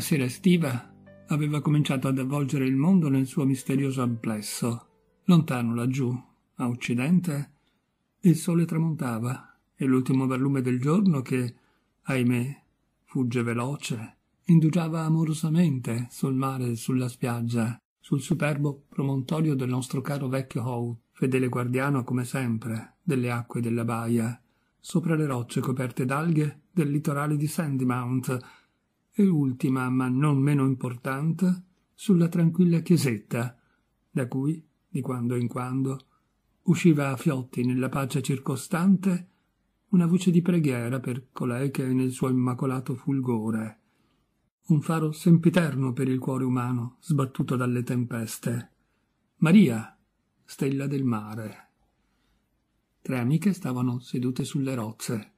questa sera estiva aveva cominciato ad avvolgere il mondo nel suo misterioso amplesso. Lontano laggiù, a occidente, il sole tramontava e l'ultimo barlume del giorno che, ahimè, fugge veloce, indugiava amorosamente sul mare e sulla spiaggia, sul superbo promontorio del nostro caro vecchio Howe, fedele guardiano come sempre delle acque della baia, sopra le rocce coperte d'alghe del litorale di Sandymount, e l'ultima, ma non meno importante, sulla tranquilla chiesetta, da cui, di quando in quando, usciva a fiotti nella pace circostante una voce di preghiera per colei che è nel suo immacolato fulgore, un faro sempiterno per il cuore umano sbattuto dalle tempeste. Maria, stella del mare. Tre amiche stavano sedute sulle rocce,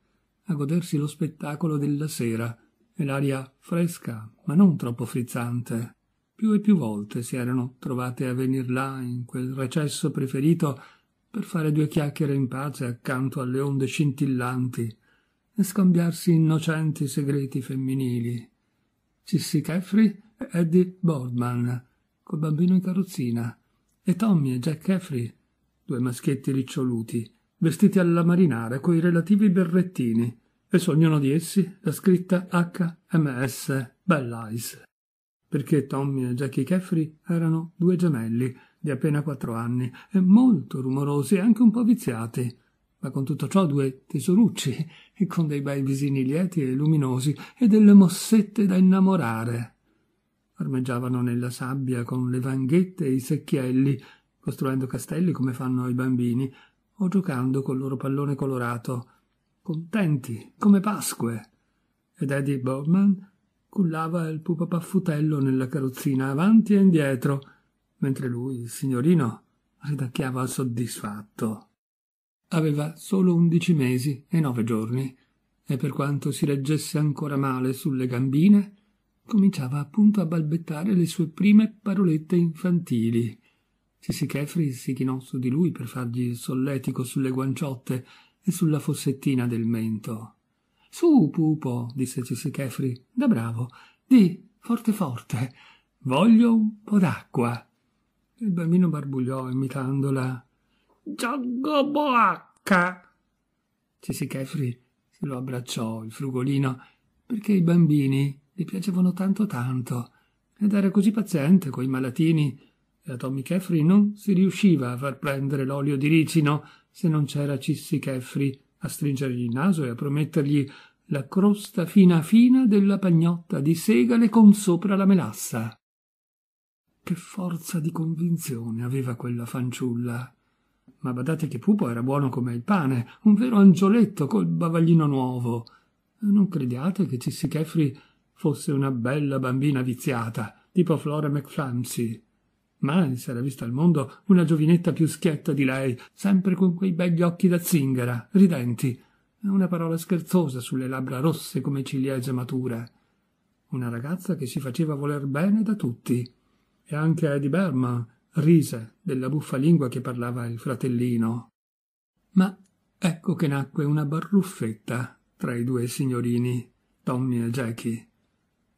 a godersi lo spettacolo della sera, e l'aria fresca, ma non troppo frizzante. Più e più volte si erano trovate a venir là, in quel recesso preferito, per fare due chiacchiere in pace accanto alle onde scintillanti e scambiarsi innocenti segreti femminili. Cissy Caffrey e Eddie Boardman, col bambino in carrozzina, e Tommy e Jack Caffrey, due maschietti riccioluti, vestiti alla marinara coi relativi berrettini, e su ognuno di essi la scritta HMS Bell Eyes, perché Tommy e Jackie Caffrey erano due gemelli di appena quattro anni e molto rumorosi e anche un po' viziati, ma con tutto ciò due tesorucci e con dei bei visini lieti e luminosi e delle mossette da innamorare. Armeggiavano nella sabbia con le vanghette e i secchielli, costruendo castelli come fanno i bambini, o giocando col loro pallone colorato contenti come Pasque, ed Eddie Bowman cullava il pupo paffutello nella carrozzina avanti e indietro, mentre lui, il signorino, ridacchiava soddisfatto. Aveva solo undici mesi e nove giorni, e per quanto si reggesse ancora male sulle gambine, cominciava appunto a balbettare le sue prime parolette infantili. Sissi Kefri si chinò su di lui per fargli il solletico sulle guanciotte e sulla fossettina del mento. Su, pupo, disse Cicicefri, da bravo, di, forte forte, voglio un po' d'acqua. Il bambino barbugliò, imitandola. Giogo boacca! Cicicefri se lo abbracciò, il frugolino, perché i bambini gli piacevano tanto tanto, ed era così paziente coi malatini, e a Tommy Caffrey non si riusciva a far prendere l'olio di ricino, se non c'era Cissi Cheffri a stringergli il naso e a promettergli la crosta fina fina della pagnotta di segale con sopra la melassa. Che forza di convinzione aveva quella fanciulla! Ma badate che Pupo era buono come il pane, un vero angioletto col bavaglino nuovo. Non crediate che Cissi Cheffri fosse una bella bambina viziata, tipo Flora McFlamsy. Mai s'era vista al mondo una giovinetta più schietta di lei, sempre con quei begli occhi da zingara, ridenti, e una parola scherzosa sulle labbra rosse come ciliegie mature. Una ragazza che si faceva voler bene da tutti. E anche Eddie Berman rise della buffa lingua che parlava il fratellino. Ma ecco che nacque una barruffetta tra i due signorini, Tommy e Jackie.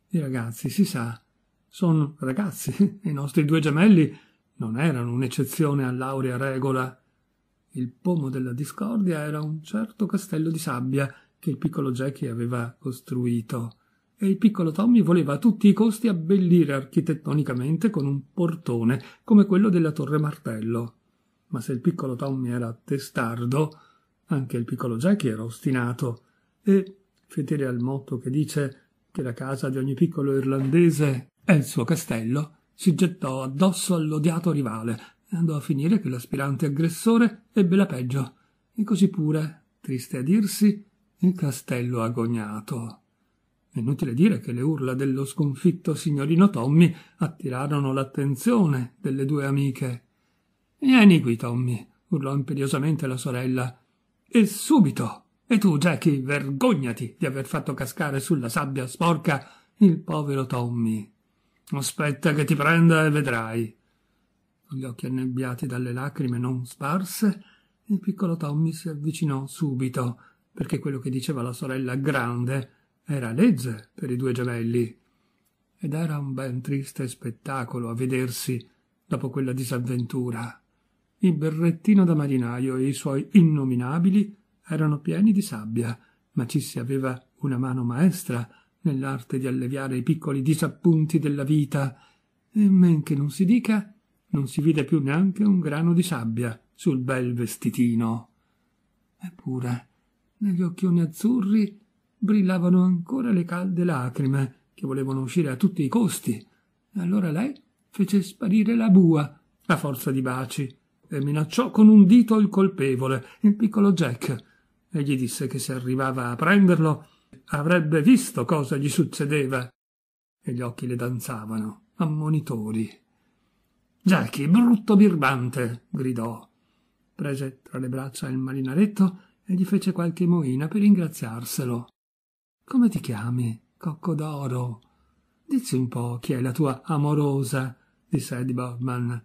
I ragazzi, si sa, sono ragazzi. I nostri due gemelli non erano un'eccezione all'aurea regola. Il pomo della discordia era un certo castello di sabbia che il piccolo Jackie aveva costruito e il piccolo Tommy voleva a tutti i costi abbellire architettonicamente con un portone come quello della Torre Martello. Ma se il piccolo Tommy era testardo, anche il piccolo Jackie era ostinato e, fedele al motto che dice che la casa di ogni piccolo irlandese e il suo castello, si gettò addosso all'odiato rivale e andò a finire che l'aspirante aggressore ebbe la peggio, e così pure, triste a dirsi, il castello agognato. Inutile dire che le urla dello sconfitto signorino Tommy attirarono l'attenzione delle due amiche. Vieni qui, Tommy, urlò imperiosamente la sorella. E subito! E tu, Jackie, vergognati di aver fatto cascare sulla sabbia sporca il povero Tommy. Aspetta che ti prenda e vedrai. Con gli occhi annebbiati dalle lacrime non sparse, il piccolo Tommy si avvicinò subito, perché quello che diceva la sorella grande era legge per i due gemelli. Ed era un ben triste spettacolo a vedersi dopo quella disavventura. Il berrettino da marinaio e i suoi innominabili erano pieni di sabbia, ma ci si aveva una mano maestra nell'arte di alleviare i piccoli disappunti della vita, e men che non si dica, non si vide più neanche un grano di sabbia sul bel vestitino. Eppure, negli occhioni azzurri brillavano ancora le calde lacrime che volevano uscire a tutti i costi. E allora lei fece sparire la bua a forza di baci e minacciò con un dito il colpevole, il piccolo Jack, e gli disse che se arrivava a prenderlo avrebbe visto cosa gli succedeva. E gli occhi le danzavano, ammonitori. Jackie, brutto birbante! gridò. Prese tra le braccia il marinaretto e gli fece qualche moina per ringraziarselo. Come ti chiami, cocco d'oro? Dici un po' chi è la tua amorosa, disse Eddie Bobman.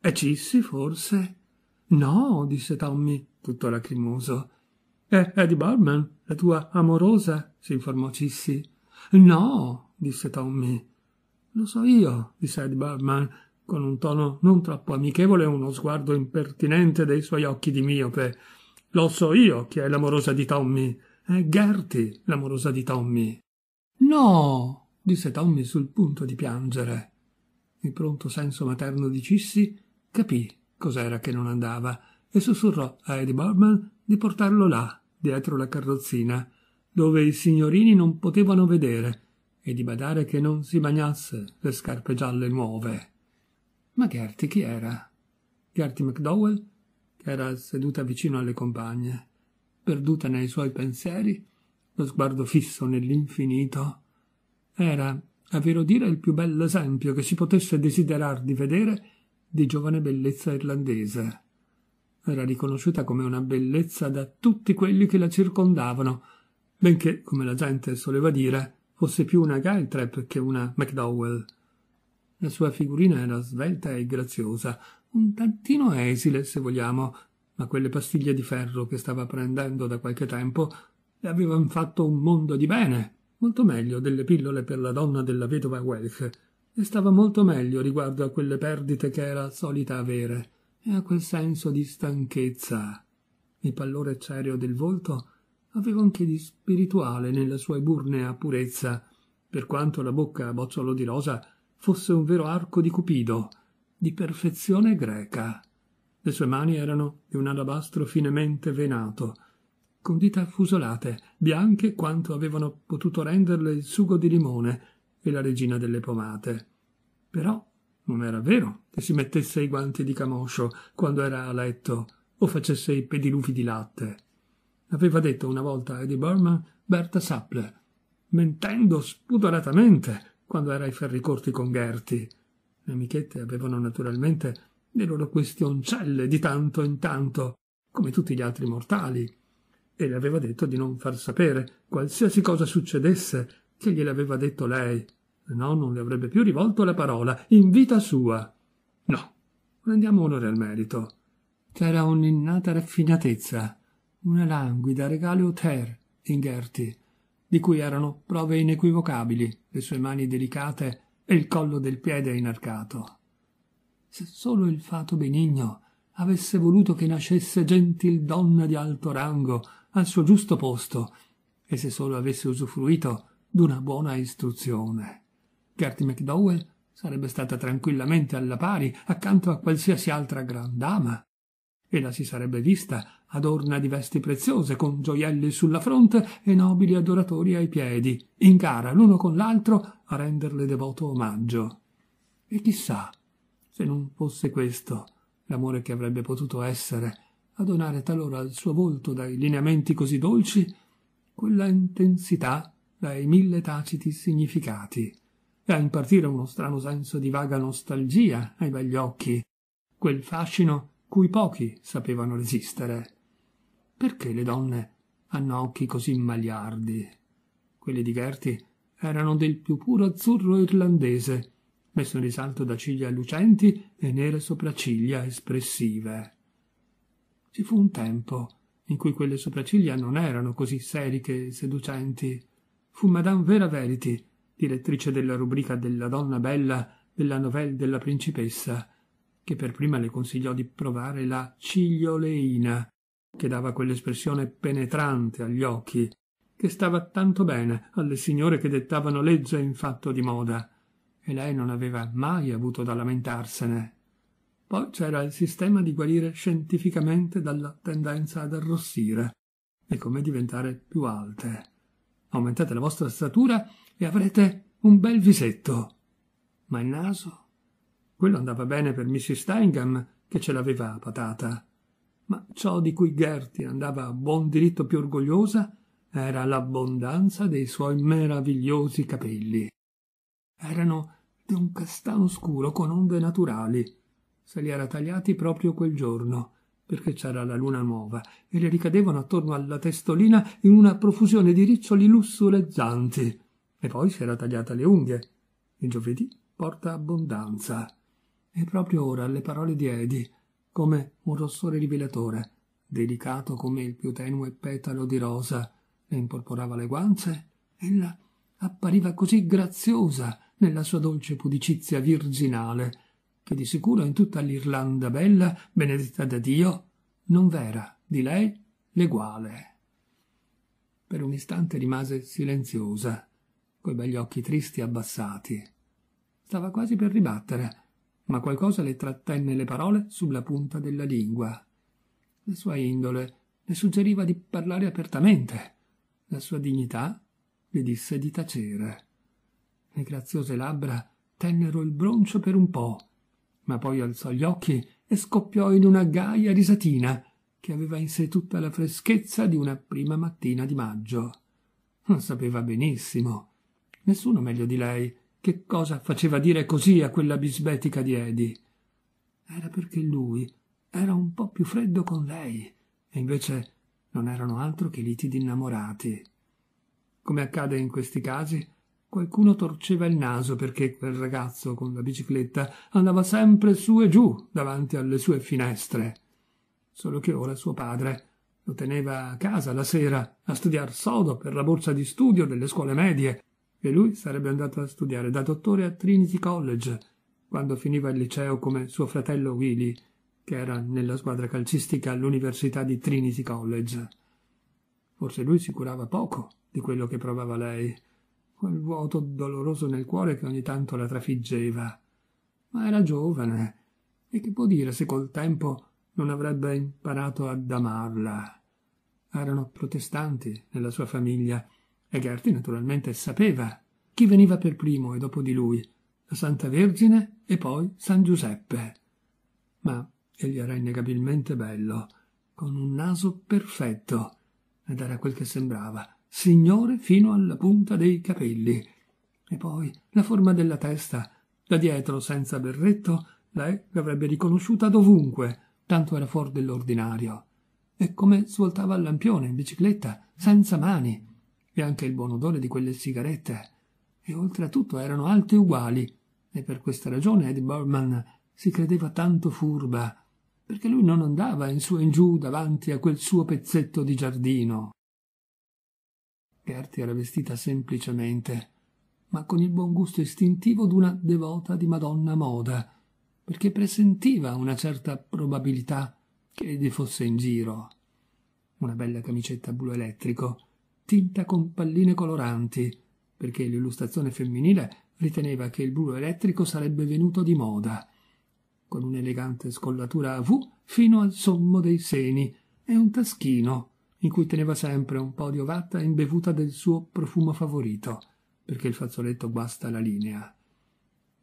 E Cissi, forse? No, disse Tommy, tutto lacrimoso. Eh, è Eddie Barman, la tua amorosa? si informò Cissi. No, disse Tommy. Lo so io, disse Eddie Barman, con un tono non troppo amichevole e uno sguardo impertinente dei suoi occhi di miope. Lo so io chi è l'amorosa di Tommy. È Gertie, l'amorosa di Tommy. No, disse Tommy sul punto di piangere. Il pronto senso materno di Cissi capì cos'era che non andava e sussurrò a Eddie Barman di portarlo là dietro la carrozzina, dove i signorini non potevano vedere e di badare che non si bagnasse le scarpe gialle nuove. Ma Gerty chi era? Gerty McDowell, che era seduta vicino alle compagne, perduta nei suoi pensieri, lo sguardo fisso nell'infinito, era, a vero dire, il più bell'esempio che si potesse desiderar di vedere di giovane bellezza irlandese era riconosciuta come una bellezza da tutti quelli che la circondavano, benché, come la gente soleva dire, fosse più una Galtrap che una McDowell. La sua figurina era svelta e graziosa, un tantino esile, se vogliamo, ma quelle pastiglie di ferro che stava prendendo da qualche tempo le avevano fatto un mondo di bene, molto meglio delle pillole per la donna della vedova Welch, e stava molto meglio riguardo a quelle perdite che era solita avere e a quel senso di stanchezza, Il pallore cereo del volto, aveva anche di spirituale nella sua eburnea purezza, per quanto la bocca a bocciolo di rosa fosse un vero arco di Cupido, di perfezione greca. Le sue mani erano di un alabastro finemente venato, con dita affusolate, bianche quanto avevano potuto renderle il sugo di limone e la regina delle pomate. Però non era vero che si mettesse i guanti di camoscio quando era a letto o facesse i pedilufi di latte. Aveva detto una volta a Eddie Burman Berta Sapple, mentendo spudoratamente quando era ai ferri corti con Gerti. Le amichette avevano naturalmente le loro questioncelle di tanto in tanto, come tutti gli altri mortali, e le aveva detto di non far sapere qualsiasi cosa succedesse che gliel'aveva detto lei no non le avrebbe più rivolto la parola in vita sua. No, rendiamo onore al merito. C'era un'innata raffinatezza, una languida regale ter in Gerti, di cui erano prove inequivocabili le sue mani delicate e il collo del piede inarcato. Se solo il fato benigno avesse voluto che nascesse gentil donna di alto rango al suo giusto posto, e se solo avesse usufruito d'una buona istruzione. Gerty McDowell sarebbe stata tranquillamente alla pari accanto a qualsiasi altra gran dama e la si sarebbe vista adorna di vesti preziose con gioielli sulla fronte e nobili adoratori ai piedi in gara l'uno con l'altro a renderle devoto omaggio e chissà se non fosse questo l'amore che avrebbe potuto essere a donare talora al suo volto dai lineamenti così dolci quella intensità dai mille taciti significati da impartire uno strano senso di vaga nostalgia ai begli occhi, quel fascino cui pochi sapevano resistere. Perché le donne hanno occhi così magliardi? Quelli di Gerti erano del più puro azzurro irlandese, messo in risalto da ciglia lucenti e nere sopracciglia espressive. Ci fu un tempo in cui quelle sopracciglia non erano così seriche e seducenti. Fu Madame Vera Verity direttrice della rubrica della donna bella della novelle della principessa, che per prima le consigliò di provare la ciglioleina, che dava quell'espressione penetrante agli occhi, che stava tanto bene alle signore che dettavano legge in fatto di moda, e lei non aveva mai avuto da lamentarsene. Poi c'era il sistema di guarire scientificamente dalla tendenza ad arrossire e come diventare più alte. Aumentate la vostra statura e avrete un bel visetto. Ma il naso? Quello andava bene per Mrs. Steingham, che ce l'aveva a patata. Ma ciò di cui Gerty andava a buon diritto più orgogliosa era l'abbondanza dei suoi meravigliosi capelli. Erano di un castano scuro con onde naturali. Se li era tagliati proprio quel giorno, perché c'era la luna nuova, e le ricadevano attorno alla testolina in una profusione di riccioli lussureggianti e poi si era tagliata le unghie. Il giovedì porta abbondanza. E proprio ora alle parole di Edi, come un rossore rivelatore, delicato come il più tenue petalo di rosa, le imporporava le guance, ella appariva così graziosa nella sua dolce pudicizia virginale, che di sicuro in tutta l'Irlanda bella, benedetta da Dio, non v'era di lei l'eguale. Per un istante rimase silenziosa, coi begli occhi tristi abbassati. Stava quasi per ribattere, ma qualcosa le trattenne le parole sulla punta della lingua. La sua indole le suggeriva di parlare apertamente, la sua dignità le disse di tacere. Le graziose labbra tennero il broncio per un po', ma poi alzò gli occhi e scoppiò in una gaia risatina che aveva in sé tutta la freschezza di una prima mattina di maggio. Lo sapeva benissimo Nessuno meglio di lei. Che cosa faceva dire così a quella bisbetica di Edi? Era perché lui era un po' più freddo con lei, e invece non erano altro che liti d'innamorati. Come accade in questi casi, qualcuno torceva il naso perché quel ragazzo con la bicicletta andava sempre su e giù davanti alle sue finestre. Solo che ora suo padre lo teneva a casa la sera a studiar sodo per la borsa di studio delle scuole medie e lui sarebbe andato a studiare da dottore a Trinity College quando finiva il liceo come suo fratello Willy, che era nella squadra calcistica all'università di Trinity College. Forse lui si curava poco di quello che provava lei, quel vuoto doloroso nel cuore che ogni tanto la trafiggeva. Ma era giovane, e che può dire se col tempo non avrebbe imparato ad amarla? Erano protestanti nella sua famiglia, e Egerti naturalmente sapeva chi veniva per primo e dopo di lui, la Santa Vergine e poi San Giuseppe. Ma egli era innegabilmente bello, con un naso perfetto, ed era quel che sembrava, signore fino alla punta dei capelli. E poi la forma della testa, da dietro senza berretto, lei l'avrebbe riconosciuta dovunque, tanto era fuori dell'ordinario. E come svoltava al lampione in bicicletta, senza mani, e anche il buon odore di quelle sigarette, e oltretutto erano alte uguali, e per questa ragione Ed Burman si credeva tanto furba, perché lui non andava in su e in giù davanti a quel suo pezzetto di giardino. Gerty era vestita semplicemente, ma con il buon gusto istintivo d'una devota di Madonna Moda, perché presentiva una certa probabilità che egli fosse in giro. Una bella camicetta blu elettrico, tinta con palline coloranti, perché l'illustrazione femminile riteneva che il blu elettrico sarebbe venuto di moda, con un'elegante scollatura a V fino al sommo dei seni e un taschino in cui teneva sempre un po' di ovatta imbevuta del suo profumo favorito, perché il fazzoletto guasta la linea.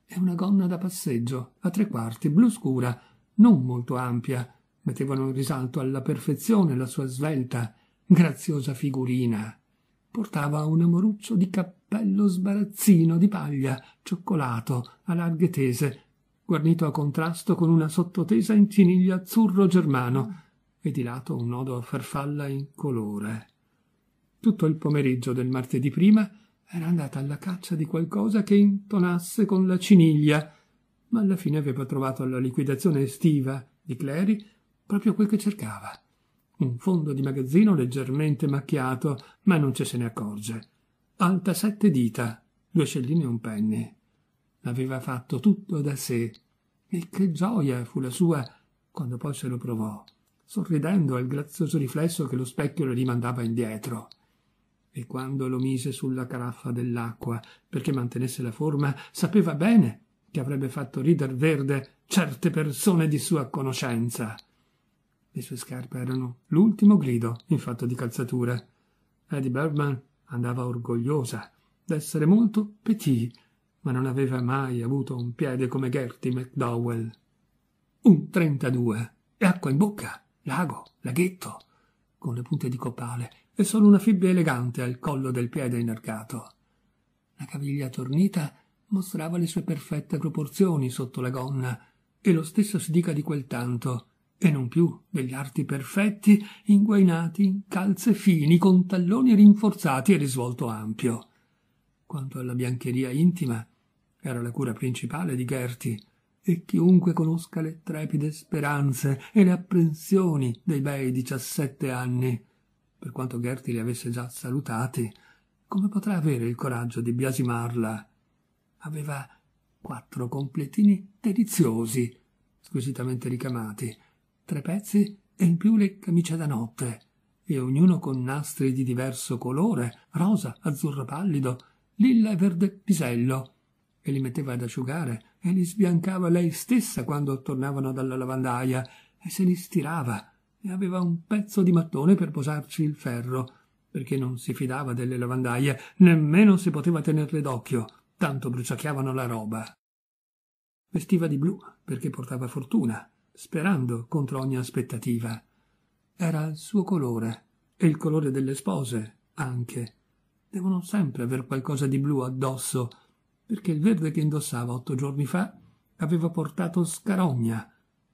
E una gonna da passeggio, a tre quarti, blu scura, non molto ampia, mettevano in risalto alla perfezione la sua svelta, graziosa figurina portava un amoruccio di cappello sbarazzino di paglia, cioccolato, a larghe tese, guarnito a contrasto con una sottotesa in ciniglia azzurro germano e di lato un nodo a farfalla incolore. Tutto il pomeriggio del martedì prima era andata alla caccia di qualcosa che intonasse con la ciniglia, ma alla fine aveva trovato alla liquidazione estiva di Clary proprio quel che cercava un fondo di magazzino leggermente macchiato, ma non ce se ne accorge. Alta sette dita, due scellini e un penny. L'aveva fatto tutto da sé. E che gioia fu la sua quando poi se lo provò, sorridendo al grazioso riflesso che lo specchio le rimandava indietro. E quando lo mise sulla caraffa dell'acqua perché mantenesse la forma, sapeva bene che avrebbe fatto rider verde certe persone di sua conoscenza. Le sue scarpe erano l'ultimo grido in fatto di calzature. Eddie Bergman andava orgogliosa d'essere molto petit, ma non aveva mai avuto un piede come Gerty McDowell. Un 32 e acqua in bocca, lago, laghetto, con le punte di copale e solo una fibbia elegante al collo del piede inarcato. La caviglia tornita mostrava le sue perfette proporzioni sotto la gonna e lo stesso si dica di quel tanto e non più degli arti perfetti, inguainati in calze fini, con talloni rinforzati e risvolto ampio. Quanto alla biancheria intima, era la cura principale di Gerti, e chiunque conosca le trepide speranze e le apprensioni dei bei diciassette anni, per quanto Gerti li avesse già salutati, come potrà avere il coraggio di biasimarla? Aveva quattro completini deliziosi, squisitamente ricamati, tre pezzi e in più le camicie da notte, e ognuno con nastri di diverso colore, rosa, azzurro pallido, lilla e verde pisello, e li metteva ad asciugare e li sbiancava lei stessa quando tornavano dalla lavandaia e se li stirava e aveva un pezzo di mattone per posarci il ferro perché non si fidava delle lavandaie nemmeno si poteva tenerle d'occhio tanto bruciacchiavano la roba vestiva di blu perché portava fortuna sperando contro ogni aspettativa. Era il suo colore, e il colore delle spose, anche. Devono sempre aver qualcosa di blu addosso, perché il verde che indossava otto giorni fa aveva portato scarogna,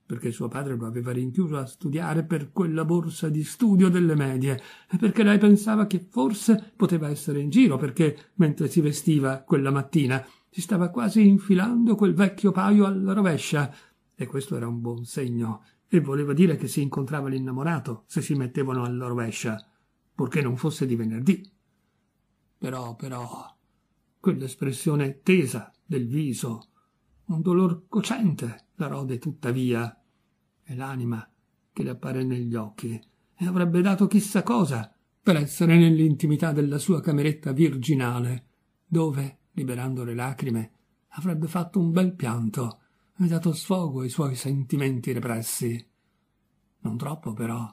perché suo padre lo aveva rinchiuso a studiare per quella borsa di studio delle medie, e perché lei pensava che forse poteva essere in giro, perché mentre si vestiva quella mattina si stava quasi infilando quel vecchio paio alla rovescia, e questo era un buon segno, e voleva dire che si incontrava l'innamorato se si mettevano alla rovescia, purché non fosse di venerdì. Però, però, quell'espressione tesa del viso, un dolor cocente la rode tuttavia, e l'anima che le appare negli occhi, e avrebbe dato chissà cosa per essere nell'intimità della sua cameretta virginale, dove, liberando le lacrime, avrebbe fatto un bel pianto ha dato sfogo ai suoi sentimenti repressi. Non troppo, però,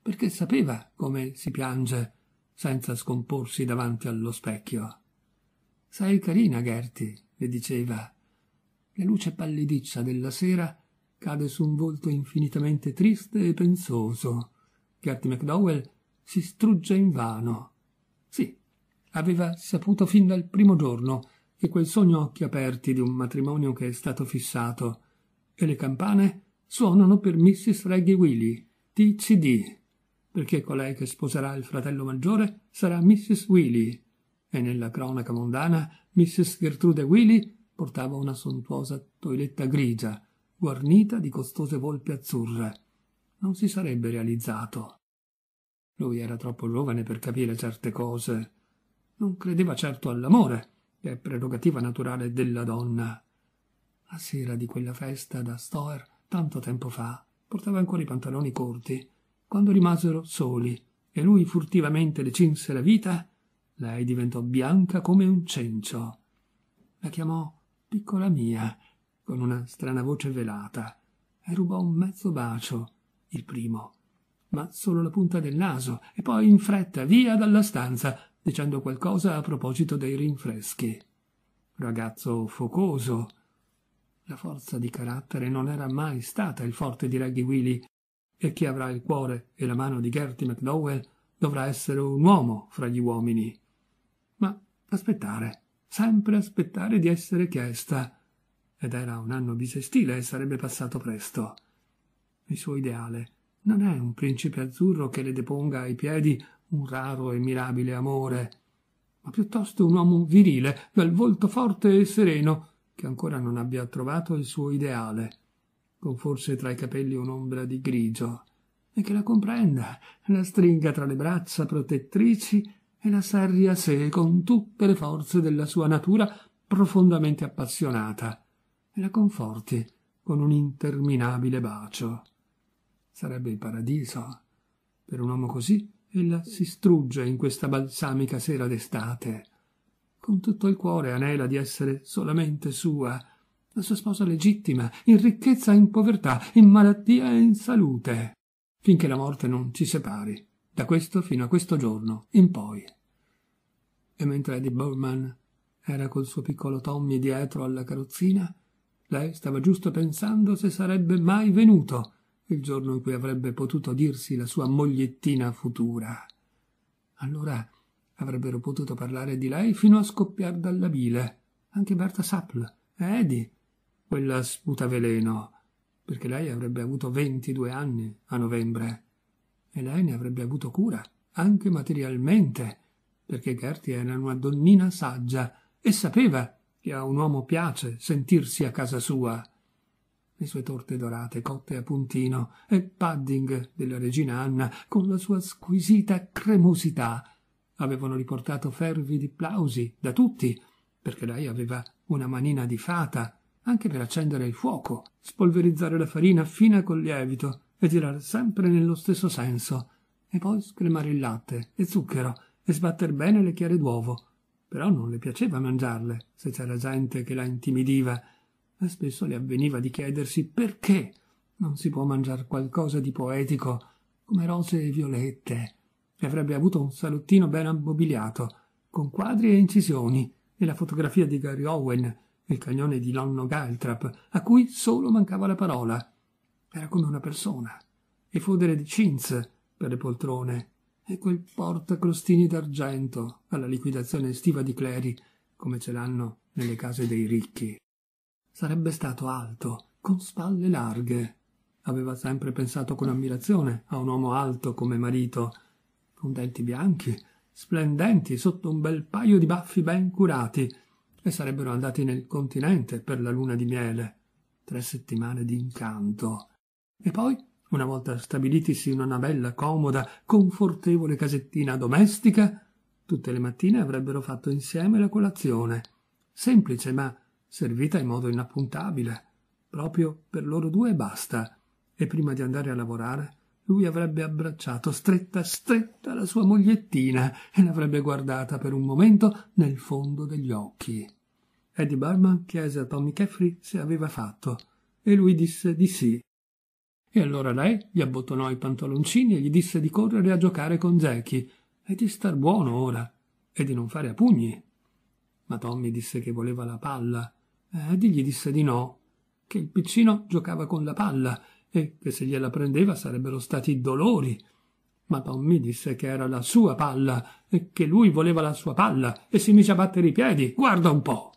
perché sapeva come si piange senza scomporsi davanti allo specchio. Sei carina, Gerti, le diceva. La luce pallidiccia della sera cade su un volto infinitamente triste e pensoso. Gerty McDowell si strugge invano. Sì, aveva saputo fin dal primo giorno e quel sogno occhi aperti di un matrimonio che è stato fissato. E le campane suonano per Mrs. Reggie Willy, TCD, perché colei che sposerà il fratello maggiore sarà Mrs. Willy, e nella cronaca mondana Mrs. Gertrude Willy portava una sontuosa toiletta grigia, guarnita di costose volpe azzurre. Non si sarebbe realizzato. Lui era troppo giovane per capire certe cose. Non credeva certo all'amore, che è prerogativa naturale della donna. La sera di quella festa da Stoer, tanto tempo fa, portava ancora i pantaloni corti. Quando rimasero soli e lui furtivamente le cinse la vita, lei diventò bianca come un cencio. La chiamò piccola mia, con una strana voce velata, e rubò un mezzo bacio, il primo, ma solo la punta del naso, e poi in fretta via dalla stanza, dicendo qualcosa a proposito dei rinfreschi. Ragazzo focoso. La forza di carattere non era mai stata il forte di Reggie Willy, e chi avrà il cuore e la mano di Gerty McDowell dovrà essere un uomo fra gli uomini. Ma aspettare, sempre aspettare di essere chiesta. Ed era un anno bisestile e sarebbe passato presto. Il suo ideale non è un principe azzurro che le deponga ai piedi un raro e mirabile amore, ma piuttosto un uomo virile, dal volto forte e sereno, che ancora non abbia trovato il suo ideale, con forse tra i capelli un'ombra di grigio, e che la comprenda, la stringa tra le braccia protettrici e la serri a sé con tutte le forze della sua natura profondamente appassionata, e la conforti con un interminabile bacio. Sarebbe il paradiso. Per un uomo così ella si strugge in questa balsamica sera d'estate. Con tutto il cuore anela di essere solamente sua, la sua sposa legittima, in ricchezza e in povertà, in malattia e in salute, finché la morte non ci separi, da questo fino a questo giorno in poi. E mentre Eddie Bowman era col suo piccolo Tommy dietro alla carrozzina, lei stava giusto pensando se sarebbe mai venuto il giorno in cui avrebbe potuto dirsi la sua mogliettina futura. Allora avrebbero potuto parlare di lei fino a scoppiar dalla bile, anche Berta Sapl, eh, Edi, quella sputaveleno, perché lei avrebbe avuto ventidue anni a novembre e lei ne avrebbe avuto cura, anche materialmente, perché Gerti era una donnina saggia e sapeva che a un uomo piace sentirsi a casa sua le sue torte dorate cotte a puntino e il padding della regina Anna con la sua squisita cremosità avevano riportato fervidi plausi da tutti perché lei aveva una manina di fata anche per accendere il fuoco spolverizzare la farina fina col lievito e tirar sempre nello stesso senso e poi scremare il latte e zucchero e sbatter bene le chiare d'uovo però non le piaceva mangiarle se c'era gente che la intimidiva e spesso le avveniva di chiedersi perché non si può mangiare qualcosa di poetico come rose e violette, e avrebbe avuto un salottino ben ammobiliato, con quadri e incisioni, e la fotografia di Gary Owen, il cagnone di nonno Galtrap, a cui solo mancava la parola. Era come una persona, e fodere di cinz per le poltrone, e quel portacrostini d'argento alla liquidazione estiva di Clary come ce l'hanno nelle case dei ricchi. Sarebbe stato alto, con spalle larghe. Aveva sempre pensato con ammirazione a un uomo alto come marito, con denti bianchi, splendenti sotto un bel paio di baffi ben curati, e sarebbero andati nel continente per la luna di miele. Tre settimane d'incanto. E poi, una volta stabilitisi in una bella, comoda, confortevole casettina domestica, tutte le mattine avrebbero fatto insieme la colazione. Semplice, ma servita in modo inappuntabile, proprio per loro due e basta, e prima di andare a lavorare lui avrebbe abbracciato stretta stretta la sua mogliettina e l'avrebbe guardata per un momento nel fondo degli occhi. Eddie Barman chiese a Tommy Caffrey se aveva fatto, e lui disse di sì. E allora lei gli abbottonò i pantaloncini e gli disse di correre a giocare con Jackie e di star buono ora e di non fare a pugni. Ma Tommy disse che voleva la palla ed eh, gli disse di no, che il piccino giocava con la palla e che se gliela prendeva sarebbero stati dolori. Ma Tommy disse che era la sua palla e che lui voleva la sua palla e si mise a battere i piedi. Guarda un po'!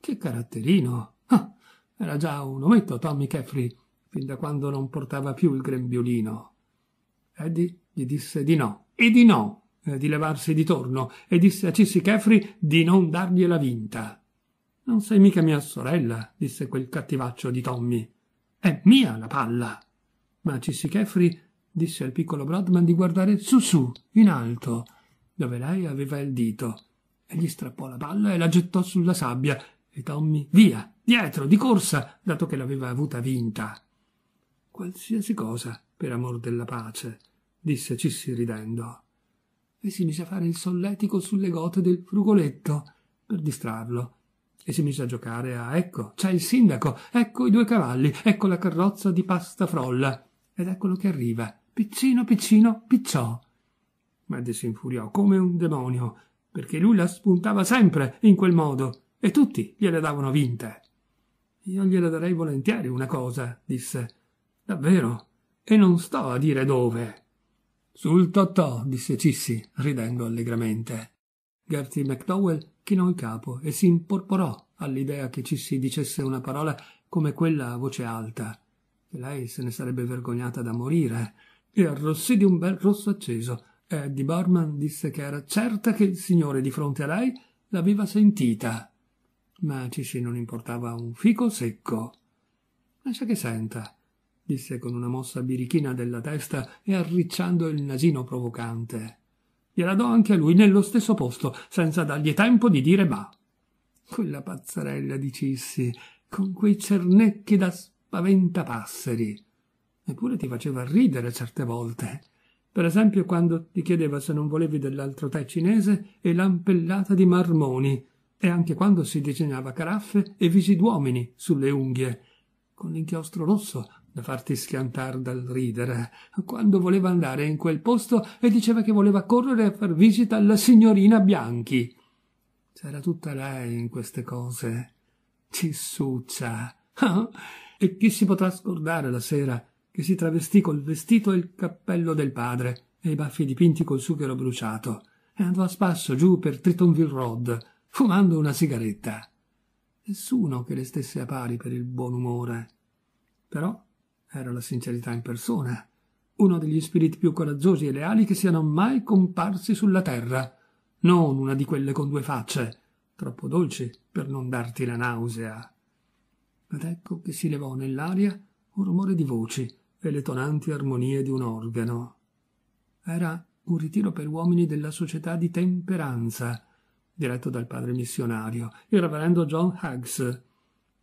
Che caratterino! Ah, era già un ometto Tommy Caffrey, fin da quando non portava più il grembiolino. Eddie gli disse di no, e di no, eh, di levarsi di torno, e disse a Cissi Caffrey di non dargliela vinta. Non sei mica mia sorella, disse quel cattivaccio di Tommy. È mia la palla. Ma Cissi Caffrey disse al piccolo Brodman di guardare su su, in alto, dove lei aveva il dito. E gli strappò la palla e la gettò sulla sabbia, e Tommy via, dietro, di corsa, dato che l'aveva avuta vinta. Qualsiasi cosa, per amor della pace, disse Cissi ridendo. E si mise a fare il solletico sulle gote del frugoletto per distrarlo e si mise a giocare a ecco, c'è il sindaco, ecco i due cavalli, ecco la carrozza di pasta frolla. Ed eccolo che arriva, piccino, piccino, picciò. Madde si infuriò come un demonio, perché lui la spuntava sempre in quel modo, e tutti gliela davano vinta. Io gliela darei volentieri una cosa, disse. Davvero? E non sto a dire dove. Sul totò, disse Cissi, ridendo allegramente. Gertie McDowell chinò il capo e si imporporò all'idea che ci si dicesse una parola come quella a voce alta, che lei se ne sarebbe vergognata da morire, e arrossì di un bel rosso acceso. E di Barman disse che era certa che il signore di fronte a lei l'aveva sentita. Ma ci si non importava un fico secco. Lascia che senta, disse con una mossa birichina della testa e arricciando il nasino provocante. Gliela do anche a lui nello stesso posto, senza dargli tempo di dire ma. Quella pazzarella dicissi, con quei cernecchi da spaventapasseri. Eppure ti faceva ridere certe volte. Per esempio quando ti chiedeva se non volevi dell'altro tè cinese e l'ampellata di marmoni, e anche quando si disegnava caraffe e visi d'uomini sulle unghie, con l'inchiostro rosso da farti schiantar dal ridere, quando voleva andare in quel posto e diceva che voleva correre a far visita alla signorina Bianchi. C'era tutta lei in queste cose. Cissuccia. e chi si potrà scordare la sera che si travestì col vestito e il cappello del padre e i baffi dipinti col sughero bruciato e andò a spasso giù per Tritonville Road, fumando una sigaretta. Nessuno che le stesse a pari per il buon umore. Però era la sincerità in persona, uno degli spiriti più coraggiosi e leali che siano mai comparsi sulla terra, non una di quelle con due facce, troppo dolci per non darti la nausea. Ed ecco che si levò nell'aria un rumore di voci e le tonanti armonie di un organo. Era un ritiro per uomini della società di temperanza, diretto dal padre missionario, il reverendo John Haggs,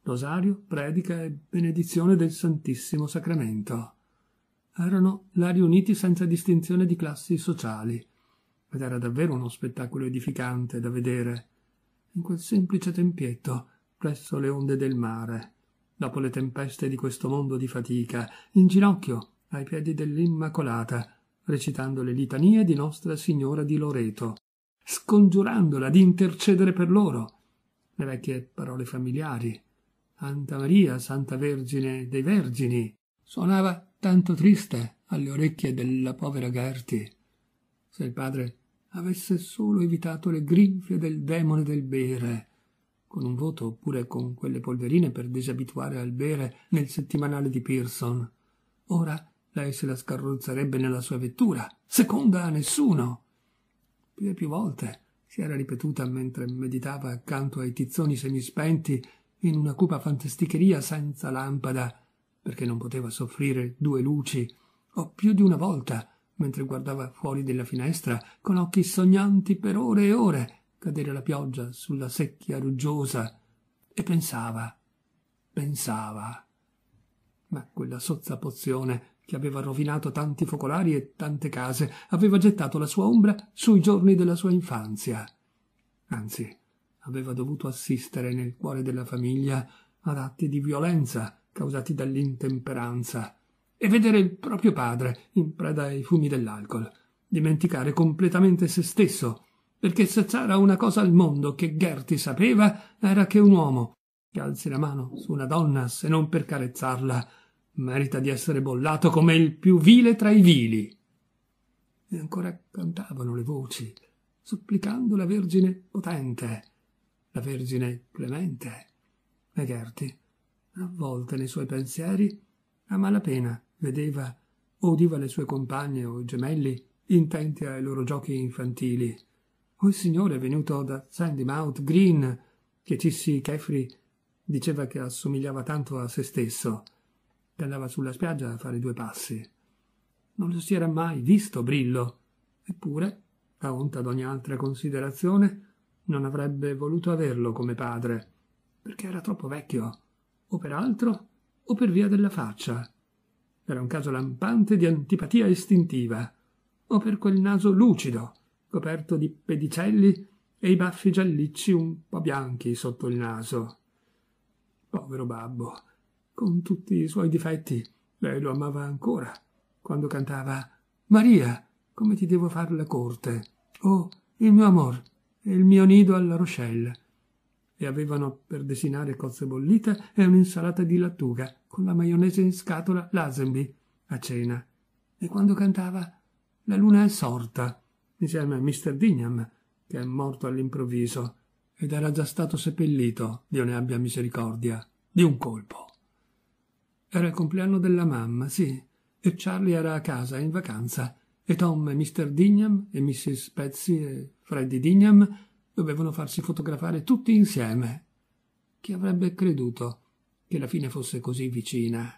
rosario, predica e benedizione del Santissimo Sacramento. Erano là riuniti senza distinzione di classi sociali, ed era davvero uno spettacolo edificante da vedere, in quel semplice tempietto, presso le onde del mare, dopo le tempeste di questo mondo di fatica, in ginocchio ai piedi dell'Immacolata, recitando le litanie di Nostra Signora di Loreto, scongiurandola di intercedere per loro, le vecchie parole familiari, Santa Maria, Santa Vergine dei Vergini, suonava tanto triste alle orecchie della povera Gerty. Se il padre avesse solo evitato le grinfie del demone del bere, con un voto oppure con quelle polverine per disabituare al bere nel settimanale di Pearson. Ora lei se la scarrozzerebbe nella sua vettura, seconda a nessuno. Più e più volte si era ripetuta mentre meditava accanto ai tizzoni semispenti in una cupa fantasticheria senza lampada, perché non poteva soffrire due luci, o più di una volta, mentre guardava fuori della finestra, con occhi sognanti per ore e ore, cadere la pioggia sulla secchia ruggiosa, e pensava, pensava. Ma quella sozza pozione che aveva rovinato tanti focolari e tante case aveva gettato la sua ombra sui giorni della sua infanzia. Anzi, aveva dovuto assistere nel cuore della famiglia ad atti di violenza causati dall'intemperanza e vedere il proprio padre in preda ai fumi dell'alcol, dimenticare completamente se stesso, perché se c'era una cosa al mondo che Gerti sapeva era che un uomo che alzi la mano su una donna se non per carezzarla merita di essere bollato come il più vile tra i vili. E ancora cantavano le voci, supplicando la Vergine potente la Vergine clemente. Megherti, avvolta nei suoi pensieri, a malapena vedeva o udiva le sue compagne o gemelli intenti ai loro giochi infantili, o il signore venuto da Sandymount Green, che Cissi Kefri diceva che assomigliava tanto a se stesso, che andava sulla spiaggia a fare due passi. Non lo si era mai visto Brillo, eppure, a onta d'ogni altra considerazione, non avrebbe voluto averlo come padre, perché era troppo vecchio, o per altro, o per via della faccia. Era un caso lampante di antipatia istintiva, o per quel naso lucido, coperto di pedicelli e i baffi giallicci un po' bianchi sotto il naso. Povero babbo, con tutti i suoi difetti, lei lo amava ancora, quando cantava Maria, come ti devo far la corte? o oh, il mio amor, e il mio nido alla Rochelle. E avevano per desinare cozze bollite e un'insalata di lattuga con la maionese in scatola Lazenby a cena. E quando cantava La luna è sorta insieme a Mr. Dignam, che è morto all'improvviso ed era già stato seppellito, Dio ne abbia misericordia, di un colpo. Era il compleanno della mamma, sì, e Charlie era a casa in vacanza e Tom e Mr. Dignam e Mrs. Patsy e Freddy Dignam dovevano farsi fotografare tutti insieme. Chi avrebbe creduto che la fine fosse così vicina?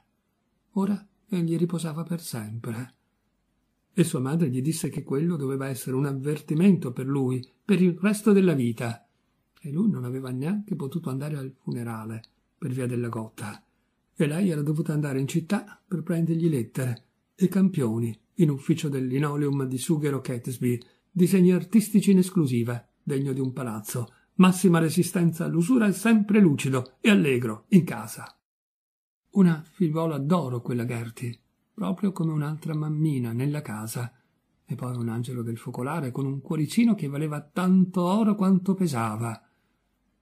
Ora egli riposava per sempre. E sua madre gli disse che quello doveva essere un avvertimento per lui, per il resto della vita. E lui non aveva neanche potuto andare al funerale, per via della gotta. E lei era dovuta andare in città per prendergli lettere e campioni in ufficio del linoleum di Sughero Catesby, disegni artistici in esclusiva, degno di un palazzo, massima resistenza all'usura e sempre lucido e allegro in casa. Una figliuola d'oro quella Gerti, proprio come un'altra mammina nella casa, e poi un angelo del focolare con un cuoricino che valeva tanto oro quanto pesava.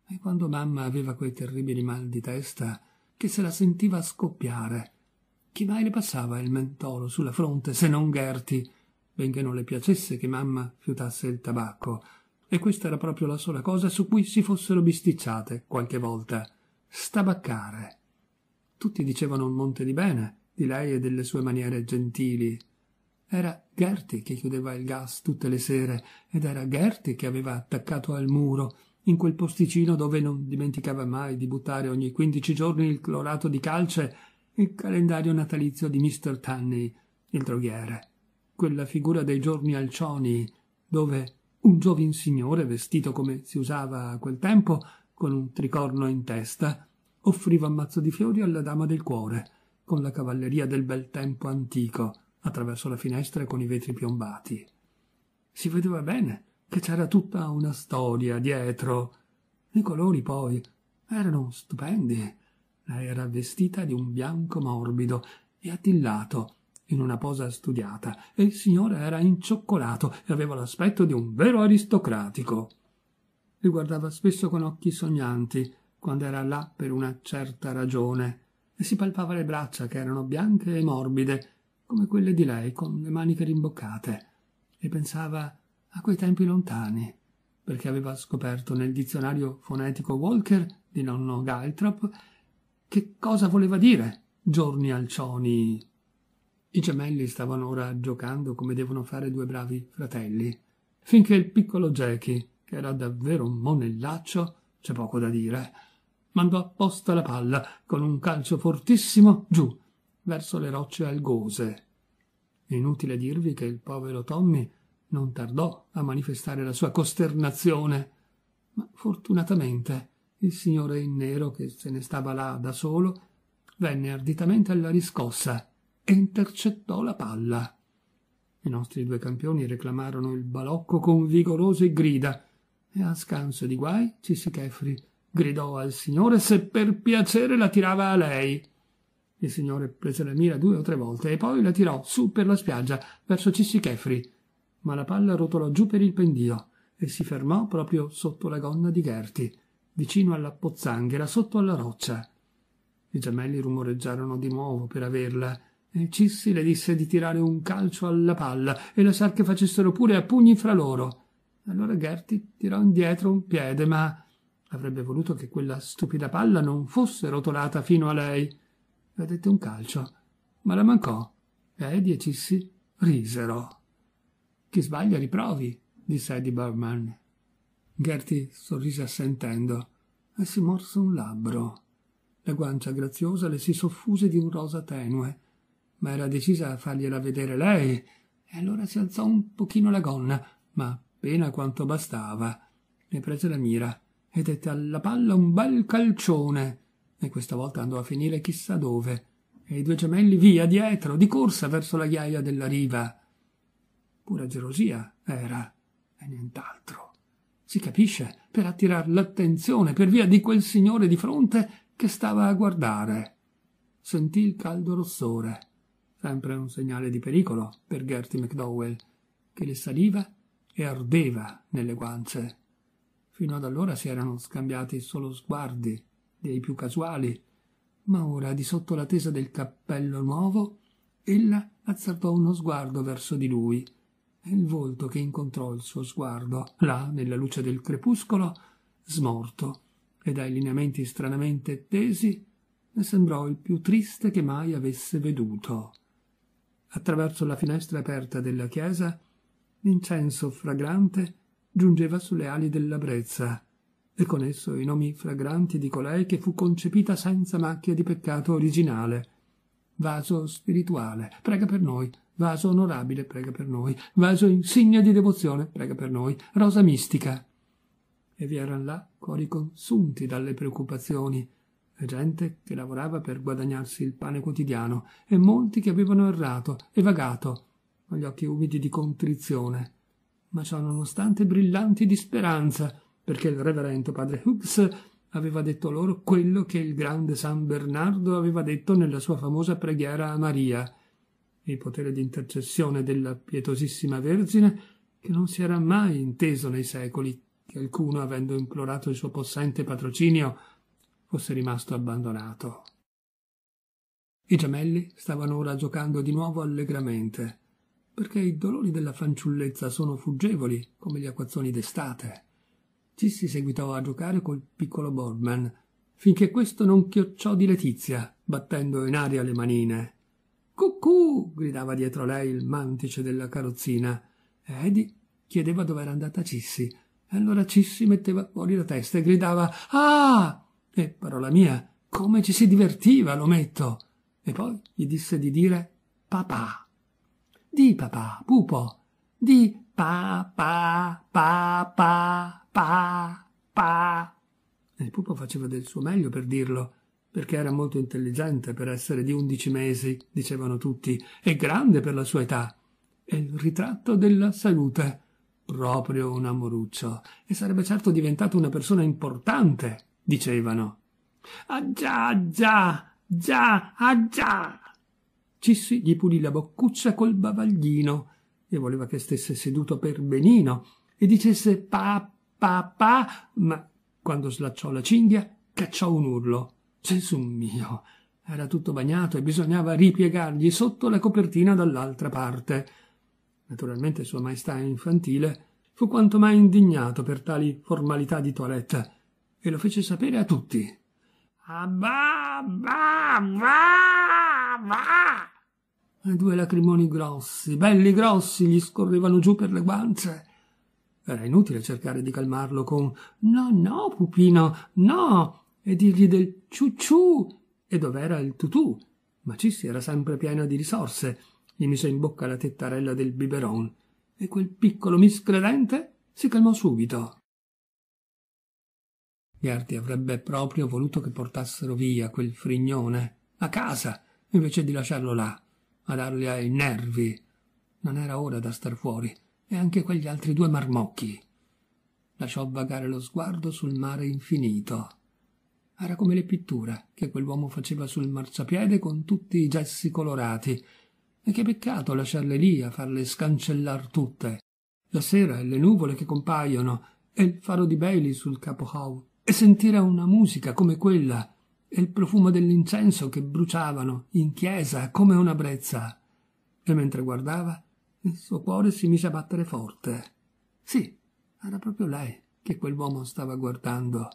E quando mamma aveva quei terribili mal di testa, che se la sentiva scoppiare, chi mai le passava il mentolo sulla fronte se non Gerti, benché non le piacesse che mamma fiutasse il tabacco, e questa era proprio la sola cosa su cui si fossero bisticciate qualche volta. Stabaccare. Tutti dicevano un monte di bene di lei e delle sue maniere gentili. Era Gerti che chiudeva il gas tutte le sere ed era Gerti che aveva attaccato al muro in quel posticino dove non dimenticava mai di buttare ogni quindici giorni il clorato di calce il calendario natalizio di Mr. Tunney, il droghiere, quella figura dei giorni alcioni, dove un giovin signore vestito come si usava a quel tempo, con un tricorno in testa, offriva un mazzo di fiori alla dama del cuore, con la cavalleria del bel tempo antico, attraverso la finestra con i vetri piombati. Si vedeva bene che c'era tutta una storia dietro. I colori, poi, erano stupendi era vestita di un bianco morbido e attillato in una posa studiata e il signore era incioccolato e aveva l'aspetto di un vero aristocratico li guardava spesso con occhi sognanti quando era là per una certa ragione e si palpava le braccia che erano bianche e morbide come quelle di lei con le maniche rimboccate e pensava a quei tempi lontani perché aveva scoperto nel dizionario fonetico Walker di nonno Galtrop che cosa voleva dire giorni alcioni? I gemelli stavano ora giocando come devono fare due bravi fratelli, finché il piccolo Jackie, che era davvero un monellaccio, c'è poco da dire, mandò apposta la palla con un calcio fortissimo giù, verso le rocce algose. Inutile dirvi che il povero Tommy non tardò a manifestare la sua costernazione, ma fortunatamente il signore in nero, che se ne stava là da solo, venne arditamente alla riscossa e intercettò la palla. I nostri due campioni reclamarono il balocco con vigorose grida, e a scanso di guai Cissichefri gridò al signore se per piacere la tirava a lei. Il signore prese la mira due o tre volte e poi la tirò su per la spiaggia verso Cissichefri, ma la palla rotolò giù per il pendio e si fermò proprio sotto la gonna di Gherti, vicino alla pozzanghera, sotto alla roccia. I gemelli rumoreggiarono di nuovo per averla, e Cissi le disse di tirare un calcio alla palla e lasciar che facessero pure a pugni fra loro. Allora Gerti tirò indietro un piede, ma avrebbe voluto che quella stupida palla non fosse rotolata fino a lei. Le dette un calcio, ma la mancò, e Eddie e Cissi risero. Chi sbaglia riprovi, disse Eddie Burman. Gerty sorrise assentendo e si morse un labbro. La guancia graziosa le si soffuse di un rosa tenue, ma era decisa a fargliela vedere lei, e allora si alzò un pochino la gonna, ma appena quanto bastava. Ne prese la mira e dette alla palla un bel calcione, e questa volta andò a finire chissà dove, e i due gemelli via dietro, di corsa verso la ghiaia della riva. Pura gelosia era, e nient'altro si capisce, per attirar l'attenzione per via di quel signore di fronte che stava a guardare. Sentì il caldo rossore, sempre un segnale di pericolo per Gerty McDowell, che le saliva e ardeva nelle guance. Fino ad allora si erano scambiati solo sguardi, dei più casuali, ma ora, di sotto la tesa del cappello nuovo, ella azzardò uno sguardo verso di lui, il volto che incontrò il suo sguardo, là, nella luce del crepuscolo, smorto, e dai lineamenti stranamente tesi, ne sembrò il più triste che mai avesse veduto. Attraverso la finestra aperta della chiesa, l'incenso fragrante giungeva sulle ali della brezza, e con esso i nomi fragranti di colei che fu concepita senza macchia di peccato originale. Vaso spirituale, prega per noi, Vaso onorabile, prega per noi. Vaso insigne di devozione, prega per noi. Rosa mistica. E vi erano là cori consunti dalle preoccupazioni, gente che lavorava per guadagnarsi il pane quotidiano, e molti che avevano errato e vagato, con gli occhi umidi di contrizione, ma ciò nonostante brillanti di speranza, perché il reverendo padre Hughes aveva detto loro quello che il grande San Bernardo aveva detto nella sua famosa preghiera a Maria il potere di intercessione della pietosissima Vergine, che non si era mai inteso nei secoli che alcuno, avendo implorato il suo possente patrocinio, fosse rimasto abbandonato. I gemelli stavano ora giocando di nuovo allegramente, perché i dolori della fanciullezza sono fuggevoli come gli acquazzoni d'estate. Ci si seguitò a giocare col piccolo Boardman, finché questo non chiocciò di Letizia, battendo in aria le manine. Cucù! gridava dietro lei il mantice della carrozzina. Edi chiedeva dove era andata Cissi. E allora Cissi metteva fuori la testa e gridava Ah! E parola mia, come ci si divertiva, Lometto! E poi gli disse di dire papà. Di papà, pupo, di pa pa pa pa pa pa. E il pupo faceva del suo meglio per dirlo perché era molto intelligente per essere di undici mesi, dicevano tutti, e grande per la sua età. E il ritratto della salute, proprio un amoruccio, e sarebbe certo diventato una persona importante, dicevano. Ah già, già, già, ah già! Cissi gli pulì la boccuccia col bavaglino e voleva che stesse seduto per benino e dicesse pa, pa, pa, ma quando slacciò la cinghia cacciò un urlo Gesù mio! Era tutto bagnato e bisognava ripiegargli sotto la copertina dall'altra parte. Naturalmente Sua Maestà infantile fu quanto mai indignato per tali formalità di toilette e lo fece sapere a tutti. Abba, ba, va, va! E due lacrimoni grossi, belli grossi, gli scorrevano giù per le guance. Era inutile cercare di calmarlo con No, no, pupino, no, e dirgli del ciucciù e dov'era il tutù, ma Cissi era sempre pieno di risorse. Gli mise in bocca la tettarella del biberon e quel piccolo miscredente si calmò subito. Gherti avrebbe proprio voluto che portassero via quel frignone a casa invece di lasciarlo là, a dargli ai nervi. Non era ora da star fuori, e anche quegli altri due marmocchi. Lasciò vagare lo sguardo sul mare infinito. Era come le pitture che quell'uomo faceva sul marciapiede con tutti i gessi colorati. E che peccato lasciarle lì a farle scancellar tutte. La sera e le nuvole che compaiono, e il faro di Bailey sul capo Howe, e sentire una musica come quella, e il profumo dell'incenso che bruciavano in chiesa come una brezza. E mentre guardava, il suo cuore si mise a battere forte. Sì, era proprio lei che quell'uomo stava guardando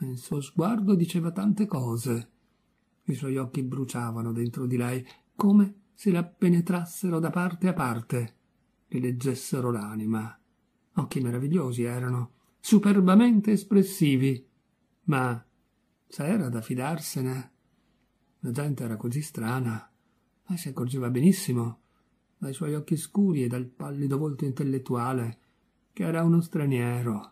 il suo sguardo diceva tante cose. I suoi occhi bruciavano dentro di lei, come se la penetrassero da parte a parte, le leggessero l'anima. Occhi meravigliosi erano, superbamente espressivi. Ma c'era da fidarsene. La gente era così strana. Lei si accorgeva benissimo, dai suoi occhi scuri e dal pallido volto intellettuale, che era uno straniero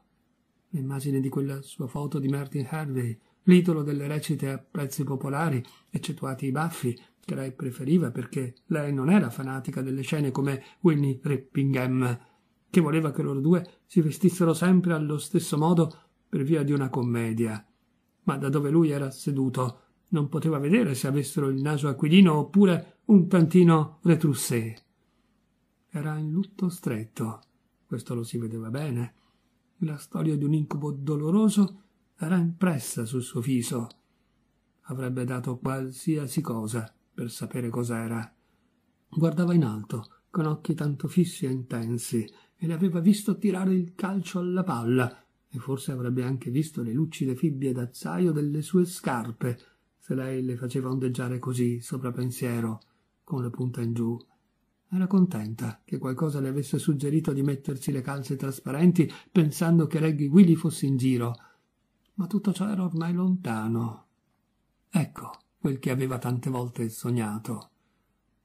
l'immagine di quella sua foto di Martin Harvey, l'idolo delle recite a prezzi popolari, eccettuati i baffi, che lei preferiva perché lei non era fanatica delle scene come Winnie Rippingham, che voleva che loro due si vestissero sempre allo stesso modo per via di una commedia. Ma da dove lui era seduto non poteva vedere se avessero il naso aquilino oppure un tantino retrussé. Era in lutto stretto, questo lo si vedeva bene la storia di un incubo doloroso era impressa sul suo viso. Avrebbe dato qualsiasi cosa per sapere cos'era. Guardava in alto, con occhi tanto fissi e intensi, e le aveva visto tirare il calcio alla palla, e forse avrebbe anche visto le lucide fibbie d'acciaio delle sue scarpe, se lei le faceva ondeggiare così sopra pensiero, con la punta in giù era contenta che qualcosa le avesse suggerito di mettersi le calze trasparenti pensando che Reggie Willy fosse in giro, ma tutto ciò era ormai lontano. Ecco quel che aveva tante volte sognato.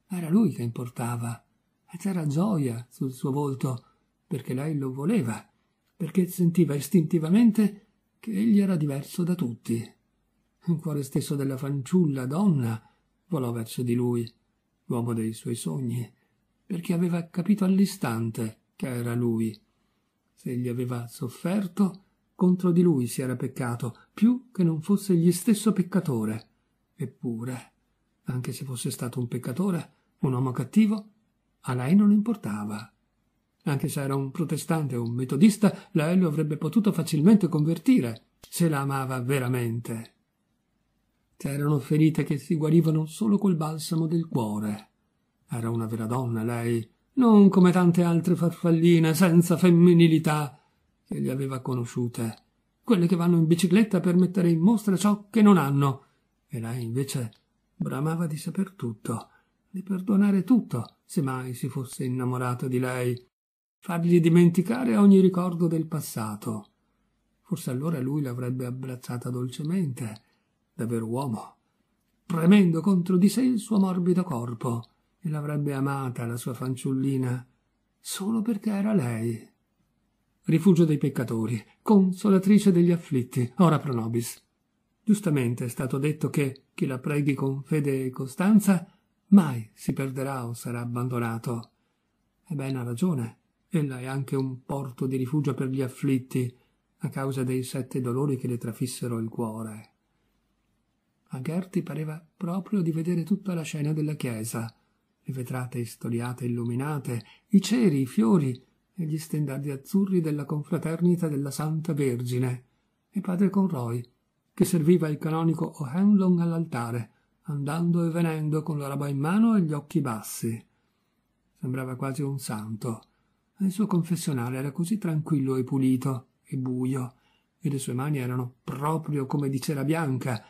Era lui che importava, e c'era gioia sul suo volto, perché lei lo voleva, perché sentiva istintivamente che egli era diverso da tutti. Il cuore stesso della fanciulla donna volò verso di lui, l'uomo dei suoi sogni, perché aveva capito all'istante che era lui. Se gli aveva sofferto, contro di lui si era peccato, più che non fosse egli stesso peccatore. Eppure, anche se fosse stato un peccatore, un uomo cattivo, a lei non importava. Anche se era un protestante o un metodista, lei lo avrebbe potuto facilmente convertire, se la amava veramente. C'erano ferite che si guarivano solo col balsamo del cuore. Era una vera donna lei, non come tante altre farfalline senza femminilità che gli aveva conosciute, quelle che vanno in bicicletta per mettere in mostra ciò che non hanno. E lei invece bramava di saper tutto, di perdonare tutto, se mai si fosse innamorato di lei, fargli dimenticare ogni ricordo del passato. Forse allora lui l'avrebbe abbracciata dolcemente, davvero uomo, premendo contro di sé il suo morbido corpo e l'avrebbe amata la sua fanciullina solo perché era lei. Rifugio dei peccatori, consolatrice degli afflitti, ora pro nobis. Giustamente è stato detto che chi la preghi con fede e costanza mai si perderà o sarà abbandonato. Ebbene ha ragione, ella è anche un porto di rifugio per gli afflitti, a causa dei sette dolori che le trafissero il cuore. A Gerti pareva proprio di vedere tutta la scena della chiesa, le vetrate istoriate illuminate, i ceri, i fiori e gli stendardi azzurri della confraternita della Santa Vergine, e padre Conroy, che serviva il canonico O'Hanlon all'altare, andando e venendo con la roba in mano e gli occhi bassi. Sembrava quasi un santo, ma il suo confessionale era così tranquillo e pulito e buio, e le sue mani erano proprio come di cera bianca,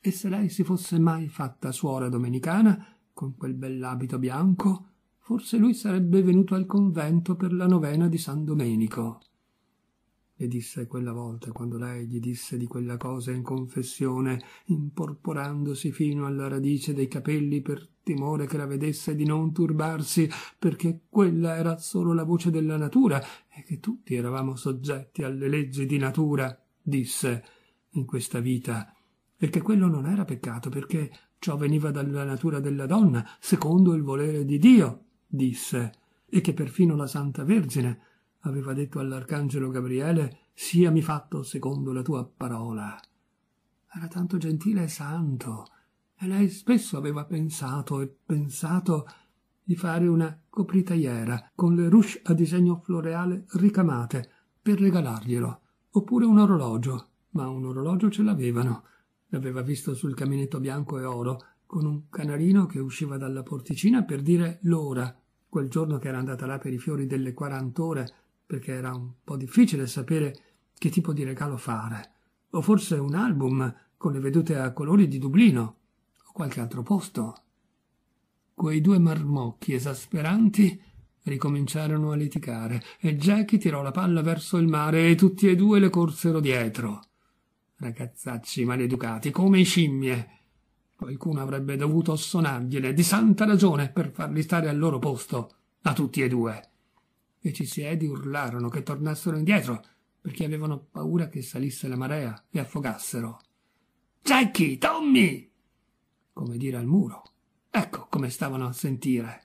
e se lei si fosse mai fatta suora domenicana, con quel bell'abito bianco, forse lui sarebbe venuto al convento per la novena di San Domenico. E disse quella volta quando lei gli disse di quella cosa in confessione, imporporandosi fino alla radice dei capelli per timore che la vedesse di non turbarsi, perché quella era solo la voce della natura e che tutti eravamo soggetti alle leggi di natura, disse, in questa vita, e che quello non era peccato perché Ciò veniva dalla natura della donna, secondo il volere di Dio, disse, e che perfino la Santa Vergine aveva detto all'Arcangelo Gabriele, siami fatto secondo la tua parola. Era tanto gentile e santo, e lei spesso aveva pensato e pensato di fare una copritagliera con le ruche a disegno floreale ricamate per regalarglielo, oppure un orologio, ma un orologio ce l'avevano, l'aveva visto sul caminetto bianco e oro, con un canarino che usciva dalla porticina per dire l'ora, quel giorno che era andata là per i fiori delle 40 ore, perché era un po' difficile sapere che tipo di regalo fare. O forse un album con le vedute a colori di Dublino, o qualche altro posto. Quei due marmocchi esasperanti ricominciarono a litigare e Jackie tirò la palla verso il mare e tutti e due le corsero dietro ragazzacci maleducati, come scimmie. Qualcuno avrebbe dovuto sonargliele di santa ragione per farli stare al loro posto, a tutti e due. E ci siedi urlarono che tornassero indietro, perché avevano paura che salisse la marea e affogassero. Jackie, Tommy! Come dire al muro. Ecco come stavano a sentire.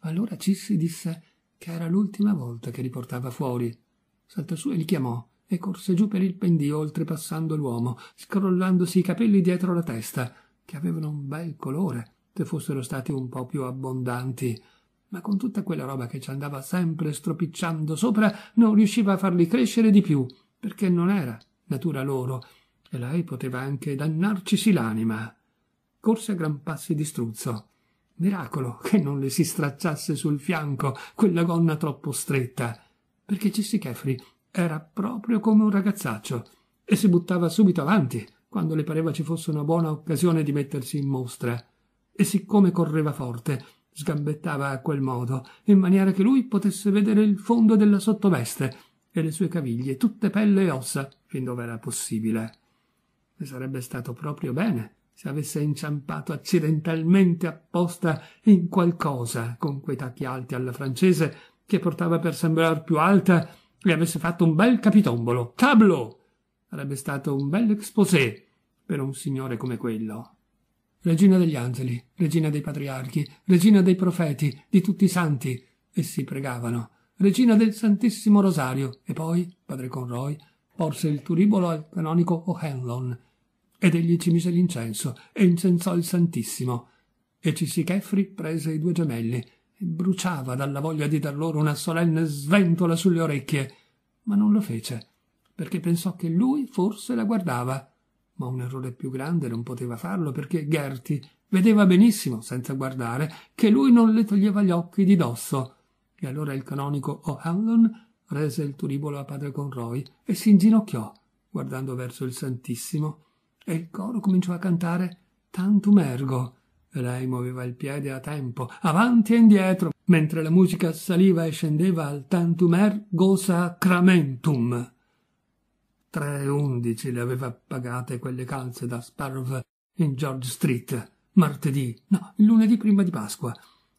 Allora Cissi disse che era l'ultima volta che li portava fuori. Saltò su e li chiamò e corse giù per il pendio oltrepassando l'uomo, scrollandosi i capelli dietro la testa, che avevano un bel colore se fossero stati un po più abbondanti. Ma con tutta quella roba che ci andava sempre stropicciando sopra, non riusciva a farli crescere di più, perché non era natura loro, e lei poteva anche dannarcisi l'anima. Corse a gran passi di struzzo. Miracolo che non le si stracciasse sul fianco quella gonna troppo stretta, perché Cissi Cefri era proprio come un ragazzaccio e si buttava subito avanti quando le pareva ci fosse una buona occasione di mettersi in mostra. E siccome correva forte, sgambettava a quel modo, in maniera che lui potesse vedere il fondo della sottoveste e le sue caviglie, tutte pelle e ossa, fin dove era possibile. E sarebbe stato proprio bene se avesse inciampato accidentalmente apposta in qualcosa con quei tacchi alti alla francese che portava per sembrar più alta lui avesse fatto un bel capitombolo. Tablo! Sarebbe stato un bel exposé per un signore come quello. Regina degli angeli, regina dei patriarchi, regina dei profeti, di tutti i santi, essi pregavano. Regina del Santissimo Rosario. E poi, padre Conroy, porse il turibolo al canonico O'Hanlon ed egli ci mise l'incenso e incensò il Santissimo. E Cissi Cissicefri prese i due gemelli e bruciava dalla voglia di dar loro una solenne sventola sulle orecchie, ma non lo fece, perché pensò che lui forse la guardava. Ma un errore più grande non poteva farlo perché Gerti vedeva benissimo, senza guardare, che lui non le toglieva gli occhi di dosso. E allora il canonico O'Hanlon rese il turibolo a padre Conroy e si inginocchiò, guardando verso il Santissimo, e il coro cominciò a cantare Tantum ergo lei muoveva il piede a tempo, avanti e indietro, mentre la musica saliva e scendeva al tantumer go sacramentum. Tre undici le aveva pagate quelle calze da Sparv in George Street, martedì, no, il lunedì prima di Pasqua,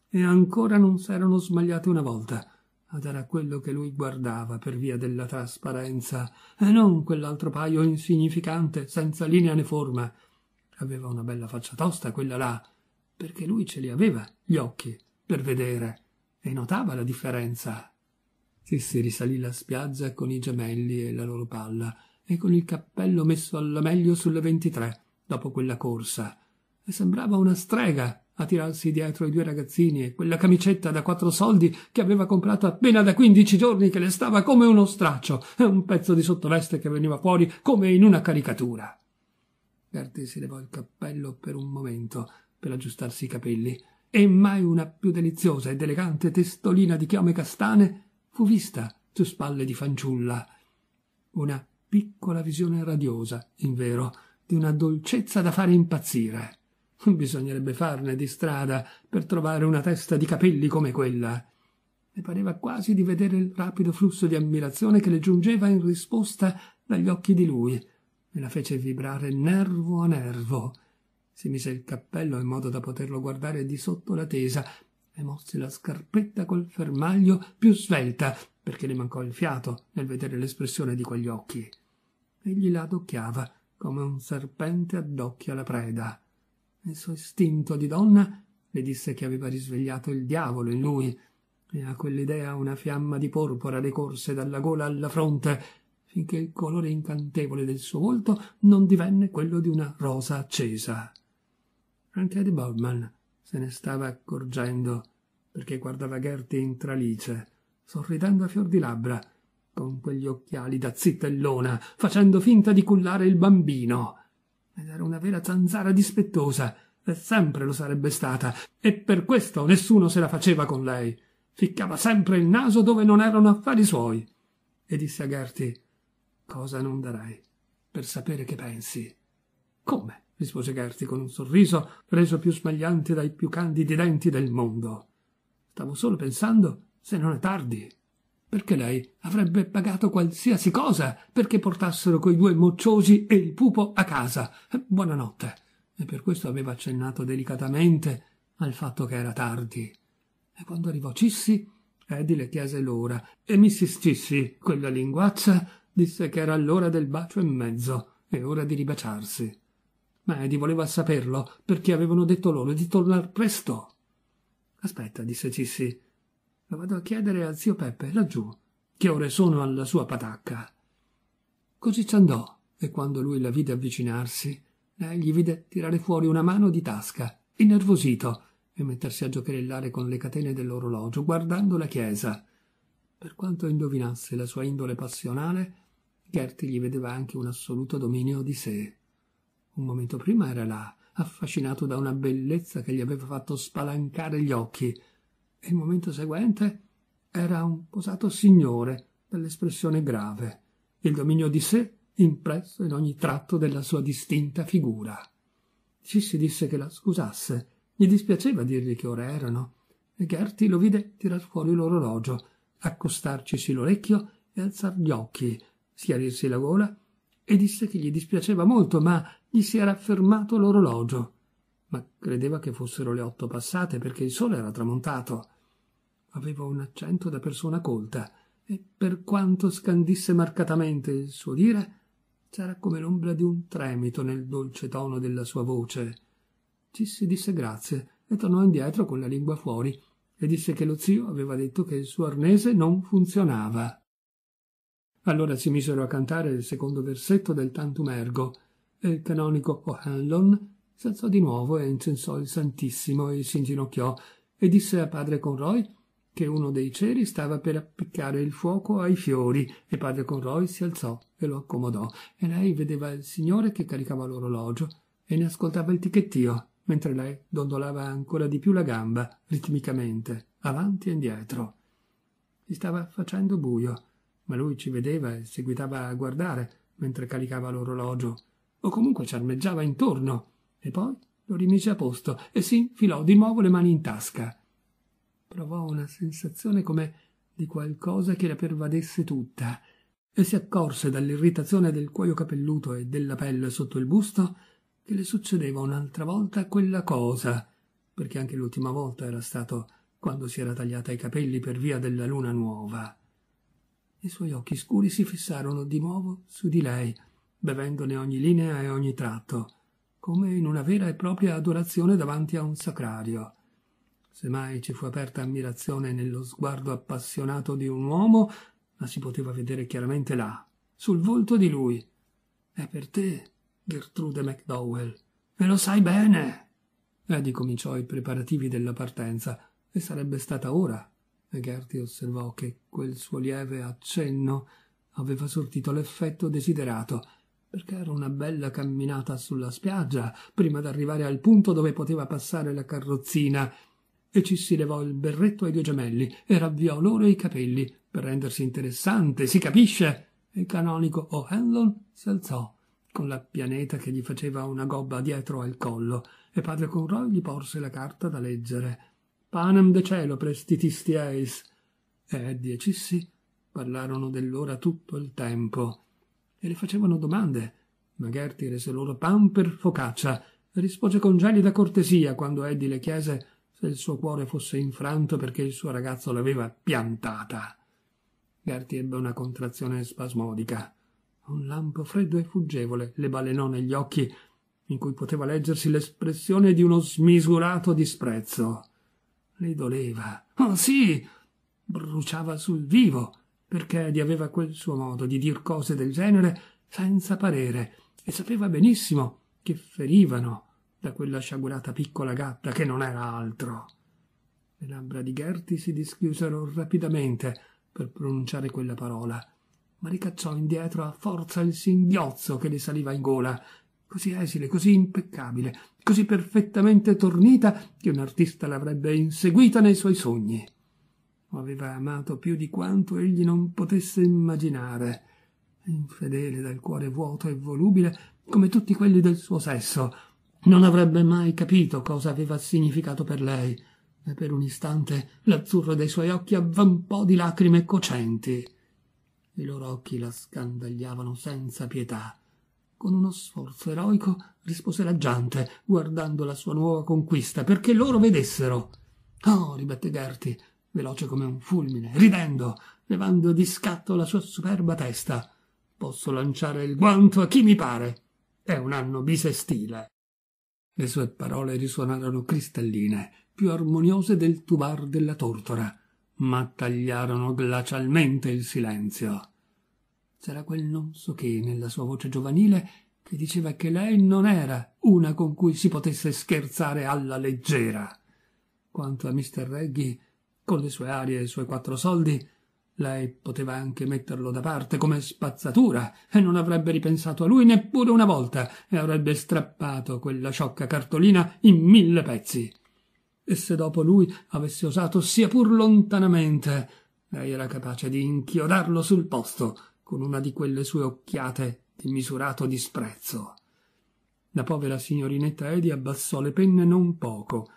e ancora non s'erano smagliate una volta ed era quello che lui guardava per via della trasparenza, e non quell'altro paio insignificante, senza linea né forma. Aveva una bella faccia tosta, quella là, perché lui ce li aveva gli occhi per vedere e notava la differenza. Sissi risalì la spiaggia con i gemelli e la loro palla e con il cappello messo alla meglio sulle 23 dopo quella corsa e sembrava una strega a tirarsi dietro i due ragazzini e quella camicetta da quattro soldi che aveva comprato appena da quindici giorni che le stava come uno straccio e un pezzo di sottoveste che veniva fuori come in una caricatura. Gertie si levò il cappello per un momento per aggiustarsi i capelli, e mai una più deliziosa ed elegante testolina di chiome castane fu vista su spalle di fanciulla. Una piccola visione radiosa, invero, di una dolcezza da fare impazzire. Bisognerebbe farne di strada per trovare una testa di capelli come quella. Le pareva quasi di vedere il rapido flusso di ammirazione che le giungeva in risposta dagli occhi di lui, e la fece vibrare nervo a nervo si mise il cappello in modo da poterlo guardare di sotto la tesa e mosse la scarpetta col fermaglio più svelta perché le mancò il fiato nel vedere l'espressione di quegli occhi. Egli la adocchiava come un serpente addocchia la preda. Il suo istinto di donna le disse che aveva risvegliato il diavolo in lui, e a quell'idea una fiamma di porpora le corse dalla gola alla fronte, finché il colore incantevole del suo volto non divenne quello di una rosa accesa. Anche Eddie Bobman se ne stava accorgendo perché guardava Gerty in tralice, sorridendo a fior di labbra, con quegli occhiali da zittellona, facendo finta di cullare il bambino. Ed era una vera zanzara dispettosa, e sempre lo sarebbe stata, e per questo nessuno se la faceva con lei. Ficcava sempre il naso dove non erano affari suoi. E disse a Gerty: Cosa non darai per sapere che pensi? Come? rispose Gerti con un sorriso preso più smagliante dai più candidi denti del mondo. Stavo solo pensando se non è tardi. Perché lei avrebbe pagato qualsiasi cosa perché portassero quei due mocciosi e il pupo a casa. Eh, buonanotte. E per questo aveva accennato delicatamente al fatto che era tardi. E quando arrivò Cissi, Eddie le chiese l'ora, e Mrs. Cissi, quella linguaccia, disse che era l'ora del bacio e mezzo, e ora di ribaciarsi. Ma Eddie voleva saperlo, perché avevano detto loro di tornare presto. Aspetta, disse Cissi. Lo vado a chiedere a zio Peppe, laggiù, che ore sono alla sua patacca. Così ci andò, e quando lui la vide avvicinarsi, lei gli vide tirare fuori una mano di tasca, innervosito, e mettersi a giocherellare con le catene dell'orologio, guardando la chiesa. Per quanto indovinasse la sua indole passionale, Gerti gli vedeva anche un assoluto dominio di sé. Un momento prima era là, affascinato da una bellezza che gli aveva fatto spalancare gli occhi, e il momento seguente era un posato signore dall'espressione grave, il dominio di sé impresso in ogni tratto della sua distinta figura. Cissi disse che la scusasse, gli dispiaceva dirgli che ore erano, e Gerti lo vide tirar fuori l'orologio, accostarcisi l'orecchio e alzar gli occhi, schiarirsi la gola, e disse che gli dispiaceva molto, ma gli si era fermato l'orologio, ma credeva che fossero le otto passate perché il sole era tramontato. Aveva un accento da persona colta e per quanto scandisse marcatamente il suo dire, c'era come l'ombra di un tremito nel dolce tono della sua voce. Ci si disse grazie e tornò indietro con la lingua fuori e disse che lo zio aveva detto che il suo arnese non funzionava. Allora si misero a cantare il secondo versetto del tantum ergo, e il canonico O'Hanlon s'alzò di nuovo e incensò il Santissimo e si inginocchiò e disse a padre Conroy che uno dei ceri stava per appiccare il fuoco ai fiori e padre Conroy si alzò e lo accomodò e lei vedeva il signore che caricava l'orologio e ne ascoltava il ticchettio mentre lei dondolava ancora di più la gamba ritmicamente avanti e indietro si stava facendo buio ma lui ci vedeva e seguitava a guardare mentre caricava l'orologio o comunque ciarmeggiava intorno, e poi lo rimise a posto e si infilò di nuovo le mani in tasca. Provò una sensazione come di qualcosa che la pervadesse tutta, e si accorse dall'irritazione del cuoio capelluto e della pelle sotto il busto che le succedeva un'altra volta quella cosa, perché anche l'ultima volta era stato quando si era tagliata i capelli per via della luna nuova. I suoi occhi scuri si fissarono di nuovo su di lei, bevendone ogni linea e ogni tratto, come in una vera e propria adorazione davanti a un sacrario. Se mai ci fu aperta ammirazione nello sguardo appassionato di un uomo, la si poteva vedere chiaramente là, sul volto di lui. È per te, Gertrude MacDowell. e lo sai bene. Eddie cominciò i preparativi della partenza, e sarebbe stata ora. E Gertie osservò che quel suo lieve accenno aveva sortito l'effetto desiderato perché era una bella camminata sulla spiaggia prima d'arrivare al punto dove poteva passare la carrozzina e ci si levò il berretto ai due gemelli e ravviò loro i capelli per rendersi interessante, si capisce? Il canonico O'Hanlon si alzò con la pianeta che gli faceva una gobba dietro al collo e padre Conroy gli porse la carta da leggere. Panem de cielo prestitisti eis. E Eddie e parlarono dell'ora tutto il tempo e le facevano domande. Ma Magherti rese loro pan per focaccia, e rispose con gelida cortesia quando Eddie le chiese se il suo cuore fosse infranto perché il suo ragazzo l'aveva piantata. Gerti ebbe una contrazione spasmodica. Un lampo freddo e fuggevole le balenò negli occhi, in cui poteva leggersi l'espressione di uno smisurato disprezzo. Le doleva. Oh sì! Bruciava sul vivo perché di aveva quel suo modo di dir cose del genere senza parere e sapeva benissimo che ferivano da quella sciagurata piccola gatta che non era altro. Le labbra di Gerti si dischiusero rapidamente per pronunciare quella parola, ma ricacciò indietro a forza il singhiozzo che le saliva in gola, così esile, così impeccabile, così perfettamente tornita che un artista l'avrebbe inseguita nei suoi sogni lo aveva amato più di quanto egli non potesse immaginare, infedele dal cuore vuoto e volubile come tutti quelli del suo sesso, non avrebbe mai capito cosa aveva significato per lei, e per un istante l'azzurro dei suoi occhi avvampò di lacrime cocenti. I loro occhi la scandagliavano senza pietà. Con uno sforzo eroico rispose raggiante, guardando la sua nuova conquista, perché loro vedessero. Oh, ribatte Gerti, veloce come un fulmine, ridendo, levando di scatto la sua superba testa. Posso lanciare il guanto a chi mi pare. È un anno bisestile. Le sue parole risuonarono cristalline, più armoniose del tubar della tortora, ma tagliarono glacialmente il silenzio. C'era quel non so che nella sua voce giovanile che diceva che lei non era una con cui si potesse scherzare alla leggera. Quanto a Mr. Reggie, con le sue arie e i suoi quattro soldi, lei poteva anche metterlo da parte come spazzatura e non avrebbe ripensato a lui neppure una volta e avrebbe strappato quella sciocca cartolina in mille pezzi. E se dopo lui avesse osato sia pur lontanamente, lei era capace di inchiodarlo sul posto con una di quelle sue occhiate di misurato disprezzo. La povera signorinetta Edi abbassò le penne non poco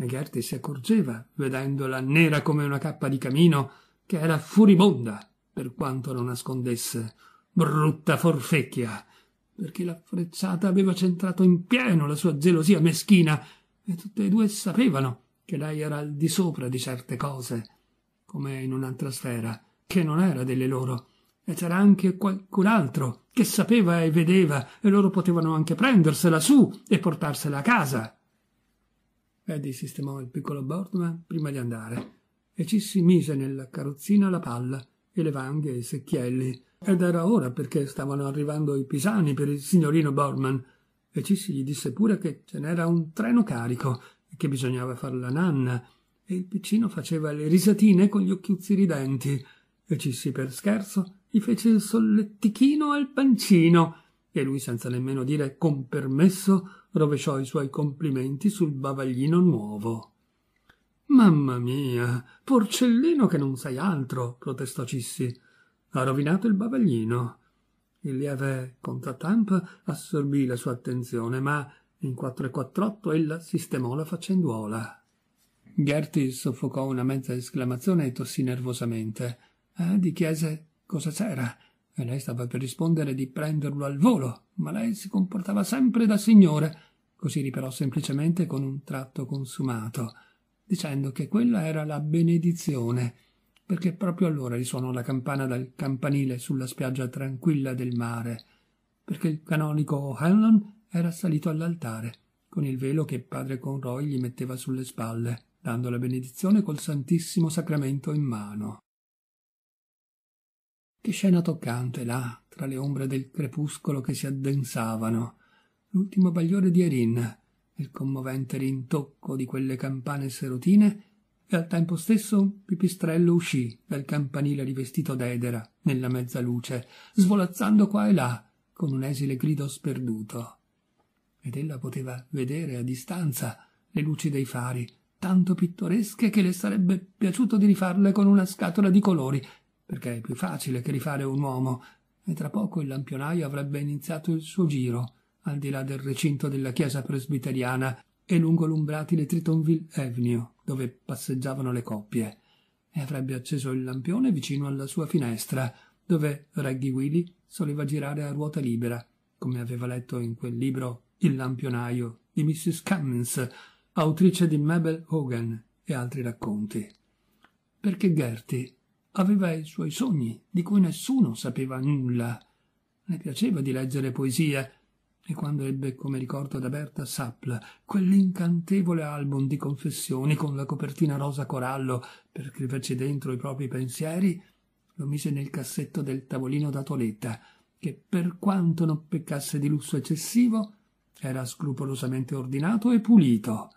Legherti si accorgeva, vedendola nera come una cappa di camino, che era furibonda, per quanto lo nascondesse. Brutta forfecchia! Perché la frecciata aveva centrato in pieno la sua gelosia meschina, e tutte e due sapevano che lei era al di sopra di certe cose, come in un'altra sfera, che non era delle loro e c'era anche qualcun altro che sapeva e vedeva e loro potevano anche prendersela su e portarsela a casa. Eddie sistemò il piccolo Birdman eh, prima di andare e ci si mise nella carrozzina la palla e le vanghe e i secchielli. Ed era ora perché stavano arrivando i pisani per il signorino Borman. E ci si gli disse pure che ce n'era un treno carico e che bisognava far la nanna. E il piccino faceva le risatine con gli occhiuzzi ridenti. E ci si per scherzo gli fece il sollettichino al pancino. E lui, senza nemmeno dire con permesso, rovesciò i suoi complimenti sul bavaglino nuovo. Mamma mia, porcellino che non sai altro, protestò Cissi. Ha rovinato il bavaglino. Il lieve contrattamp assorbì la sua attenzione, ma in 448 ella sistemò la faccenduola. Gerti soffocò una mezza esclamazione e tossì nervosamente. Eddie eh, chiese cosa c'era e lei stava per rispondere di prenderlo al volo, ma lei si comportava sempre da signore, così riparò semplicemente con un tratto consumato, dicendo che quella era la benedizione, perché proprio allora risuonò la campana dal campanile sulla spiaggia tranquilla del mare, perché il canonico O'Hanlon era salito all'altare, con il velo che padre Conroy gli metteva sulle spalle, dando la benedizione col Santissimo Sacramento in mano. Che scena toccante là, tra le ombre del crepuscolo che si addensavano, l'ultimo bagliore di Erin, il commovente rintocco di quelle campane serotine, e al tempo stesso un pipistrello uscì dal campanile rivestito d'edera, nella mezzaluce, svolazzando qua e là, con un esile grido sperduto. Ed ella poteva vedere a distanza le luci dei fari, tanto pittoresche che le sarebbe piaciuto di rifarle con una scatola di colori, perché è più facile che rifare un uomo, e tra poco il lampionaio avrebbe iniziato il suo giro, al di là del recinto della chiesa presbiteriana e lungo l'umbratile Tritonville Avenue, dove passeggiavano le coppie, e avrebbe acceso il lampione vicino alla sua finestra, dove Reggie Willy soleva girare a ruota libera, come aveva letto in quel libro Il lampionaio di Mrs. Cummins, autrice di Mabel Hogan e altri racconti. Perché Gertie aveva i suoi sogni, di cui nessuno sapeva nulla. Le piaceva di leggere poesia, e quando ebbe come ricordo da Berta Sapla quell'incantevole album di confessioni con la copertina rosa corallo per scriverci dentro i propri pensieri, lo mise nel cassetto del tavolino da toletta, che per quanto non peccasse di lusso eccessivo, era scrupolosamente ordinato e pulito.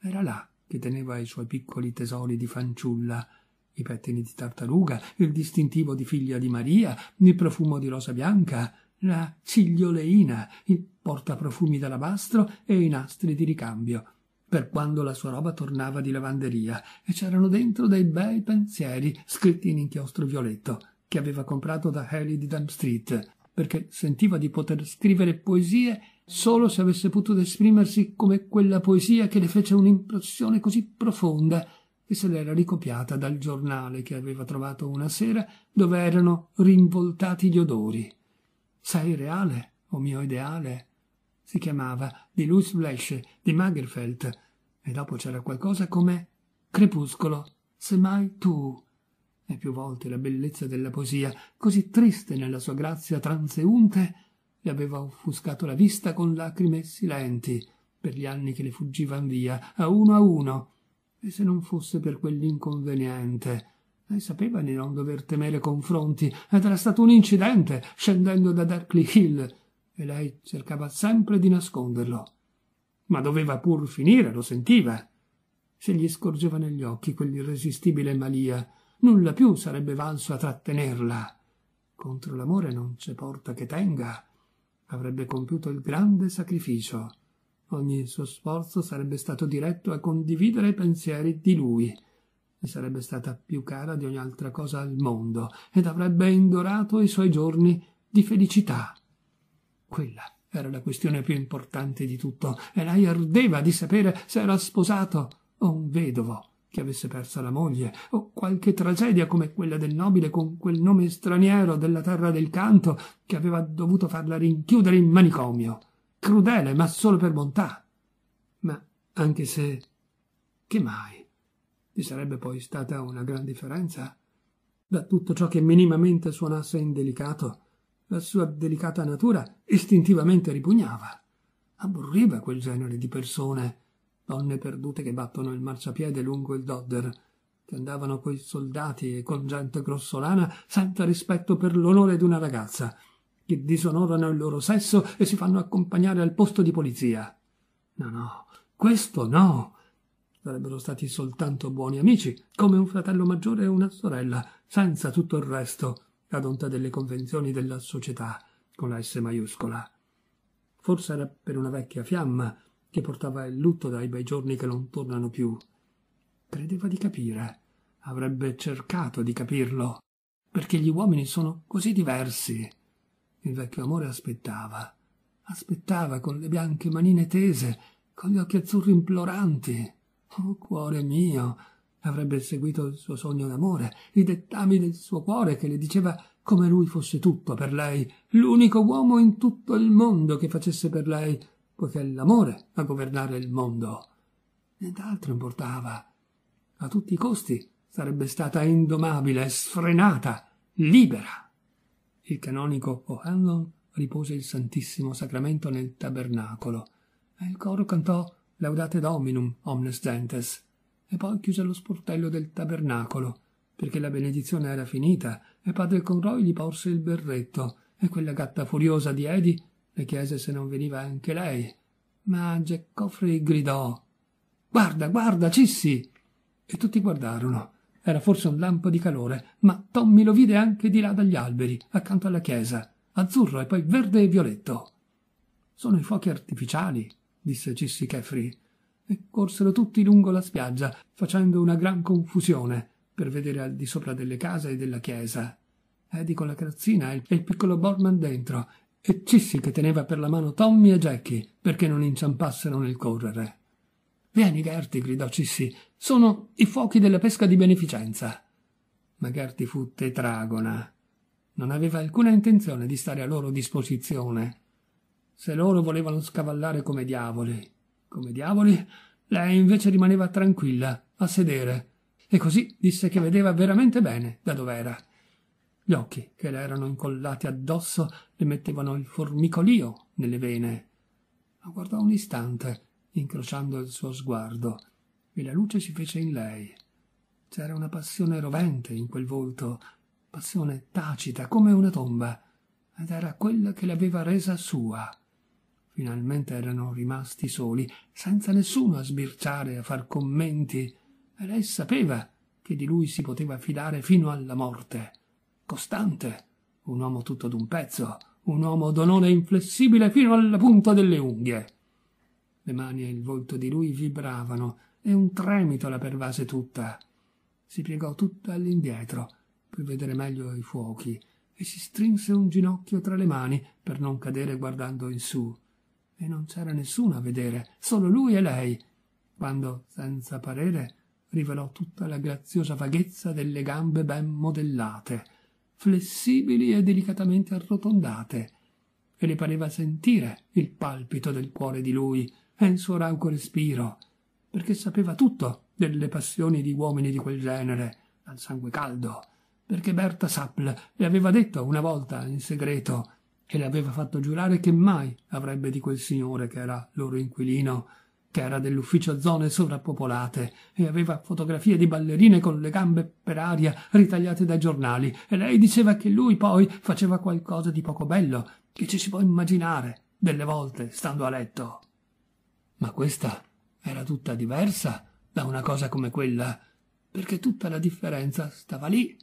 Era là che teneva i suoi piccoli tesori di fanciulla, i pettini di tartaruga, il distintivo di figlia di Maria, il profumo di rosa bianca, la ciglioleina, il portaprofumi d'alabastro e i nastri di ricambio, per quando la sua roba tornava di lavanderia, e c'erano dentro dei bei pensieri scritti in inchiostro violetto, che aveva comprato da Harry di Dam Street, perché sentiva di poter scrivere poesie solo se avesse potuto esprimersi come quella poesia che le fece un'impressione così profonda e se l'era ricopiata dal giornale che aveva trovato una sera dove erano rinvoltati gli odori. Sei reale, o mio ideale? Si chiamava di Louis Blesch, di Magerfeld, e dopo c'era qualcosa come Crepuscolo, se mai tu. E più volte la bellezza della poesia, così triste nella sua grazia transeunte, le aveva offuscato la vista con lacrime silenti per gli anni che le fuggivan via, a uno a uno, e se non fosse per quell'inconveniente. Lei sapeva di non dover temere confronti, ed era stato un incidente scendendo da Darkley Hill, e lei cercava sempre di nasconderlo. Ma doveva pur finire, lo sentiva. Se gli scorgeva negli occhi quell'irresistibile malia, nulla più sarebbe valso a trattenerla. Contro l'amore non c'è porta che tenga. Avrebbe compiuto il grande sacrificio. Ogni suo sforzo sarebbe stato diretto a condividere i pensieri di lui. Mi sarebbe stata più cara di ogni altra cosa al mondo ed avrebbe indorato i suoi giorni di felicità. Quella era la questione più importante di tutto e lei ardeva di sapere se era sposato o un vedovo che avesse perso la moglie o qualche tragedia come quella del nobile con quel nome straniero della terra del canto che aveva dovuto farla rinchiudere in manicomio crudele, ma solo per bontà. Ma anche se... che mai? Ci sarebbe poi stata una gran differenza? Da tutto ciò che minimamente suonasse indelicato, la sua delicata natura istintivamente ripugnava. Aborriva quel genere di persone, donne perdute che battono il marciapiede lungo il Dodder, che andavano coi soldati e con gente grossolana senza rispetto per l'onore d'una ragazza, che disonorano il loro sesso e si fanno accompagnare al posto di polizia. No, no, questo no. Sarebbero stati soltanto buoni amici, come un fratello maggiore e una sorella, senza tutto il resto, ad onta delle convenzioni della società, con la S maiuscola. Forse era per una vecchia fiamma che portava il lutto dai bei giorni che non tornano più. Credeva di capire, avrebbe cercato di capirlo, perché gli uomini sono così diversi il vecchio amore aspettava, aspettava con le bianche manine tese, con gli occhi azzurri imploranti. Oh cuore mio! Avrebbe seguito il suo sogno d'amore, i dettami del suo cuore che le diceva come lui fosse tutto per lei, l'unico uomo in tutto il mondo che facesse per lei, poiché è l'amore a governare il mondo. Nient'altro importava. A tutti i costi sarebbe stata indomabile, sfrenata, libera il canonico O'Hanlon ripose il Santissimo Sacramento nel tabernacolo e il coro cantò Laudate Dominum omnes gentes e poi chiuse lo sportello del tabernacolo perché la benedizione era finita e padre Conroy gli porse il berretto e quella gatta furiosa di Edi le chiese se non veniva anche lei ma Jack Coffrey gridò Guarda, guarda, Cissi! E tutti guardarono era forse un lampo di calore, ma Tommy lo vide anche di là dagli alberi, accanto alla chiesa, azzurro e poi verde e violetto. Sono i fuochi artificiali, disse Cissi Caffrey, e corsero tutti lungo la spiaggia, facendo una gran confusione, per vedere al di sopra delle case e della chiesa. Eddie eh, con la calzina e il piccolo Borman dentro, e Cissi che teneva per la mano Tommy e Jackie perché non inciampassero nel correre. Vieni, Gerti, gridò Cissi. Sono i fuochi della pesca di beneficenza. Ma Gerti fu tetragona. Non aveva alcuna intenzione di stare a loro disposizione. Se loro volevano scavallare come diavoli, come diavoli, lei invece rimaneva tranquilla, a sedere, e così disse che vedeva veramente bene da dov'era. Gli occhi che le erano incollati addosso le mettevano il formicolio nelle vene. La guardò un istante incrociando il suo sguardo, e la luce si fece in lei. C'era una passione rovente in quel volto, passione tacita come una tomba, ed era quella che l'aveva resa sua. Finalmente erano rimasti soli, senza nessuno a sbirciare, a far commenti, e lei sapeva che di lui si poteva fidare fino alla morte. Costante, un uomo tutto d'un pezzo, un uomo d'onore inflessibile fino alla punta delle unghie le mani e il volto di lui vibravano e un tremito la pervase tutta. Si piegò tutta all'indietro per vedere meglio i fuochi e si strinse un ginocchio tra le mani per non cadere guardando in su. E non c'era nessuno a vedere, solo lui e lei, quando, senza parere, rivelò tutta la graziosa vaghezza delle gambe ben modellate, flessibili e delicatamente arrotondate, e le pareva sentire il palpito del cuore di lui, e il suo rauco respiro, perché sapeva tutto delle passioni di uomini di quel genere, al sangue caldo, perché Berta Sapple le aveva detto una volta in segreto e le aveva fatto giurare che mai avrebbe di quel signore che era loro inquilino, che era dell'ufficio zone sovrappopolate e aveva fotografie di ballerine con le gambe per aria ritagliate dai giornali e lei diceva che lui poi faceva qualcosa di poco bello che ci si può immaginare delle volte stando a letto. Ma questa era tutta diversa da una cosa come quella, perché tutta la differenza stava lì,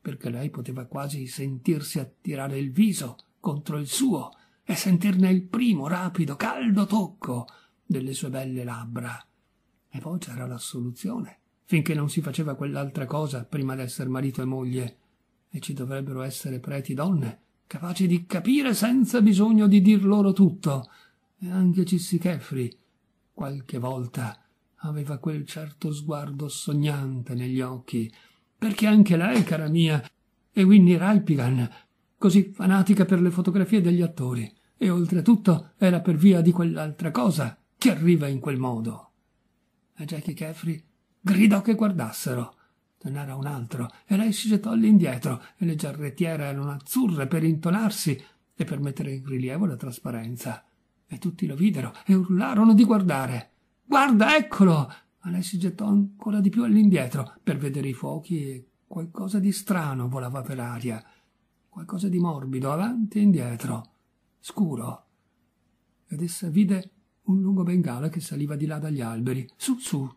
perché lei poteva quasi sentirsi attirare il viso contro il suo e sentirne il primo rapido, caldo tocco delle sue belle labbra. E poi c'era la soluzione, finché non si faceva quell'altra cosa prima d'essere marito e moglie. E ci dovrebbero essere preti donne, capaci di capire senza bisogno di dir loro tutto. E anche Cissi Caffrey, Qualche volta aveva quel certo sguardo sognante negli occhi, perché anche lei, cara mia, e Winnie Ralpigan, così fanatica per le fotografie degli attori, e oltretutto era per via di quell'altra cosa che arriva in quel modo. e Jackie Caffrey gridò che guardassero. Ce n'era un altro, e lei si gettò all'indietro e le giarrettiere erano azzurre per intonarsi e per mettere in rilievo la trasparenza e tutti lo videro e urlarono di guardare. Guarda, eccolo! Ma lei si gettò ancora di più all'indietro per vedere i fuochi e qualcosa di strano volava per aria, qualcosa di morbido avanti e indietro, scuro. Ed essa vide un lungo bengala che saliva di là dagli alberi, su su,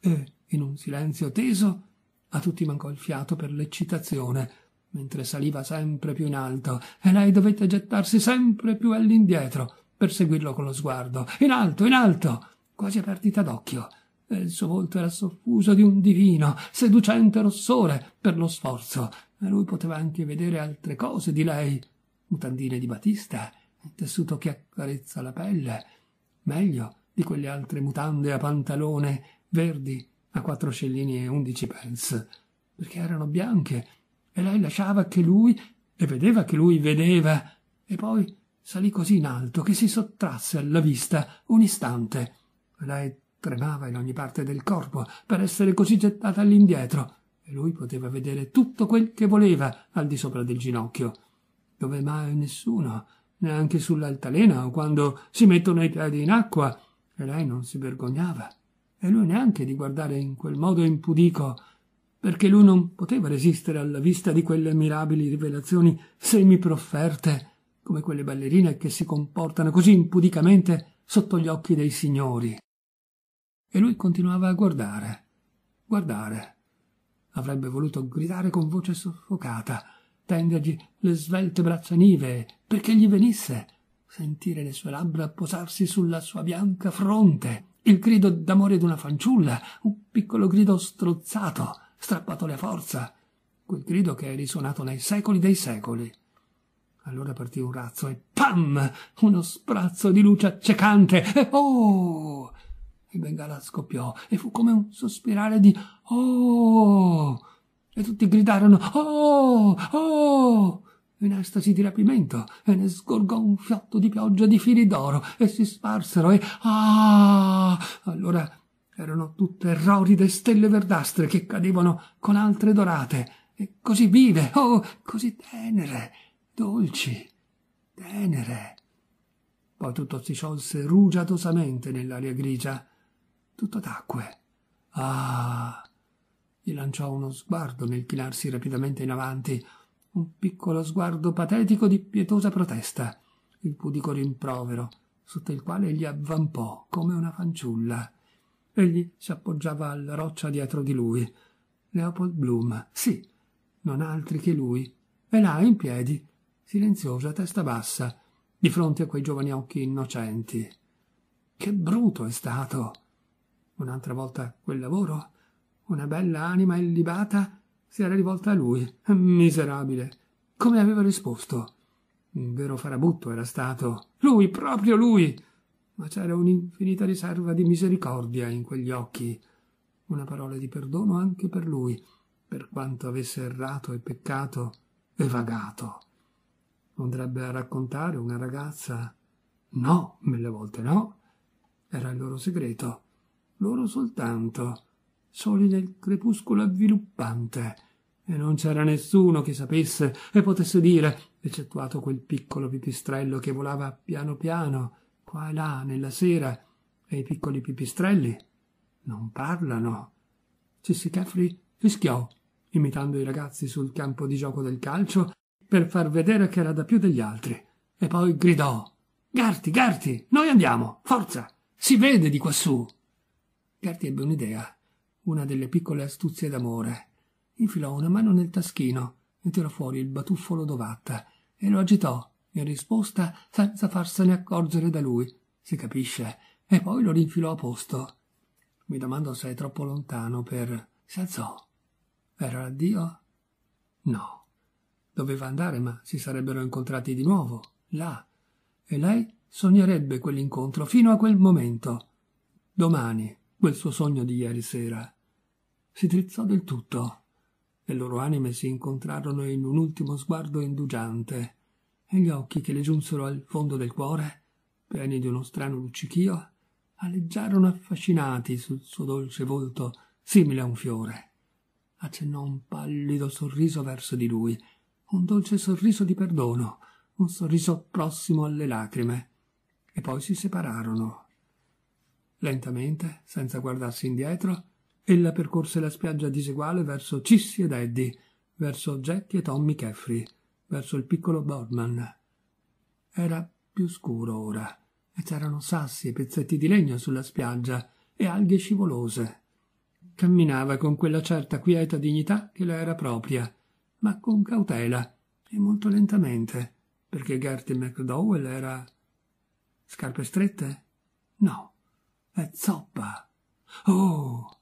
e in un silenzio teso a tutti mancò il fiato per l'eccitazione, mentre saliva sempre più in alto e lei dovette gettarsi sempre più all'indietro per seguirlo con lo sguardo. In alto, in alto! quasi a perdita d'occhio. E eh, il suo volto era soffuso di un divino, seducente rossore per lo sforzo. E lui poteva anche vedere altre cose di lei. Mutandine di batista, tessuto che accarezza la pelle, meglio di quelle altre mutande a pantalone verdi a quattro scellini e undici pence, perché erano bianche e lei lasciava che lui e vedeva che lui vedeva e poi salì così in alto che si sottrasse alla vista un istante. Lei tremava in ogni parte del corpo per essere così gettata all'indietro e lui poteva vedere tutto quel che voleva al di sopra del ginocchio. Dove mai nessuno, neanche sull'altalena o quando si mettono i piedi in acqua, e lei non si vergognava, e lui neanche di guardare in quel modo impudico, perché lui non poteva resistere alla vista di quelle mirabili rivelazioni semiprofferte come quelle ballerine che si comportano così impudicamente sotto gli occhi dei signori. E lui continuava a guardare, guardare. Avrebbe voluto gridare con voce soffocata, tendergli le svelte braccia nivee, perché gli venisse, sentire le sue labbra posarsi sulla sua bianca fronte, il grido d'amore d'una fanciulla, un piccolo grido strozzato, strappato alla forza, quel grido che è risuonato nei secoli dei secoli. Allora partì un razzo e pam! Uno sprazzo di luce accecante. E oh! Il bengala scoppiò e fu come un sospirare di oh! E tutti gridarono oh! Oh! in estasi di rapimento e ne sgorgò un fiotto di pioggia di fili d'oro e si sparsero e ah! Allora erano tutte roride stelle verdastre che cadevano con altre dorate e così vive, oh, così tenere dolci, tenere. Poi tutto si sciolse rugiadosamente nell'aria grigia. Tutto tacque. Ah! Gli lanciò uno sguardo nel chinarsi rapidamente in avanti, un piccolo sguardo patetico di pietosa protesta, il pudico rimprovero, sotto il quale gli avvampò come una fanciulla. Egli si appoggiava alla roccia dietro di lui. Leopold Bloom, sì, non altri che lui, e là in piedi silenziosa, a testa bassa, di fronte a quei giovani occhi innocenti. Che bruto è stato! Un'altra volta quel lavoro? Una bella anima illibata si era rivolta a lui. Miserabile! Come aveva risposto? Un vero farabutto era stato. Lui, proprio lui! Ma c'era un'infinita riserva di misericordia in quegli occhi. Una parola di perdono anche per lui, per quanto avesse errato e peccato e vagato andrebbe a raccontare una ragazza? No, mille volte no. Era il loro segreto, loro soltanto, soli nel crepuscolo avviluppante, e non c'era nessuno che sapesse e potesse dire, eccettuato quel piccolo pipistrello che volava piano piano, qua e là, nella sera, e i piccoli pipistrelli non parlano. Cissy Caffrey fischiò, imitando i ragazzi sul campo di gioco del calcio, per far vedere che era da più degli altri, e poi gridò Garti, Garti, noi andiamo, forza, si vede di quassù. Garti ebbe un'idea, una delle piccole astuzie d'amore. Infilò una mano nel taschino e tirò fuori il batuffolo d'ovatta e lo agitò in risposta senza farsene accorgere da lui, si capisce, e poi lo rinfilò a posto. Mi domando se è troppo lontano per... si alzò. Era addio? No. Doveva andare, ma si sarebbero incontrati di nuovo, là. E lei sognerebbe quell'incontro fino a quel momento. Domani, quel suo sogno di ieri sera. Si drizzò del tutto. Le loro anime si incontrarono in un ultimo sguardo indugiante, e gli occhi che le giunsero al fondo del cuore, pieni di uno strano luccichio, aleggiarono affascinati sul suo dolce volto simile a un fiore. Accennò un pallido sorriso verso di lui un dolce sorriso di perdono, un sorriso prossimo alle lacrime, e poi si separarono. Lentamente, senza guardarsi indietro, ella percorse la spiaggia diseguale verso Cissi ed Eddie, verso Jackie e Tommy Caffrey, verso il piccolo Boardman. Era più scuro ora, e c'erano sassi e pezzetti di legno sulla spiaggia, e alghe scivolose. Camminava con quella certa quieta dignità che le era propria, ma con cautela e molto lentamente, perché Gerty McDowell era. Scarpe strette? No, è zoppa. Oh!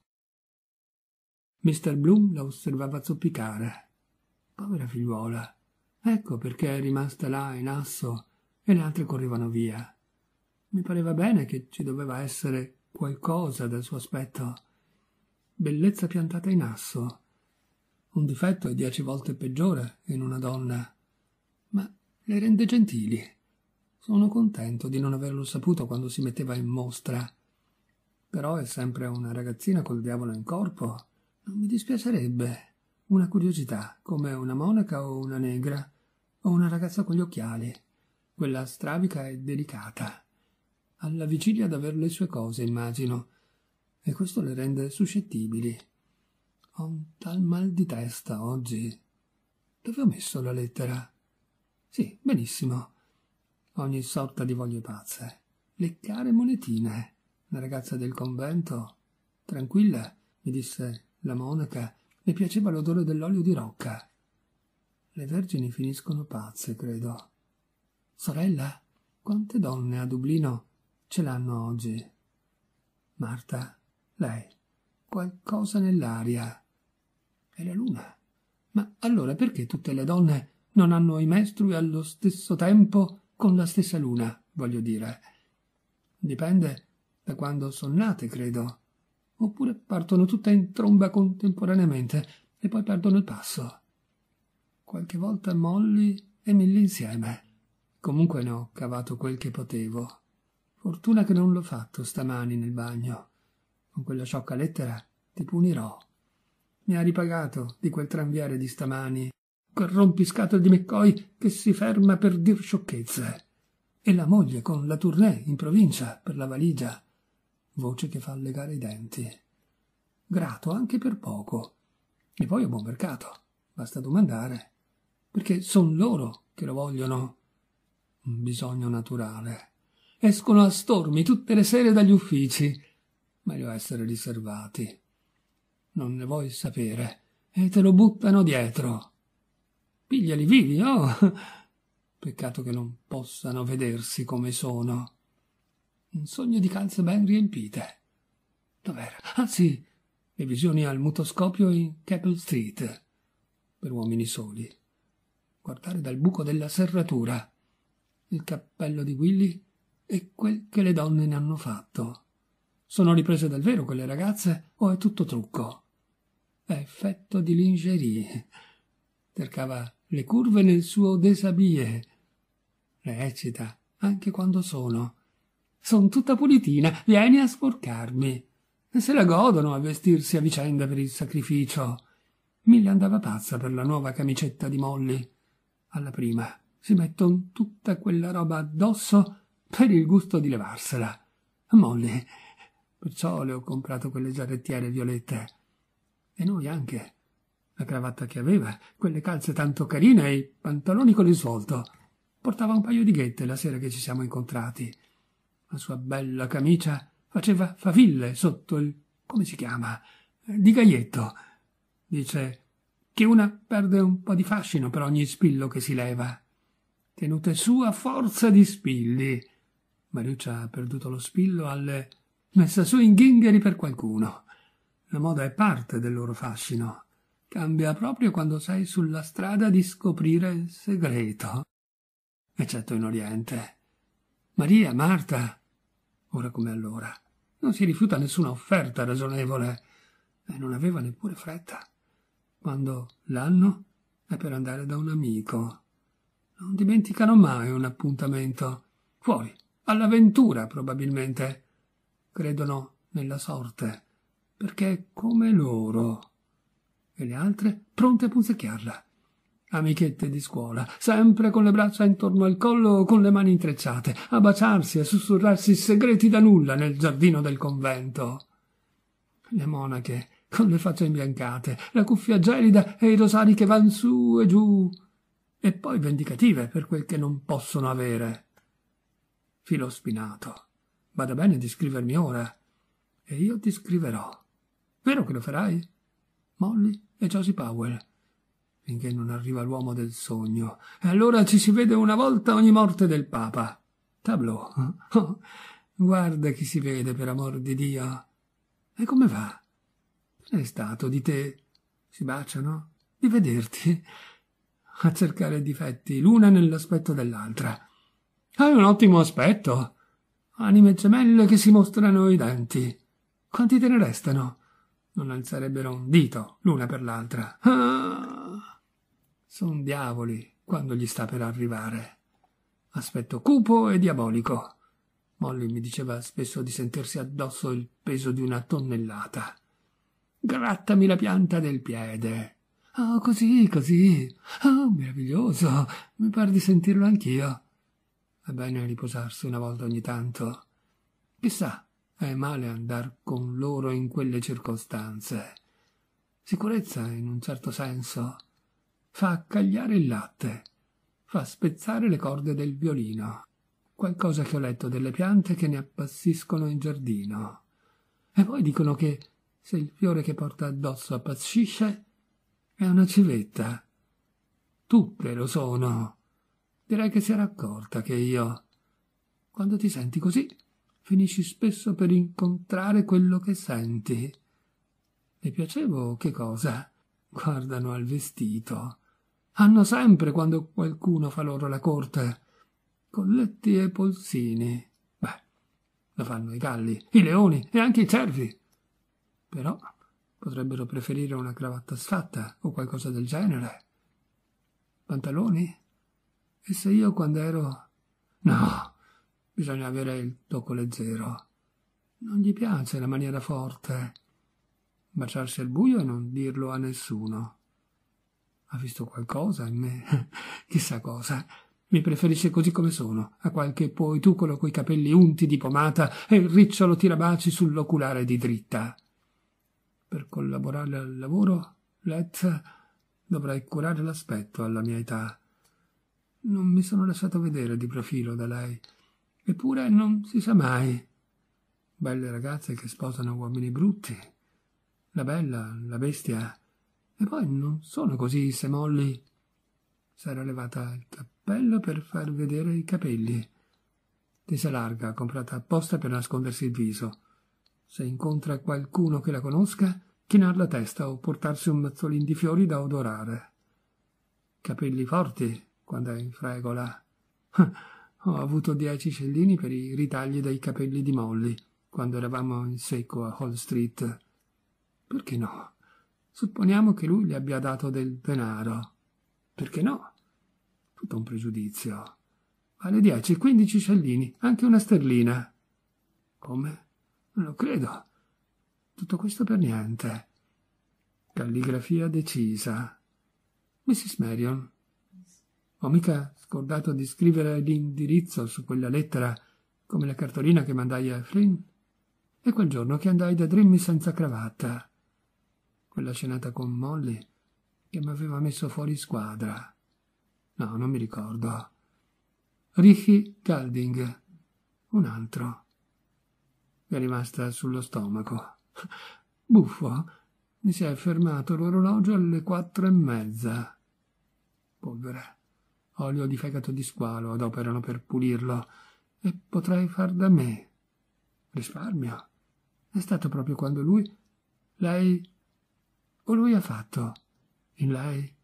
Mr. Bloom la osservava zoppicare. Povera figliuola. Ecco perché è rimasta là in asso e le altre correvano via. Mi pareva bene che ci doveva essere qualcosa dal suo aspetto. Bellezza piantata in asso un difetto è dieci volte peggiore in una donna, ma le rende gentili. Sono contento di non averlo saputo quando si metteva in mostra. Però è sempre una ragazzina col diavolo in corpo. Non mi dispiacerebbe. Una curiosità, come una monaca o una negra, o una ragazza con gli occhiali. Quella stravica e delicata. Alla vigilia d'aver le sue cose, immagino. E questo le rende suscettibili. Ho un tal mal di testa oggi. Dove ho messo la lettera? Sì, benissimo. Ogni sorta di voglie pazze. Le care monetine. La ragazza del convento. Tranquilla, mi disse la monaca. Mi piaceva l'odore dell'olio di rocca. Le vergini finiscono pazze, credo. Sorella, quante donne a Dublino ce l'hanno oggi? Marta, lei, qualcosa nell'aria è la luna. Ma allora perché tutte le donne non hanno i mestrui allo stesso tempo con la stessa luna, voglio dire? Dipende da quando sono nate, credo. Oppure partono tutte in tromba contemporaneamente e poi perdono il passo. Qualche volta molli e mille insieme. Comunque ne ho cavato quel che potevo. Fortuna che non l'ho fatto stamani nel bagno. Con quella sciocca lettera ti punirò mi ha ripagato di quel tranviere di stamani, quel rompiscato di McCoy che si ferma per dir sciocchezze. E la moglie con la tournée in provincia per la valigia. Voce che fa legare i denti. Grato anche per poco. E poi a buon mercato. Basta domandare. Perché son loro che lo vogliono. Un bisogno naturale. Escono a stormi tutte le sere dagli uffici. Meglio essere riservati non ne vuoi sapere, e te lo buttano dietro. Pigliali vivi, oh! Peccato che non possano vedersi come sono. Un sogno di calze ben riempite. Dov'era? Ah sì, le visioni al mutoscopio in Capel Street, per uomini soli. Guardare dal buco della serratura, il cappello di Willy e quel che le donne ne hanno fatto. Sono riprese dal vero quelle ragazze o è tutto trucco? effetto di lingerie. Cercava le curve nel suo desabie. Le eccita anche quando sono. Son tutta pulitina, vieni a sporcarmi. E se la godono a vestirsi a vicenda per il sacrificio. Mille andava pazza per la nuova camicetta di Molly. Alla prima si metton tutta quella roba addosso per il gusto di levarsela. Molly, perciò le ho comprato quelle giarrettiere violette e noi anche. La cravatta che aveva, quelle calze tanto carine e i pantaloni con il svolto. Portava un paio di ghette la sera che ci siamo incontrati. La sua bella camicia faceva faville sotto il... come si chiama? Di gaietto. Dice che una perde un po' di fascino per ogni spillo che si leva. Tenute su a forza di spilli. Mariuccia ha perduto lo spillo alle... messa su in ghingheri per qualcuno. La moda è parte del loro fascino. Cambia proprio quando sei sulla strada di scoprire il segreto. Eccetto in Oriente. Maria, Marta, ora come allora, non si rifiuta nessuna offerta ragionevole e non aveva neppure fretta. Quando l'anno è per andare da un amico. Non dimenticano mai un appuntamento. Fuori, all'avventura probabilmente. Credono nella sorte perché è come loro. E le altre pronte a punzecchiarla. Amichette di scuola, sempre con le braccia intorno al collo o con le mani intrecciate, a baciarsi e a sussurrarsi segreti da nulla nel giardino del convento. Le monache, con le facce imbiancate, la cuffia gelida e i rosari che van su e giù, e poi vendicative per quel che non possono avere. Filo spinato, vada bene di scrivermi ora, e io ti scriverò. Vero che lo farai? Molly e Josie Powell. Finché non arriva l'uomo del sogno. E allora ci si vede una volta ogni morte del Papa. Tableau. guarda chi si vede, per amor di Dio. E come va? È stato di te. Si baciano? Di vederti. A cercare difetti l'una nell'aspetto dell'altra. Hai un ottimo aspetto. Anime gemelle che si mostrano i denti. Quanti te ne restano? non alzerebbero un dito l'una per l'altra. Ah, son diavoli quando gli sta per arrivare. Aspetto cupo e diabolico. Molly mi diceva spesso di sentirsi addosso il peso di una tonnellata. Grattami la pianta del piede. oh, così, così. Ah, oh, meraviglioso. Mi pare di sentirlo anch'io. È bene riposarsi una volta ogni tanto. Chissà, è male andar con loro in quelle circostanze. Sicurezza, in un certo senso, fa cagliare il latte, fa spezzare le corde del violino. Qualcosa che ho letto delle piante che ne appassiscono in giardino. E poi dicono che se il fiore che porta addosso appassisce è una civetta. Tutte lo sono. Direi che si era accorta che io. Quando ti senti così, finisci spesso per incontrare quello che senti. Le piacevo che cosa? Guardano al vestito. Hanno sempre quando qualcuno fa loro la corte. Colletti e polsini. Beh, lo fanno i galli, i leoni e anche i cervi. Però potrebbero preferire una cravatta sfatta o qualcosa del genere. Pantaloni? E se io quando ero... No, Bisogna avere il tocco leggero. Non gli piace la maniera forte. Baciarsi al buio e non dirlo a nessuno. Ha visto qualcosa in me, chissà cosa. Mi preferisce così come sono, a qualche poetucolo coi capelli unti di pomata e il ricciolo tirabaci sull'oculare di dritta. Per collaborare al lavoro, Let, dovrei curare l'aspetto alla mia età. Non mi sono lasciato vedere di profilo da lei. Eppure non si sa mai. Belle ragazze che sposano uomini brutti. La bella, la bestia. E poi non sono così semolli. S'era levata il cappello per far vedere i capelli. Tesa larga, comprata apposta per nascondersi il viso. Se incontra qualcuno che la conosca, chinar la testa o portarsi un mazzolino di fiori da odorare. Capelli forti, quando è in fregola. Ho avuto dieci scellini per i ritagli dei capelli di Molly, quando eravamo in secco a Hall Street. Perché no? Supponiamo che lui gli abbia dato del denaro. Perché no? Tutto un pregiudizio. Vale 10, 15 scellini, anche una sterlina. Come? Non lo credo. Tutto questo per niente. Calligrafia decisa. Mrs. Marion ho mica scordato di scrivere l'indirizzo su quella lettera, come la cartolina che mandai a Flynn. E quel giorno che andai da Drimmi senza cravatta. Quella scenata con Molly che mi aveva messo fuori squadra. No, non mi ricordo. Ricky Galding. Un altro. Mi è rimasta sullo stomaco. Buffo, mi si è fermato l'orologio alle quattro e mezza. Polvere olio di fegato di squalo adoperano per pulirlo, e potrei far da me. Risparmio. È stato proprio quando lui, lei, o lui ha fatto, in lei,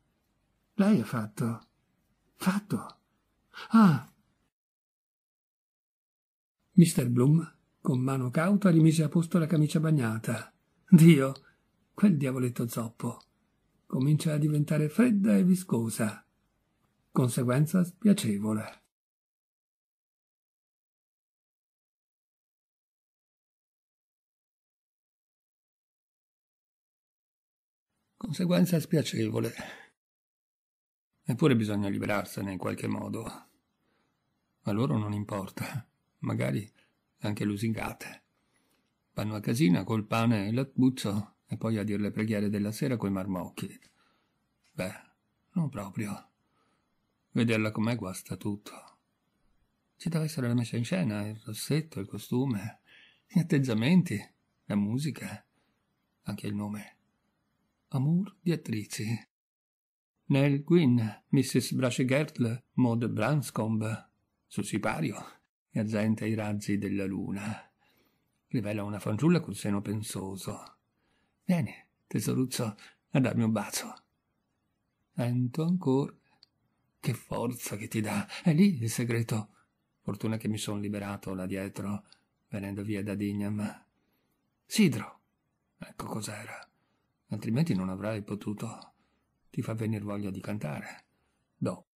lei ha fatto, fatto. Ah! Mr. Bloom, con mano cauta, rimise a posto la camicia bagnata. Dio, quel diavoletto zoppo. Comincia a diventare fredda e viscosa conseguenza spiacevole. Conseguenza spiacevole. Eppure bisogna liberarsene in qualche modo. A loro non importa, magari anche lusingate. Vanno a casina col pane e l'atbuccio e poi a dir le preghiere della sera coi marmocchi. Beh, non proprio. Vederla con guasta tutto. Ci deve essere la messa in scena, il rossetto, il costume, gli atteggiamenti, la musica, anche il nome. Amour di attrici. Nell Gwyn, Mrs. Brashe Gertl, Maud Branscombe, sul sipario, e azzenta i razzi della luna. Rivela una fanciulla col seno pensoso. Vieni, tesoruzzo, a darmi un bacio. Sento ancora che forza che ti dà, è lì il segreto. Fortuna che mi son liberato là dietro, venendo via da Dignam. Sidro, ecco cos'era, altrimenti non avrai potuto. Ti fa venir voglia di cantare. Do.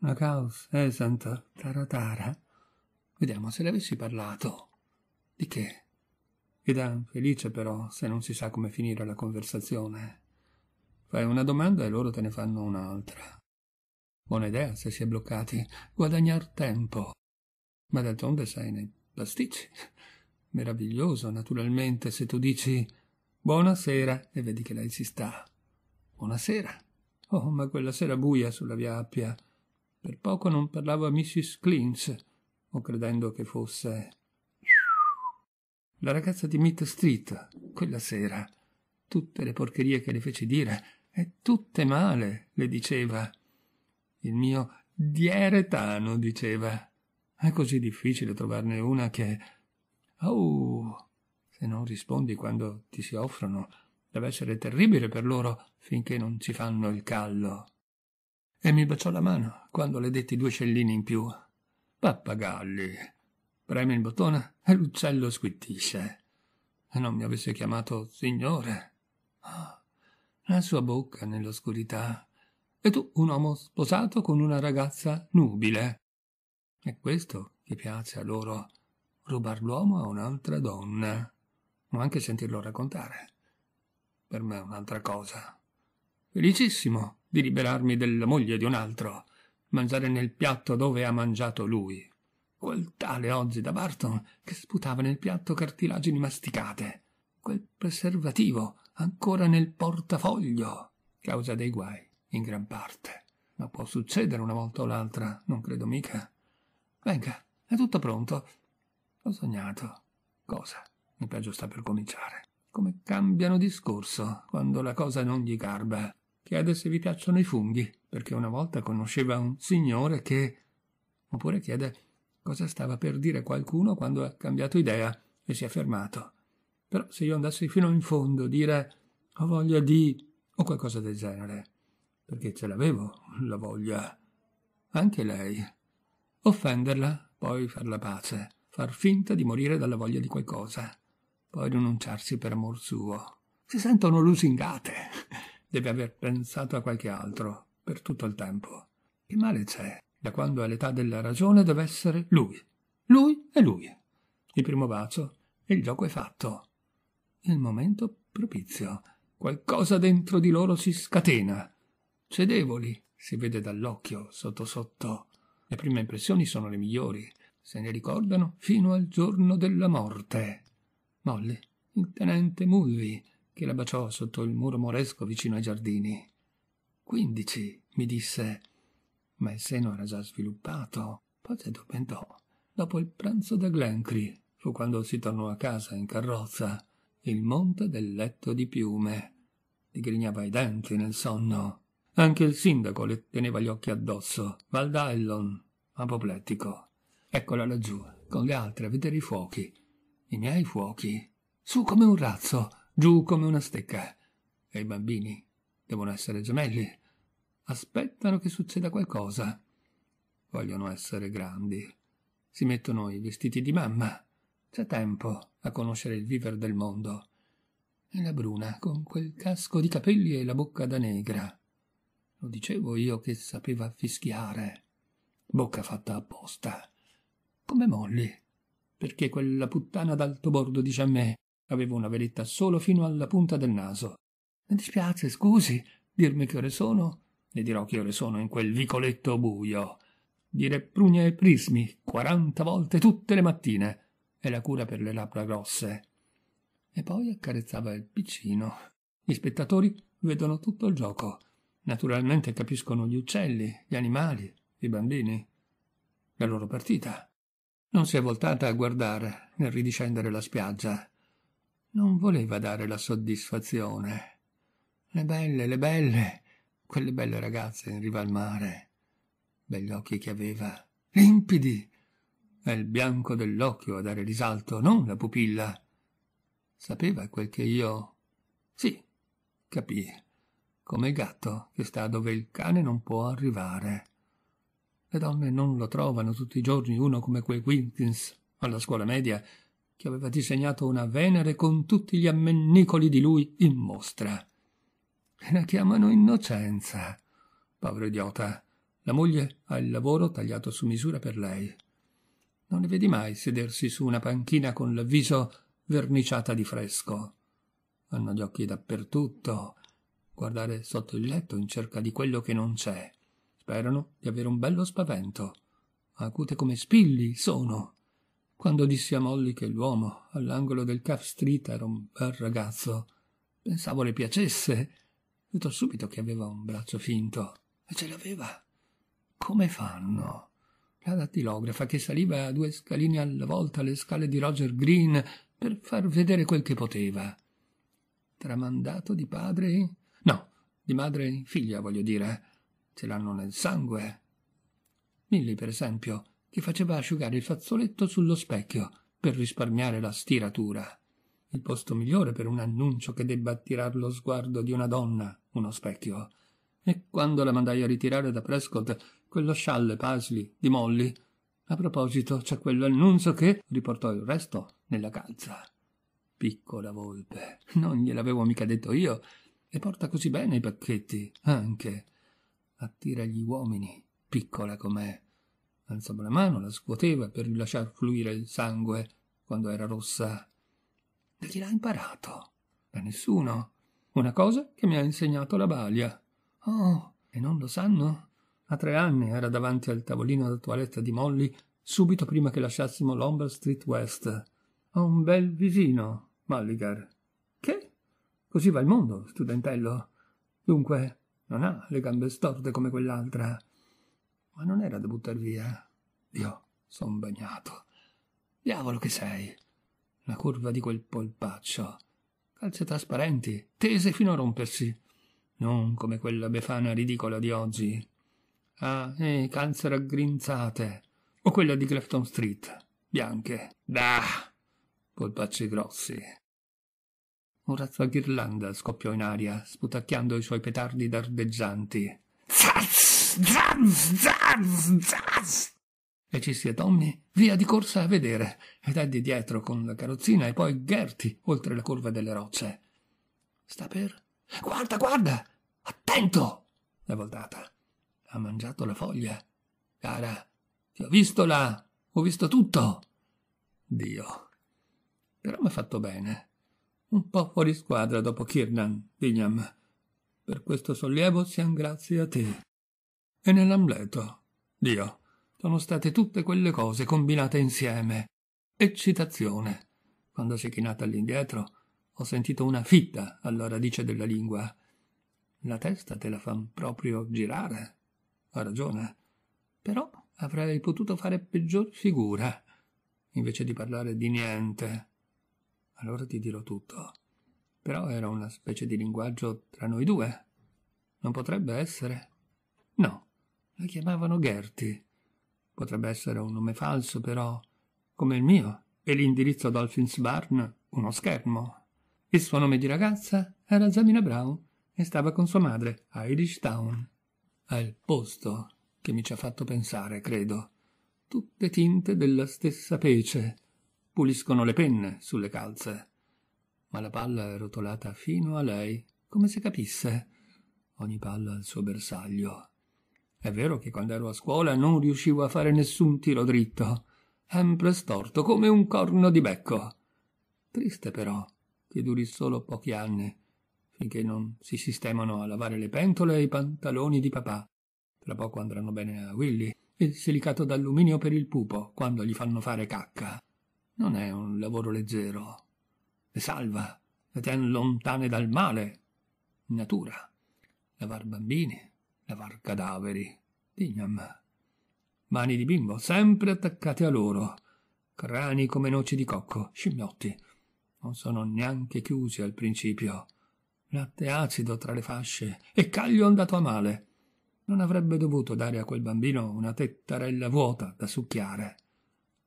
La caos esant eh, taratara. Vediamo se le avessi parlato. Di che? Ed è felice però se non si sa come finire la conversazione. Fai una domanda e loro te ne fanno un'altra. Buona idea se si è bloccati. Guadagnar tempo. Ma d'altronde sei nei pasticci. Meraviglioso, naturalmente, se tu dici buonasera e vedi che lei si sta. Buonasera. Oh, ma quella sera buia sulla via Appia. Per poco non parlavo a Mrs. Clint, o credendo che fosse... La ragazza di Meat Street, quella sera. Tutte le porcherie che le feci dire, e tutte male, le diceva. Il mio dieretano diceva. È così difficile trovarne una che. Oh! Se non rispondi quando ti si offrono, deve essere terribile per loro finché non ci fanno il callo. E mi baciò la mano quando le detti due scellini in più. Pappagalli! Preme il bottone e l'uccello squittisce. E non mi avesse chiamato signore. Ah, la sua bocca nell'oscurità e tu un uomo sposato con una ragazza nubile. È questo che piace a loro, rubar l'uomo a un'altra donna, o anche sentirlo raccontare. Per me è un'altra cosa. Felicissimo di liberarmi della moglie di un altro, mangiare nel piatto dove ha mangiato lui. Quel tale oggi da Barton che sputava nel piatto cartilagini masticate, quel preservativo ancora nel portafoglio, causa dei guai in gran parte. Ma può succedere una volta o l'altra, non credo mica. Venga, è tutto pronto. Ho sognato. Cosa? Mi peggio sta per cominciare. Come cambiano discorso quando la cosa non gli garba. Chiede se vi piacciono i funghi, perché una volta conosceva un signore che... Oppure chiede cosa stava per dire qualcuno quando ha cambiato idea e si è fermato. Però se io andassi fino in fondo, dire ho voglia di... o qualcosa del genere, perché ce l'avevo la voglia. Anche lei. Offenderla, poi far la pace, far finta di morire dalla voglia di qualcosa, poi rinunciarsi per amor suo. Si sentono lusingate. Deve aver pensato a qualche altro, per tutto il tempo. Che male c'è? Da quando è l'età della ragione deve essere lui. Lui e lui. Il primo bacio e il gioco è fatto. Il momento propizio. Qualcosa dentro di loro si scatena Cedevoli, si vede dall'occhio, sotto sotto. Le prime impressioni sono le migliori, se ne ricordano fino al giorno della morte. Molle il tenente Mulvi, che la baciò sotto il muro moresco vicino ai giardini. Quindici, mi disse, ma il seno era già sviluppato. Poi si addormentò. Dopo il pranzo da Glencry fu quando si tornò a casa in carrozza, il monte del letto di piume. Digrignava i denti nel sonno. Anche il sindaco le teneva gli occhi addosso, Valdaillon, apoplettico. Eccola laggiù, con le altre a vedere i fuochi. I miei fuochi. Su come un razzo, giù come una stecca. E i bambini? Devono essere gemelli. Aspettano che succeda qualcosa. Vogliono essere grandi. Si mettono i vestiti di mamma. C'è tempo a conoscere il viver del mondo. E la bruna, con quel casco di capelli e la bocca da negra. Lo dicevo io che sapeva fischiare. Bocca fatta apposta. Come molli. Perché quella puttana d'alto bordo dice a me aveva una veletta solo fino alla punta del naso. Mi dispiace, scusi, dirmi che ore sono? Le dirò che ore sono in quel vicoletto buio. Dire prugne e prismi quaranta volte tutte le mattine. E la cura per le labbra grosse. E poi accarezzava il piccino. Gli spettatori vedono tutto il gioco. Naturalmente capiscono gli uccelli, gli animali, i bambini. La loro partita. Non si è voltata a guardare nel ridiscendere la spiaggia. Non voleva dare la soddisfazione. Le belle, le belle, quelle belle ragazze in riva al mare. Begli occhi che aveva, limpidi. È il bianco dell'occhio a dare risalto, non la pupilla. Sapeva quel che io... Sì, capì come il gatto che sta dove il cane non può arrivare. Le donne non lo trovano tutti i giorni uno come quel Wilkins alla scuola media che aveva disegnato una Venere con tutti gli ammennicoli di lui in mostra. E la chiamano Innocenza. Povero idiota. La moglie ha il lavoro tagliato su misura per lei. Non le vedi mai sedersi su una panchina con l'avviso verniciata di fresco. Hanno gli occhi dappertutto guardare sotto il letto in cerca di quello che non c'è. Sperano di avere un bello spavento. Acute come spilli sono. Quando dissi a Molly che l'uomo all'angolo del Calf Street era un bel ragazzo, pensavo le piacesse. Vedo subito che aveva un braccio finto. E ce l'aveva. Come fanno? La dattilografa che saliva a due scalini alla volta le scale di Roger Green per far vedere quel che poteva. Tramandato di padre di madre in figlia, voglio dire. Ce l'hanno nel sangue. Milly, per esempio, che faceva asciugare il fazzoletto sullo specchio per risparmiare la stiratura. Il posto migliore per un annuncio che debba attirar lo sguardo di una donna, uno specchio. E quando la mandai a ritirare da Prescott quello scialle Pasli di Molly, a proposito, c'è quell'annunzio che riportò il resto nella calza. Piccola volpe, non gliel'avevo mica detto io e porta così bene i pacchetti, anche. Attira gli uomini, piccola com'è. Alzava la mano, la scuoteva per lasciar fluire il sangue quando era rossa. Da chi l'ha imparato? Da nessuno. Una cosa che mi ha insegnato la balia. Oh, e non lo sanno? A tre anni era davanti al tavolino da toilette di Molly subito prima che lasciassimo l'Homber Street West. Ha un bel visino, Malligar. Che? Così va il mondo, studentello. Dunque, non ha le gambe storte come quell'altra. Ma non era da buttar via. Io son bagnato. Diavolo che sei! La curva di quel polpaccio. Calze trasparenti, tese fino a rompersi. Non come quella befana ridicola di oggi. Ah, e calze raggrinzate. O quella di Clefton Street. Bianche. Da! Polpacci grossi. Un razzo a ghirlanda scoppiò in aria, sputacchiando i suoi petardi dardeggianti. Zaz, zaz, zaz, zaz! E ci si è Tommy via di corsa a vedere, ed Eddie dietro con la carrozzina e poi Gerti oltre la curva delle rocce. Sta per... Guarda, guarda! Attento! È voltata. Ha mangiato la foglia. Cara, ti ho visto là! Ho visto tutto! Dio. Però mi ha fatto bene un po' fuori squadra dopo Kirnan, Dignam. Per questo sollievo siamo grazie a te. E nell'Amleto, Dio, sono state tutte quelle cose combinate insieme. Eccitazione. Quando si è chinata all'indietro, ho sentito una fitta alla radice della lingua. La testa te la fan proprio girare. Ha ragione. Però avrei potuto fare peggior figura, invece di parlare di niente allora ti dirò tutto. Però era una specie di linguaggio tra noi due. Non potrebbe essere. No, la chiamavano Gerty. Potrebbe essere un nome falso, però, come il mio. E l'indirizzo Dolphins Barn, uno schermo. Il suo nome di ragazza era Zamina Brown e stava con sua madre a Irish Town. È il posto che mi ci ha fatto pensare, credo. Tutte tinte della stessa pece puliscono le penne sulle calze. Ma la palla è rotolata fino a lei, come se capisse. Ogni palla ha il suo bersaglio. È vero che quando ero a scuola non riuscivo a fare nessun tiro dritto, sempre storto come un corno di becco. Triste però che duri solo pochi anni, finché non si sistemano a lavare le pentole e i pantaloni di papà. Tra poco andranno bene a Willy, il silicato d'alluminio per il pupo, quando gli fanno fare cacca. Non è un lavoro leggero. Le salva, le tiene lontane dal male. natura. Lavar bambini, lavar cadaveri. Dignam. Mani di bimbo sempre attaccate a loro. Crani come noci di cocco, scimmiotti. Non sono neanche chiusi al principio. Latte acido tra le fasce e caglio andato a male. Non avrebbe dovuto dare a quel bambino una tettarella vuota da succhiare.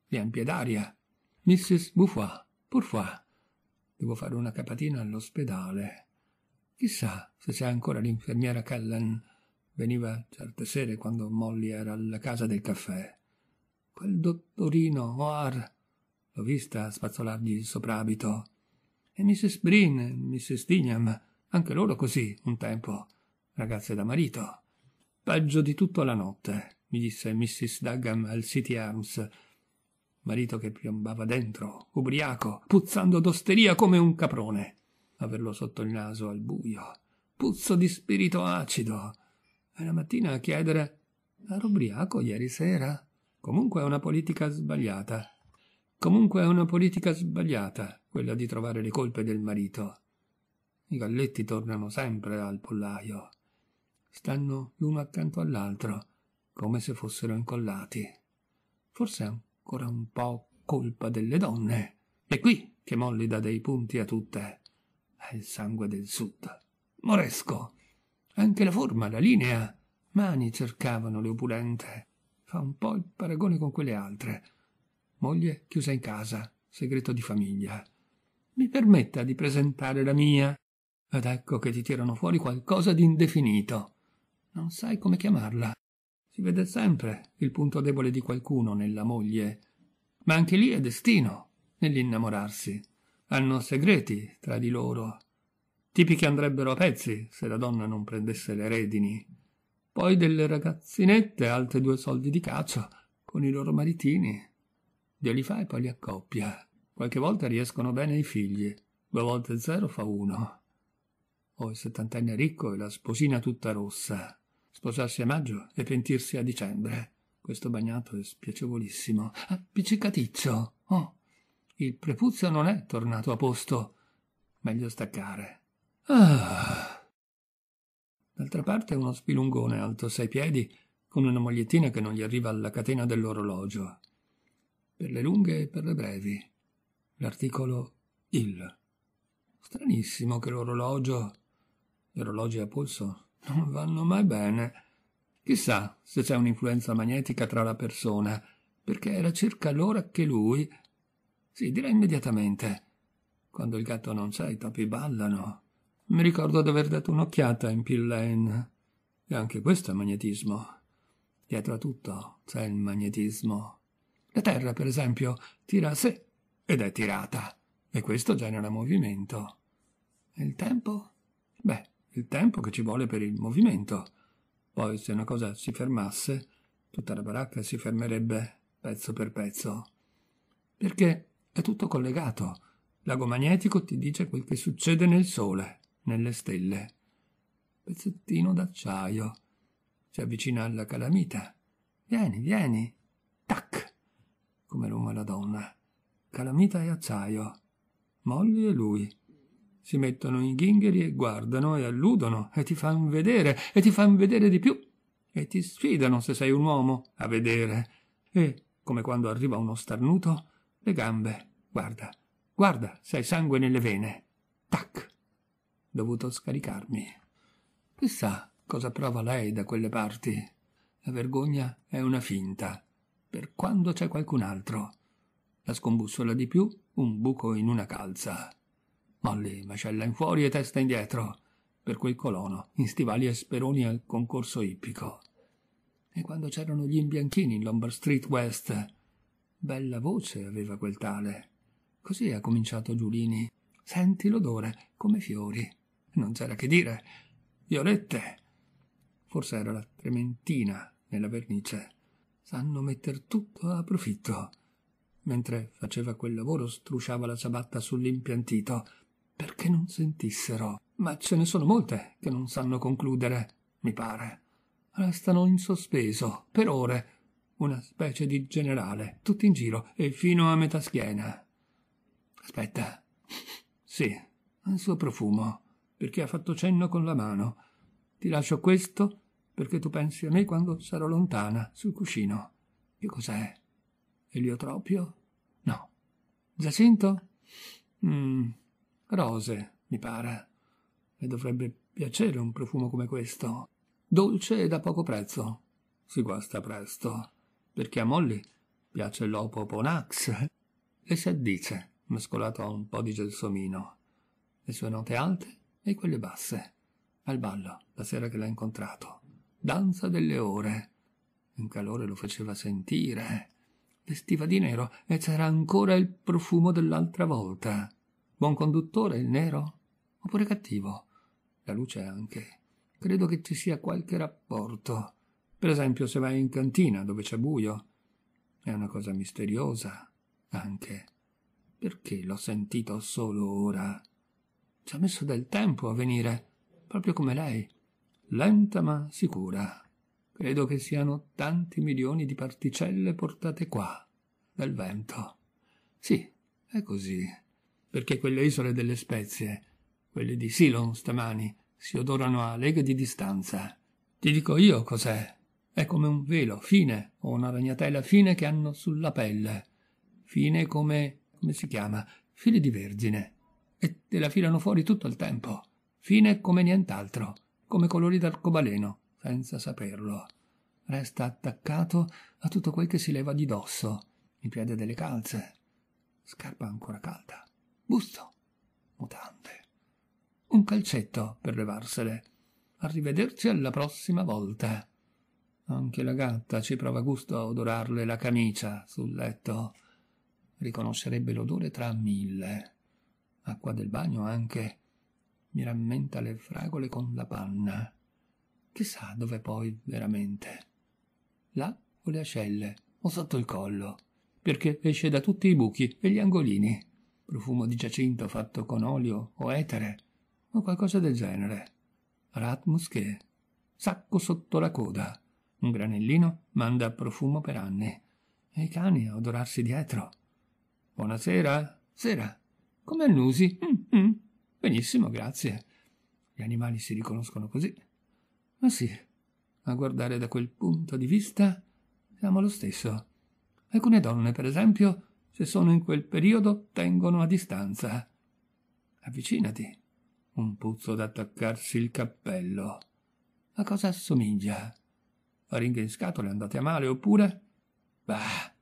Gli ampie d'aria Mrs. Buffa, Purfa. Devo fare una capatina all'ospedale. Chissà se c'è ancora l'infermiera Kellen. Veniva certe sere quando Molly era alla casa del caffè. Quel dottorino O'Har. L'ho vista spazzolargli il soprabito. E Mrs. Breen, Mrs. Dignam, anche loro così, un tempo. Ragazze da marito. Peggio di tutto la notte, mi disse Mrs. Duggam al City Arms marito che piombava dentro, ubriaco, puzzando d'osteria come un caprone. Averlo sotto il naso al buio, puzzo di spirito acido. E la mattina a chiedere: Ero ubriaco ieri sera? Comunque è una politica sbagliata. Comunque è una politica sbagliata quella di trovare le colpe del marito. I galletti tornano sempre al pollaio. Stanno l'uno accanto all'altro, come se fossero incollati. Forse è un ancora un po' colpa delle donne. È qui che Molly dà dei punti a tutte. È il sangue del sud. Moresco. Anche la forma, la linea. Mani cercavano le opulente. Fa un po' il paragone con quelle altre. Moglie chiusa in casa, segreto di famiglia. Mi permetta di presentare la mia. Ed ecco che ti tirano fuori qualcosa di indefinito. Non sai come chiamarla. Si vede sempre il punto debole di qualcuno nella moglie, ma anche lì è destino nell'innamorarsi. Hanno segreti tra di loro, tipi che andrebbero a pezzi se la donna non prendesse le redini. Poi delle ragazzinette, altre due soldi di caccia, con i loro maritini. Dio li fa e poi li accoppia. Qualche volta riescono bene i figli, due volte zero fa uno. O oh, il settantenne ricco e la sposina tutta rossa sposarsi a maggio e pentirsi a dicembre. Questo bagnato è spiacevolissimo. Appiccicaticcio. Ah, oh, il prepuzio non è tornato a posto. Meglio staccare. Ah. D'altra parte uno spilungone alto sei piedi con una mogliettina che non gli arriva alla catena dell'orologio. Per le lunghe e per le brevi. L'articolo il. Stranissimo che l'orologio... L'orologio a polso non vanno mai bene. Chissà se c'è un'influenza magnetica tra la persona, perché era circa l'ora che lui... Sì, direi immediatamente. Quando il gatto non c'è, i topi ballano. Mi ricordo di aver dato un'occhiata in Pill Lane. E anche questo è magnetismo. Dietro a tutto c'è il magnetismo. La Terra, per esempio, tira a sé ed è tirata. E questo genera movimento. E il tempo? Beh, il tempo che ci vuole per il movimento. Poi se una cosa si fermasse, tutta la baracca si fermerebbe pezzo per pezzo. Perché è tutto collegato. L'ago magnetico ti dice quel che succede nel Sole, nelle stelle. Pezzettino d'acciaio. Si avvicina alla calamita. Vieni, vieni. Tac! Come l'uomo e la donna. Calamita e acciaio. Molly e lui si mettono i ghingheri e guardano e alludono e ti fan vedere e ti fan vedere di più e ti sfidano se sei un uomo a vedere e come quando arriva uno starnuto le gambe guarda guarda se hai sangue nelle vene tac dovuto scaricarmi chissà cosa prova lei da quelle parti la vergogna è una finta per quando c'è qualcun altro la scombussola di più un buco in una calza Molly, mascella in fuori e testa indietro, per quel colono, in stivali e speroni al concorso ippico. E quando c'erano gli imbianchini in Lombard Street West, bella voce aveva quel tale. Così ha cominciato Giulini. Senti l'odore, come fiori. Non c'era che dire. Violette. Forse era la trementina nella vernice. Sanno metter tutto a profitto. Mentre faceva quel lavoro strusciava la ciabatta sull'impiantito perché non sentissero. Ma ce ne sono molte che non sanno concludere, mi pare. Restano in sospeso, per ore, una specie di generale, tutti in giro e fino a metà schiena. Aspetta. Sì, al suo profumo, perché ha fatto cenno con la mano. Ti lascio questo perché tu pensi a me quando sarò lontana, sul cuscino. Che cos'è? Eliotropio? No. Giacinto? Mm, Rose, mi pare. Le dovrebbe piacere un profumo come questo. Dolce e da poco prezzo. Si guasta presto, perché a Molly piace l'opo ponax e si addice, mescolato a un po' di gelsomino. Le sue note alte e quelle basse. Al ballo, la sera che l'ha incontrato. Danza delle ore. Un calore lo faceva sentire. Vestiva di nero e c'era ancora il profumo dell'altra volta. Buon conduttore il nero? Oppure cattivo? La luce anche. Credo che ci sia qualche rapporto. Per esempio, se vai in cantina dove c'è buio. È una cosa misteriosa, anche. Perché l'ho sentito solo ora? Ci ha messo del tempo a venire, proprio come lei. Lenta ma sicura. Credo che siano tanti milioni di particelle portate qua, dal vento. Sì, è così perché quelle isole delle spezie, quelle di Silon stamani, si odorano a leghe di distanza. Ti dico io cos'è. È come un velo fine o una ragnatela fine che hanno sulla pelle. Fine come... come si chiama? Fili di vergine. E te la filano fuori tutto il tempo. Fine come nient'altro, come colori d'arcobaleno, senza saperlo. Resta attaccato a tutto quel che si leva di dosso, il piede delle calze, scarpa ancora calda busto, mutande, un calcetto per levarsele. Arrivederci alla prossima volta. Anche la gatta ci prova gusto a odorarle la camicia sul letto. Riconoscerebbe l'odore tra mille. Acqua del bagno anche. Mi rammenta le fragole con la panna. Chissà dove poi veramente. Là o le ascelle o sotto il collo, perché esce da tutti i buchi e gli angolini profumo di giacinto fatto con olio o etere, o qualcosa del genere. Ratmus che, sacco sotto la coda, un granellino manda profumo per anni, e i cani a odorarsi dietro. Buonasera, sera, come annusi? Mm -hmm. Benissimo, grazie. Gli animali si riconoscono così. Ma sì, a guardare da quel punto di vista siamo lo stesso. Alcune donne, per esempio, se sono in quel periodo, tengono a distanza. Avvicinati. Un puzzo da attaccarsi il cappello. A cosa assomiglia? Faringhe in scatole andate a male, oppure... Bah!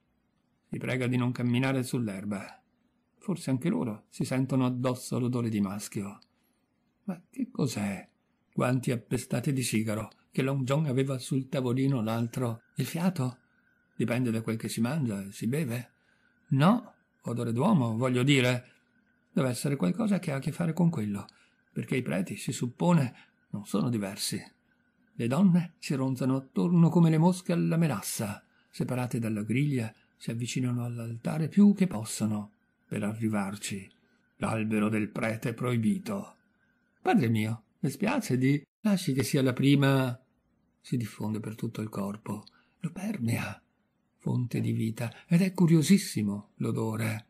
Si prega di non camminare sull'erba. Forse anche loro si sentono addosso l'odore di maschio. Ma che cos'è? Guanti appestati di sigaro che Long John aveva sul tavolino l'altro. Il fiato? Dipende da quel che si mangia e si beve. No, odore d'uomo, voglio dire. Deve essere qualcosa che ha a che fare con quello, perché i preti, si suppone, non sono diversi. Le donne si ronzano attorno come le mosche alla melassa, separate dalla griglia, si avvicinano all'altare più che possono per arrivarci. L'albero del prete è proibito. Padre mio, mi spiace di... Lasci che sia la prima... Si diffonde per tutto il corpo, lo permea, fonte di vita ed è curiosissimo l'odore.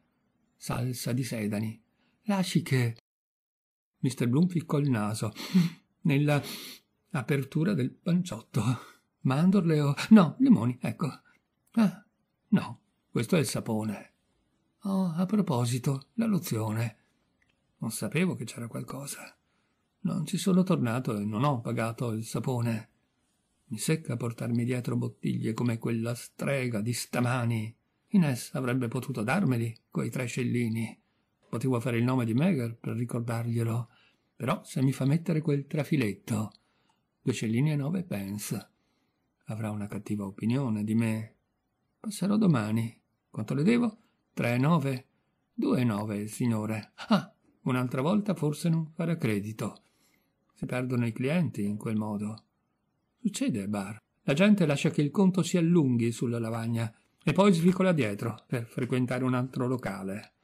Salsa di sedani. Lasci che... Mr. Bloom ficcò il naso nella apertura del panciotto. Mandorle o... No, limoni, ecco. Ah, no, questo è il sapone. Oh, a proposito, la lozione. Non sapevo che c'era qualcosa. Non ci sono tornato e non ho pagato il sapone. Mi secca portarmi dietro bottiglie come quella strega di stamani. Ines avrebbe potuto darmeli, coi tre scellini. Potevo fare il nome di Megar per ricordarglielo. Però se mi fa mettere quel trafiletto... Due scellini e nove pence. Avrà una cattiva opinione di me. Passerò domani. Quanto le devo? Tre e nove? Due e nove, signore. Ah, un'altra volta forse non farà credito. Si perdono i clienti in quel modo. Succede bar. La gente lascia che il conto si allunghi sulla lavagna e poi svicola dietro per frequentare un altro locale.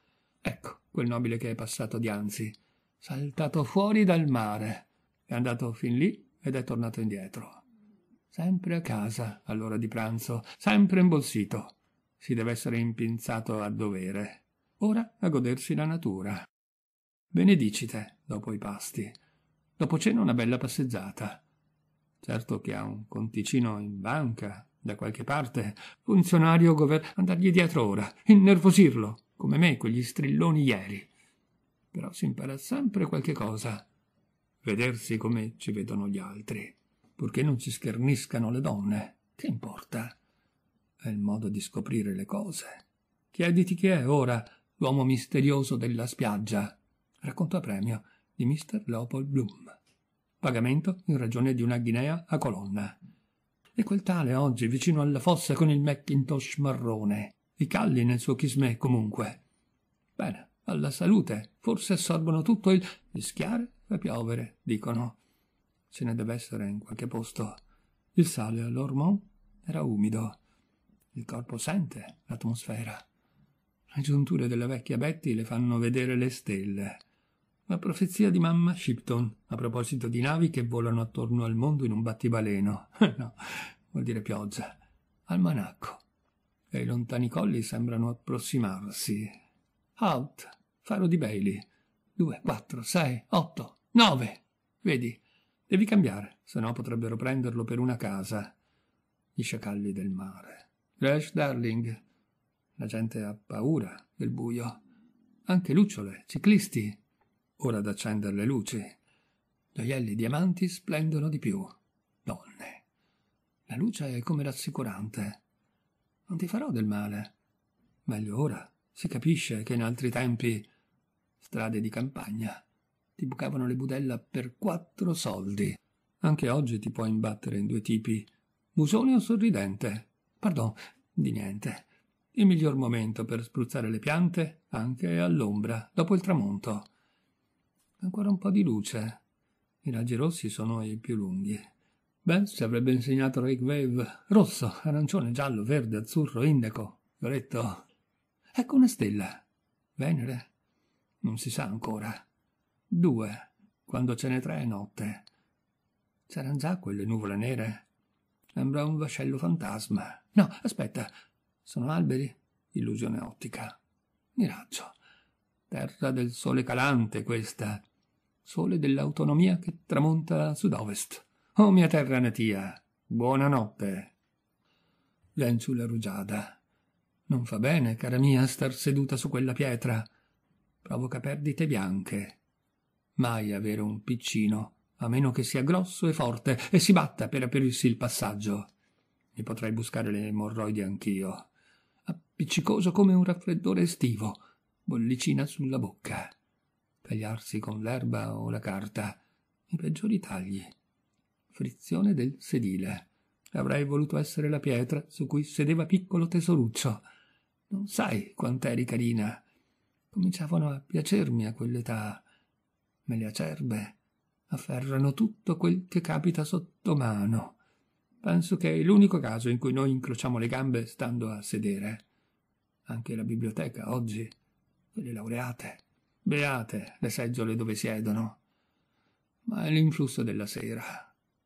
Ecco quel nobile che è passato dianzi, saltato fuori dal mare, è andato fin lì ed è tornato indietro. Sempre a casa all'ora di pranzo, sempre imbossito. Si deve essere impinzato a dovere. Ora a godersi la natura. Benedicite dopo i pasti. Dopo cena una bella passeggiata. Certo che ha un conticino in banca, da qualche parte, funzionario governo. andargli dietro ora, innervosirlo, come me quegli strilloni ieri. Però si impara sempre qualche cosa. Vedersi come ci vedono gli altri, purché non si scherniscano le donne. Che importa? È il modo di scoprire le cose. Chiediti chi è ora l'uomo misterioso della spiaggia. Racconto a premio di Mr. Leopold Bloom pagamento in ragione di una guinea a colonna. E quel tale oggi vicino alla fossa con il Macintosh marrone, i calli nel suo chismè comunque. Bene, alla salute, forse assorbono tutto il rischiare e piovere, dicono. Ce ne deve essere in qualche posto. Il sale all'Ormont era umido. Il corpo sente l'atmosfera. Le giunture della vecchia Betty le fanno vedere le stelle. La profezia di mamma Shipton, a proposito di navi che volano attorno al mondo in un battibaleno. Eh, no, vuol dire pioggia. Almanacco. E i lontani colli sembrano approssimarsi. Out. Faro di Bailey. Due, quattro, sei, otto, nove. Vedi, devi cambiare, se no potrebbero prenderlo per una casa. Gli sciacalli del mare. Gresh Darling. La gente ha paura del buio. Anche lucciole, ciclisti, Ora ad accender le luci. Gioielli e diamanti splendono di più. Donne. La luce è come rassicurante. Non ti farò del male. Meglio ora. Si capisce che in altri tempi strade di campagna ti bucavano le budella per quattro soldi. Anche oggi ti puoi imbattere in due tipi, musone o sorridente. Pardon, di niente. Il miglior momento per spruzzare le piante anche all'ombra, dopo il tramonto. Ancora un po' di luce. I raggi rossi sono i più lunghi. Beh, ci avrebbe insegnato Rick Wave. Rosso, arancione, giallo, verde, azzurro, indaco, violetto. Ecco una stella. Venere? Non si sa ancora. Due. Quando ce n'è tre è notte. C'erano già quelle nuvole nere? Sembra un vascello fantasma. No, aspetta. Sono alberi? Illusione ottica. Miraggio. Terra del sole calante questa sole dell'autonomia che tramonta a sud-ovest. Oh mia terra natia, buonanotte. Lenciula rugiada. Non fa bene, cara mia, star seduta su quella pietra. Provoca perdite bianche. Mai avere un piccino, a meno che sia grosso e forte e si batta per aprirsi il passaggio. Mi potrei buscare le emorroidi anch'io. Appiccicoso come un raffreddore estivo, bollicina sulla bocca tagliarsi con l'erba o la carta, i peggiori tagli. Frizione del sedile. Avrei voluto essere la pietra su cui sedeva piccolo tesoruccio. Non sai quant'eri carina. Cominciavano a piacermi a quell'età. Me le acerbe afferrano tutto quel che capita sotto mano. Penso che è l'unico caso in cui noi incrociamo le gambe stando a sedere. Anche la biblioteca oggi, quelle laureate, Beate le seggiole dove siedono. Ma è l'influsso della sera.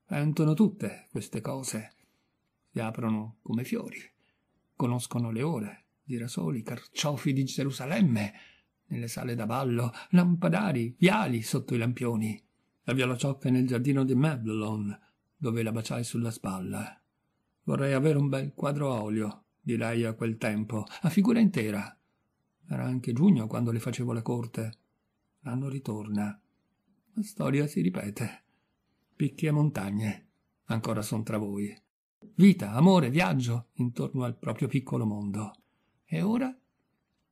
Pentono tutte queste cose. Si aprono come fiori. Conoscono le ore, girasoli, carciofi di Gerusalemme, nelle sale da ballo, lampadari, viali sotto i lampioni, la viola ciocca nel giardino di Madelon, dove la baciai sulla spalla. Vorrei avere un bel quadro a olio, di lei a quel tempo, a figura intera, era anche giugno quando le facevo la corte. L'anno ritorna. La storia si ripete. Picchi e montagne. Ancora son tra voi. Vita, amore, viaggio intorno al proprio piccolo mondo. E ora?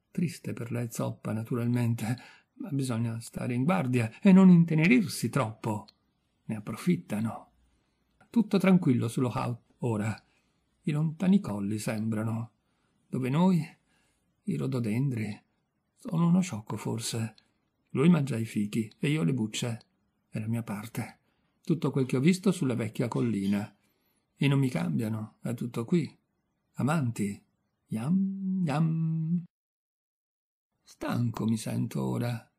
Triste per la zoppa, naturalmente, ma bisogna stare in guardia e non intenerirsi troppo. Ne approfittano. Tutto tranquillo sullo Hout ora. I lontani colli sembrano, dove noi i rododendri. Sono uno sciocco, forse. Lui mangia i fichi e io le bucce. È la mia parte. Tutto quel che ho visto sulla vecchia collina. E non mi cambiano, è tutto qui. Amanti. Yam, yam. Stanco mi sento ora.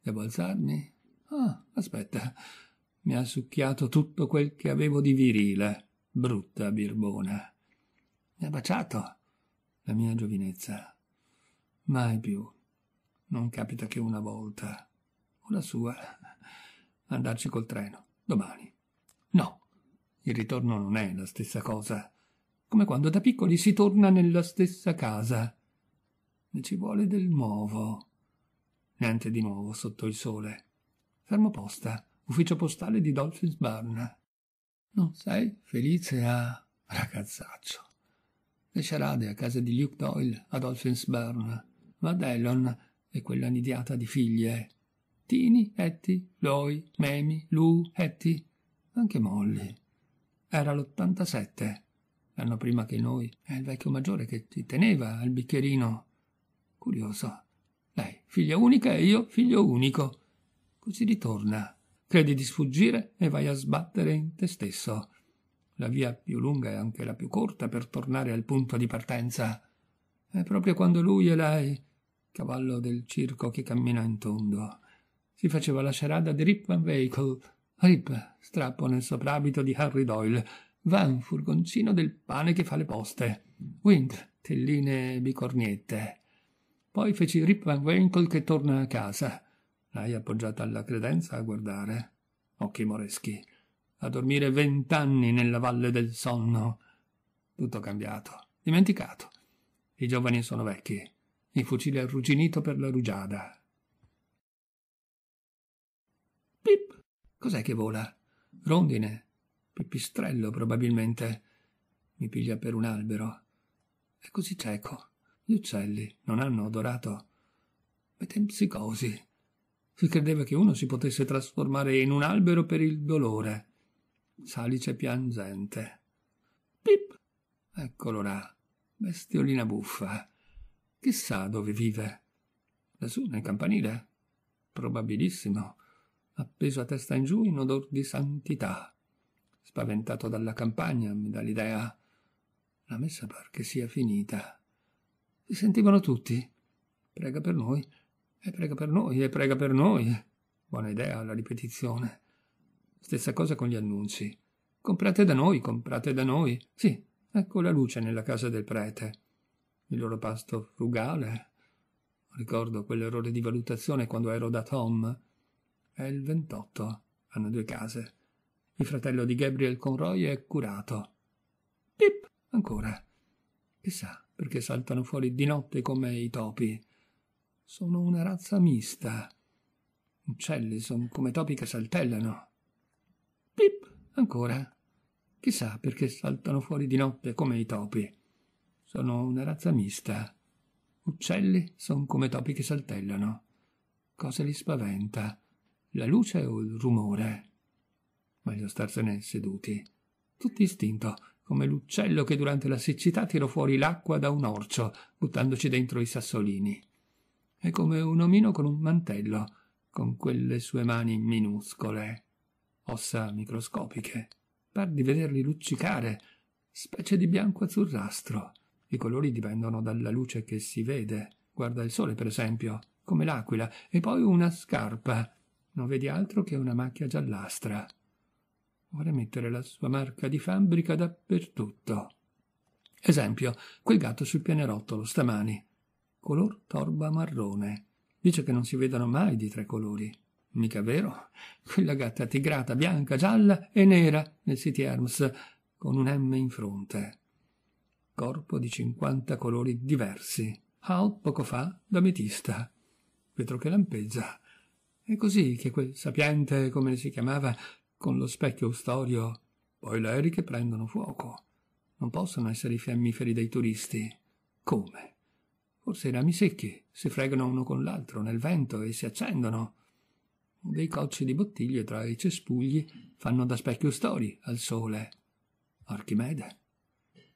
Devo alzarmi? Ah, aspetta. Mi ha succhiato tutto quel che avevo di virile. Brutta birbona. Mi ha baciato la mia giovinezza. Mai più. Non capita che una volta. O la sua. Andarci col treno. Domani. No. Il ritorno non è la stessa cosa. Come quando da piccoli si torna nella stessa casa. Ne ci vuole del nuovo. Niente di nuovo sotto il sole. Fermo posta. Ufficio postale di Dolphins Barn. Non sei felice a... ragazzaccio. Le sciarade a casa di Luke Doyle a Dolphins Barn Vad e quella nidiata di figlie. Tini, Etti, Loi, Memi, Lu, Etti, anche Molly. Era l'87, l'anno prima che noi. È il vecchio maggiore che ti teneva al bicchierino. Curioso. Lei, figlia unica e io, figlio unico. Così ritorna. Credi di sfuggire e vai a sbattere in te stesso. La via più lunga è anche la più corta per tornare al punto di partenza. È proprio quando lui e lei cavallo del circo che cammina in tondo. Si faceva la sciarada di Rip Van Vehicle. Rip, strappo nel soprabito di Harry Doyle. Van, furgoncino del pane che fa le poste. Wind, telline e bicorniette. Poi feci Rip Van Winkle che torna a casa. L'hai appoggiata alla credenza a guardare. Occhi moreschi. A dormire vent'anni nella valle del sonno. Tutto cambiato. Dimenticato. I giovani sono vecchi il fucile arrugginito per la rugiada. Pip! Cos'è che vola? Rondine. Pipistrello, probabilmente. Mi piglia per un albero. È così cieco. Gli uccelli non hanno odorato. Metempsicosi. Si credeva che uno si potesse trasformare in un albero per il dolore. Salice piangente. Pip! Eccolo là. Bestiolina buffa. Chissà dove vive. Lassù nel campanile? Probabilissimo. Appeso a testa in giù in odor di santità. Spaventato dalla campagna, mi dà l'idea. La messa par che sia finita. Si sentivano tutti. Prega per noi, e prega per noi, e prega per noi. Buona idea la ripetizione. Stessa cosa con gli annunci. Comprate da noi, comprate da noi. Sì, ecco la luce nella casa del prete il loro pasto frugale. Ricordo quell'errore di valutazione quando ero da Tom. È il 28. Hanno due case. Il fratello di Gabriel Conroy è curato. Pip! Ancora. Chissà perché saltano fuori di notte come i topi. Sono una razza mista. Uccelli sono come topi che saltellano. Pip! Ancora. Chissà perché saltano fuori di notte come i topi. Sono una razza mista. Uccelli sono come topi che saltellano. Cosa li spaventa? La luce o il rumore? Meglio starsene seduti. Tutti istinto, come l'uccello che durante la siccità tirò fuori l'acqua da un orcio, buttandoci dentro i sassolini. È come un omino con un mantello, con quelle sue mani minuscole, ossa microscopiche. Par di vederli luccicare, specie di bianco azzurrastro. I colori dipendono dalla luce che si vede. Guarda il sole, per esempio, come l'aquila, e poi una scarpa. Non vedi altro che una macchia giallastra. Vuole mettere la sua marca di fabbrica dappertutto. Esempio, quel gatto sul pianerottolo stamani. Color torba marrone. Dice che non si vedono mai di tre colori. Mica vero? Quella gatta tigrata bianca, gialla e nera nel City Arms, con un M in fronte corpo di 50 colori diversi. Hout poco fa d'ametista. Vetro che lampeggia. È così che quel sapiente, come si chiamava, con lo specchio ustorio, poi le eriche prendono fuoco. Non possono essere i fiammiferi dei turisti. Come? Forse i rami secchi si fregano uno con l'altro nel vento e si accendono. Dei cocci di bottiglie tra i cespugli fanno da specchio stori al sole. Archimede.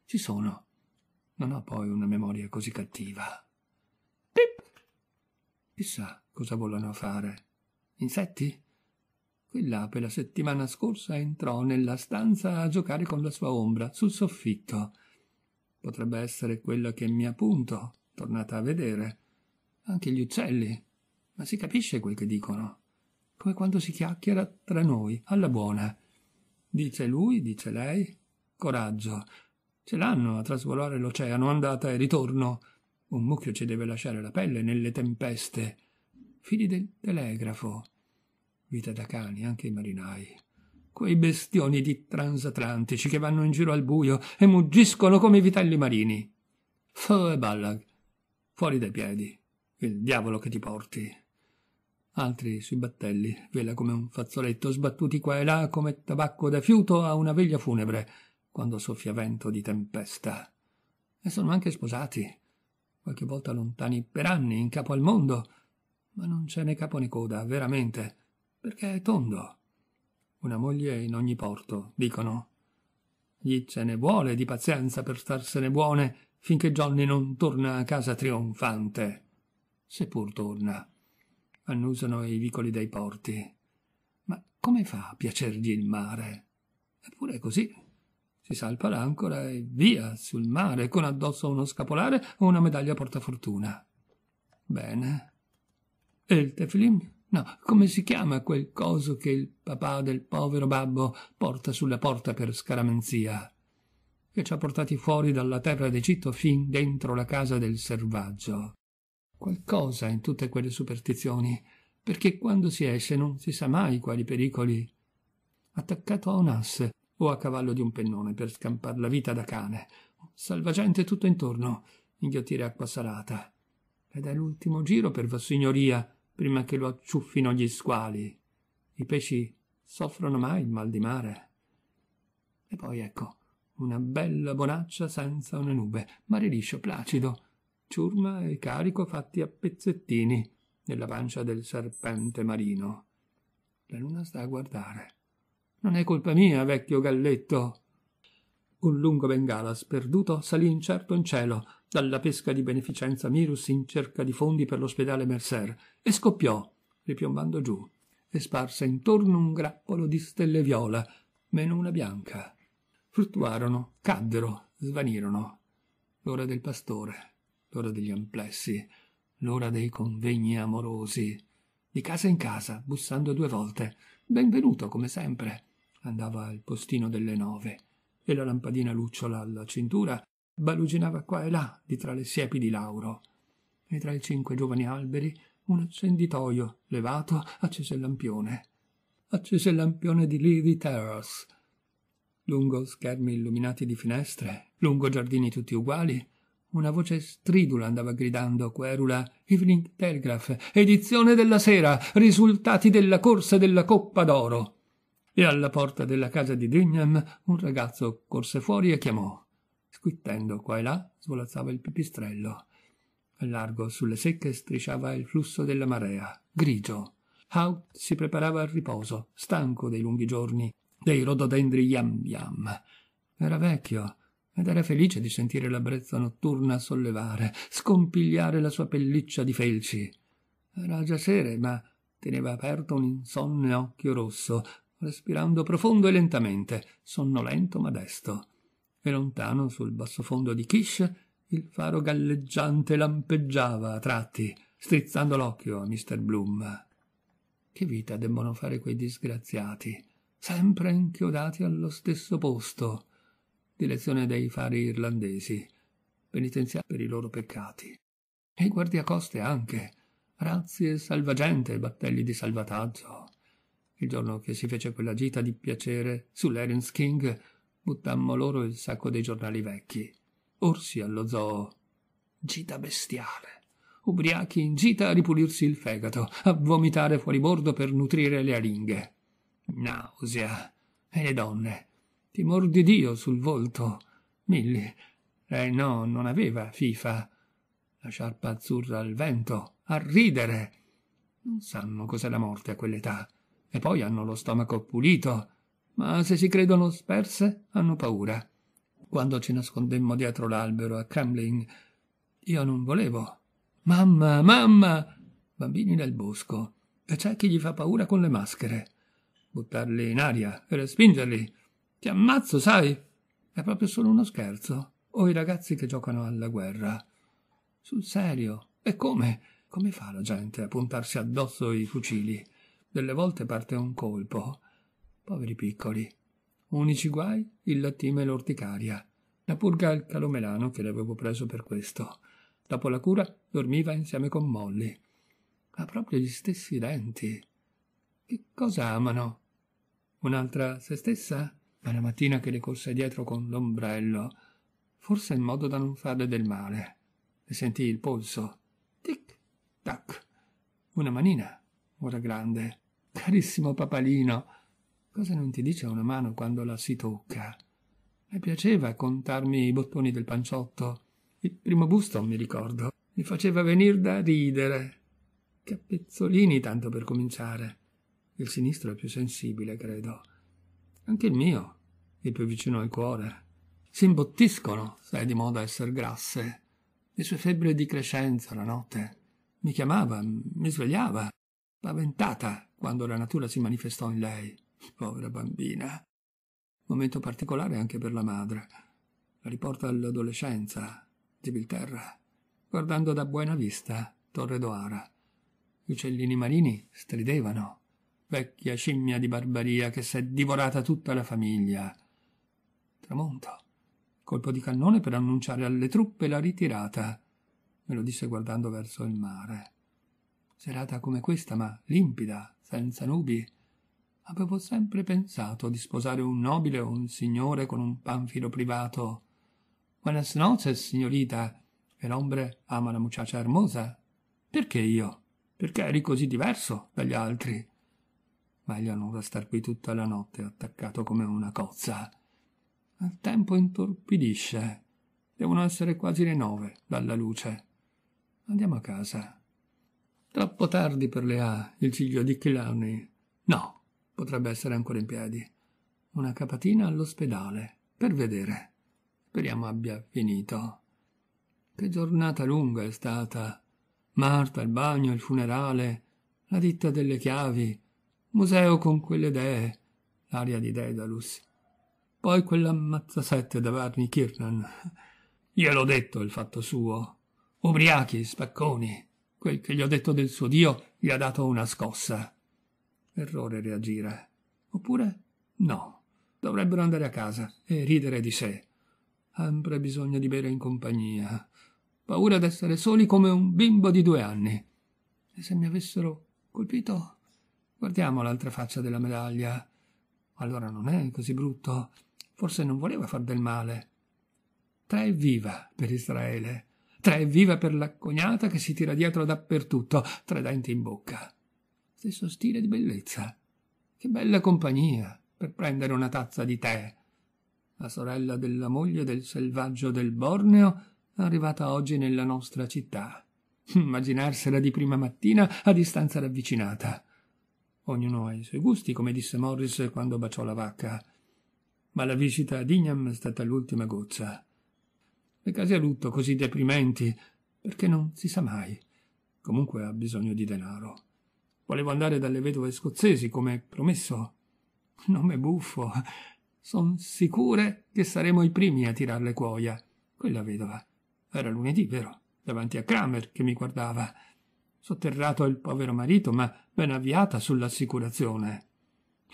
Ci sono non ho poi una memoria così cattiva. Pip! Chissà cosa volano fare. Insetti? Quell'ape la settimana scorsa entrò nella stanza a giocare con la sua ombra sul soffitto. Potrebbe essere quella che mi appunto, tornata a vedere. Anche gli uccelli. Ma si capisce quel che dicono. Come quando si chiacchiera tra noi, alla buona. Dice lui, dice lei. Coraggio, Ce l'hanno a trasvolare l'oceano, andata e ritorno. Un mucchio ci deve lasciare la pelle nelle tempeste. Fili del telegrafo. Vita da cani, anche i marinai. Quei bestioni di transatlantici che vanno in giro al buio e muggiscono come i vitelli marini. Fo e ballag. Fuori dai piedi. Il diavolo che ti porti altri sui battelli, vela come un fazzoletto, sbattuti qua e là come tabacco da fiuto a una veglia funebre quando soffia vento di tempesta. E sono anche sposati, qualche volta lontani per anni, in capo al mondo, ma non c'è né capo né coda, veramente, perché è tondo. Una moglie in ogni porto, dicono. Gli ce ne vuole di pazienza per starsene buone finché Johnny non torna a casa trionfante, seppur torna. Annusano i vicoli dei porti. Ma come fa a piacergli il mare? Eppure è così. Si salpa l'ancora e via, sul mare, con addosso uno scapolare o una medaglia portafortuna. Bene. E il tefilim? No, come si chiama quel coso che il papà del povero babbo porta sulla porta per scaramanzia? Che ci ha portati fuori dalla terra d'Egitto fin dentro la casa del servaggio. Qualcosa in tutte quelle superstizioni, perché quando si esce non si sa mai quali pericoli attaccato a un asse, o a cavallo di un pennone per scampar la vita da cane. Salvagente tutto intorno, inghiottire acqua salata. Ed è l'ultimo giro per Vossignoria, prima che lo acciuffino gli squali. I pesci soffrono mai il mal di mare. E poi ecco, una bella bonaccia senza una nube, mare liscio, placido, ciurma e carico fatti a pezzettini nella pancia del serpente marino. La luna sta a guardare. Non è colpa mia, vecchio galletto. Un lungo bengala sperduto salì incerto in cielo dalla pesca di beneficenza Mirus in cerca di fondi per l'ospedale Mercer e scoppiò, ripiombando giù, e sparse intorno un grappolo di stelle viola, meno una bianca. Fruttuarono, caddero, svanirono. L'ora del pastore, l'ora degli amplessi, l'ora dei convegni amorosi. Di casa in casa, bussando due volte. Benvenuto, come sempre andava al postino delle nove e la lampadina lucciola alla cintura baluginava qua e là di tra le siepi di lauro e tra i cinque giovani alberi un accenditoio levato accese il lampione accese il lampione di Levy Terrace lungo schermi illuminati di finestre lungo giardini tutti uguali una voce stridula andava gridando querula Evening Telegraph edizione della sera risultati della corsa della coppa d'oro e alla porta della casa di Dignam un ragazzo corse fuori e chiamò. Squittendo qua e là svolazzava il pipistrello. Al largo, sulle secche, strisciava il flusso della marea, grigio. Haut si preparava al riposo, stanco dei lunghi giorni, dei rododendri yam yam. Era vecchio, ed era felice di sentire la brezza notturna sollevare, scompigliare la sua pelliccia di felci. Era già sera, ma teneva aperto un insonne occhio rosso, respirando profondo e lentamente, sonnolento ma desto. E lontano, sul bassofondo di Kish, il faro galleggiante lampeggiava a tratti, strizzando l'occhio a Mr. Bloom. Che vita debbono fare quei disgraziati, sempre inchiodati allo stesso posto. Direzione dei fari irlandesi, penitenziati per i loro peccati. E i guardiacoste anche, razzi e salvagente, battelli di salvataggio, il giorno che si fece quella gita di piacere sull'Erin's King, buttammo loro il sacco dei giornali vecchi. Orsi allo zoo. Gita bestiale. Ubriachi in gita a ripulirsi il fegato, a vomitare fuori bordo per nutrire le aringhe. Nausea. E le donne. Timor di Dio sul volto. Milli. Lei no, non aveva fifa. La sciarpa azzurra al vento. A ridere. Non sanno cos'è la morte a quell'età e poi hanno lo stomaco pulito, ma se si credono sperse hanno paura. Quando ci nascondemmo dietro l'albero a Camling, io non volevo. Mamma, mamma! Bambini nel bosco. E c'è chi gli fa paura con le maschere. Buttarli in aria e respingerli. Ti ammazzo, sai? È proprio solo uno scherzo. O i ragazzi che giocano alla guerra. Sul serio. E come? Come fa la gente a puntarsi addosso i fucili? Delle volte parte un colpo. Poveri piccoli. Unici guai, il lattime e l'orticaria. La purga al calomelano che l'avevo preso per questo. Dopo la cura dormiva insieme con Molly. Ha proprio gli stessi denti. Che cosa amano? Un'altra se stessa? Ma la mattina che le corse dietro con l'ombrello. Forse in modo da non farle del male. Le sentì il polso. Tic, tac. Una manina, ora grande. Carissimo papalino, cosa non ti dice una mano quando la si tocca? Mi piaceva contarmi i bottoni del panciotto. Il primo busto, mi ricordo, mi faceva venire da ridere. Capezzolini, tanto per cominciare. Il sinistro è più sensibile, credo. Anche il mio, il più vicino al cuore. Si imbottiscono, se è di moda essere grasse. Le sue febbre di crescenza la notte. Mi chiamava, mi svegliava spaventata quando la natura si manifestò in lei. Povera bambina. Momento particolare anche per la madre. La riporta all'adolescenza, Gibilterra, guardando da buona vista Torre d'Oara. Gli uccellini marini stridevano. Vecchia scimmia di barbaria che s'è divorata tutta la famiglia. Tramonto. Colpo di cannone per annunciare alle truppe la ritirata. Me lo disse guardando verso il mare serata come questa, ma limpida, senza nubi, avevo sempre pensato di sposare un nobile o un signore con un panfilo privato. Buenas noches, signorita. e l'ombre ama la muciaccia hermosa. Perché io? Perché eri così diverso dagli altri? Meglio non restar qui tutta la notte attaccato come una cozza. Il tempo intorpidisce. Devono essere quasi le nove dalla luce. Andiamo a casa. Troppo tardi per le A, il figlio di Clowney. No, potrebbe essere ancora in piedi. Una capatina all'ospedale, per vedere. Speriamo abbia finito. Che giornata lunga è stata. Marta, il bagno, il funerale, la ditta delle chiavi, museo con quelle dee, l'aria di Daedalus. Poi quell'ammazzasette da Barney Kirnan. Gliel'ho detto il fatto suo. Ubriachi, spacconi. Quel che gli ho detto del suo Dio gli ha dato una scossa. Errore reagire. Oppure no. Dovrebbero andare a casa e ridere di sé. Sempre bisogno di bere in compagnia. Paura d'essere soli come un bimbo di due anni. E se mi avessero colpito? Guardiamo l'altra faccia della medaglia. Allora non è così brutto. Forse non voleva far del male. Tre viva per Israele tre viva per la cognata che si tira dietro dappertutto, tre denti in bocca. Stesso stile di bellezza. Che bella compagnia per prendere una tazza di tè. La sorella della moglie del selvaggio del Borneo è arrivata oggi nella nostra città. Immaginarsela di prima mattina a distanza ravvicinata. Ognuno ha i suoi gusti, come disse Morris quando baciò la vacca. Ma la visita a Dignam è stata l'ultima gozza. Le case a lutto così deprimenti, perché non si sa mai. Comunque ha bisogno di denaro. Volevo andare dalle vedove scozzesi, come promesso. Nome buffo. Son sicure che saremo i primi a tirar le cuoia. Quella vedova. Era lunedì, vero? Davanti a Kramer che mi guardava. Sotterrato il povero marito, ma ben avviata sull'assicurazione.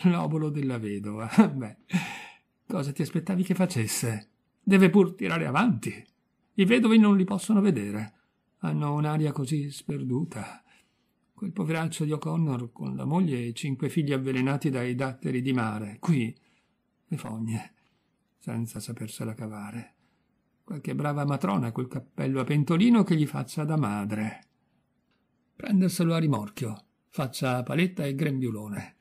L'obolo della vedova. Beh, cosa ti aspettavi che facesse? Deve pur tirare avanti. I vedovi non li possono vedere. Hanno un'aria così sperduta. Quel poveraccio di O'Connor con la moglie e i cinque figli avvelenati dai datteri di mare, qui, le fogne, senza sapersela cavare. Qualche brava matrona col cappello a pentolino che gli faccia da madre. Prenderselo a rimorchio, faccia a paletta e grembiulone,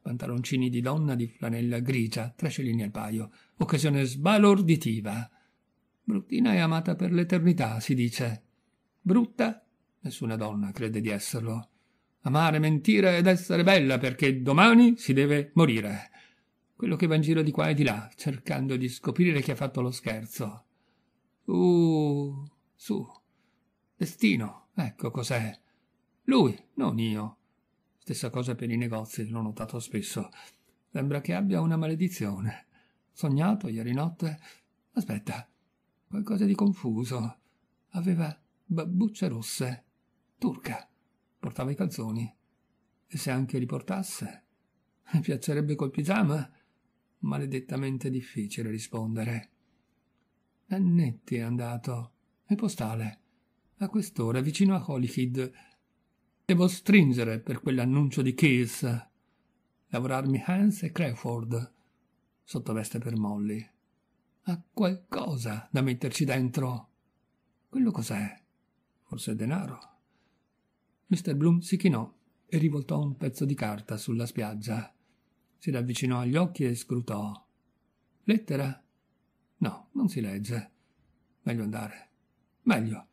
pantaloncini di donna di flanella grigia, tre scelini al paio, occasione sbalorditiva. Bruttina è amata per l'eternità, si dice. Brutta? Nessuna donna crede di esserlo. Amare, mentire ed essere bella perché domani si deve morire. Quello che va in giro di qua e di là, cercando di scoprire chi ha fatto lo scherzo. Uh, su. Destino, ecco cos'è. Lui, non io. Stessa cosa per i negozi, l'ho notato spesso. Sembra che abbia una maledizione sognato ieri notte? Aspetta, qualcosa di confuso. Aveva babbucce rosse, turca, portava i calzoni. E se anche li portasse? piacerebbe col pigiama? Maledettamente difficile rispondere. Nannetti è andato, e postale, a quest'ora vicino a Holyhead. Devo stringere per quell'annuncio di Kiss. Lavorarmi Hans e Crawford sottoveste per Molly. Ha qualcosa da metterci dentro. Quello cos'è? Forse denaro. Mr. Bloom si chinò e rivoltò un pezzo di carta sulla spiaggia. Si ravvicinò agli occhi e scrutò. Lettera? No, non si legge. Meglio andare. Meglio.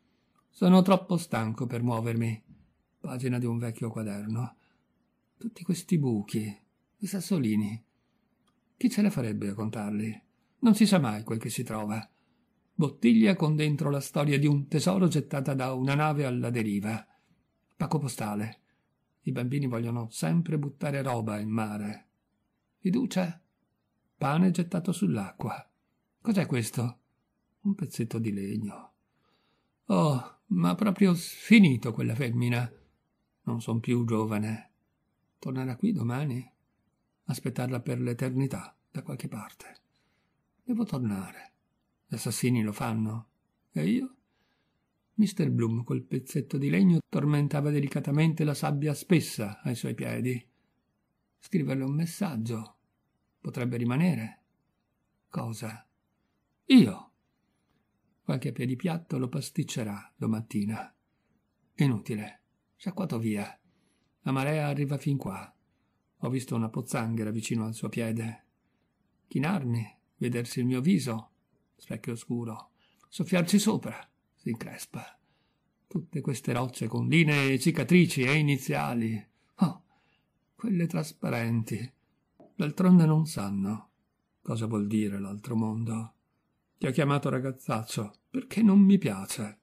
Sono troppo stanco per muovermi. Pagina di un vecchio quaderno. Tutti questi buchi, i sassolini. Chi ce la farebbe a contarli? Non si sa mai quel che si trova. Bottiglia con dentro la storia di un tesoro gettata da una nave alla deriva. Pacco postale. I bambini vogliono sempre buttare roba in mare. Fiducia? Pane gettato sull'acqua. Cos'è questo? Un pezzetto di legno. Oh, ma proprio sfinito quella femmina. Non son più giovane. Tornerà qui domani? aspettarla per l'eternità da qualche parte. Devo tornare. Gli assassini lo fanno. E io? Mr. Bloom col pezzetto di legno tormentava delicatamente la sabbia spessa ai suoi piedi. Scriverle un messaggio. Potrebbe rimanere. Cosa? Io. Qualche piedipiatto lo pasticcerà domattina. Inutile. Sciacquato via. La marea arriva fin qua. Ho visto una pozzanghera vicino al suo piede. Chinarmi, vedersi il mio viso, specchio oscuro, soffiarci sopra, si increspa. Tutte queste rocce con linee e cicatrici e iniziali. Oh, quelle trasparenti. D'altronde non sanno cosa vuol dire l'altro mondo. Ti ho chiamato ragazzaccio perché non mi piace.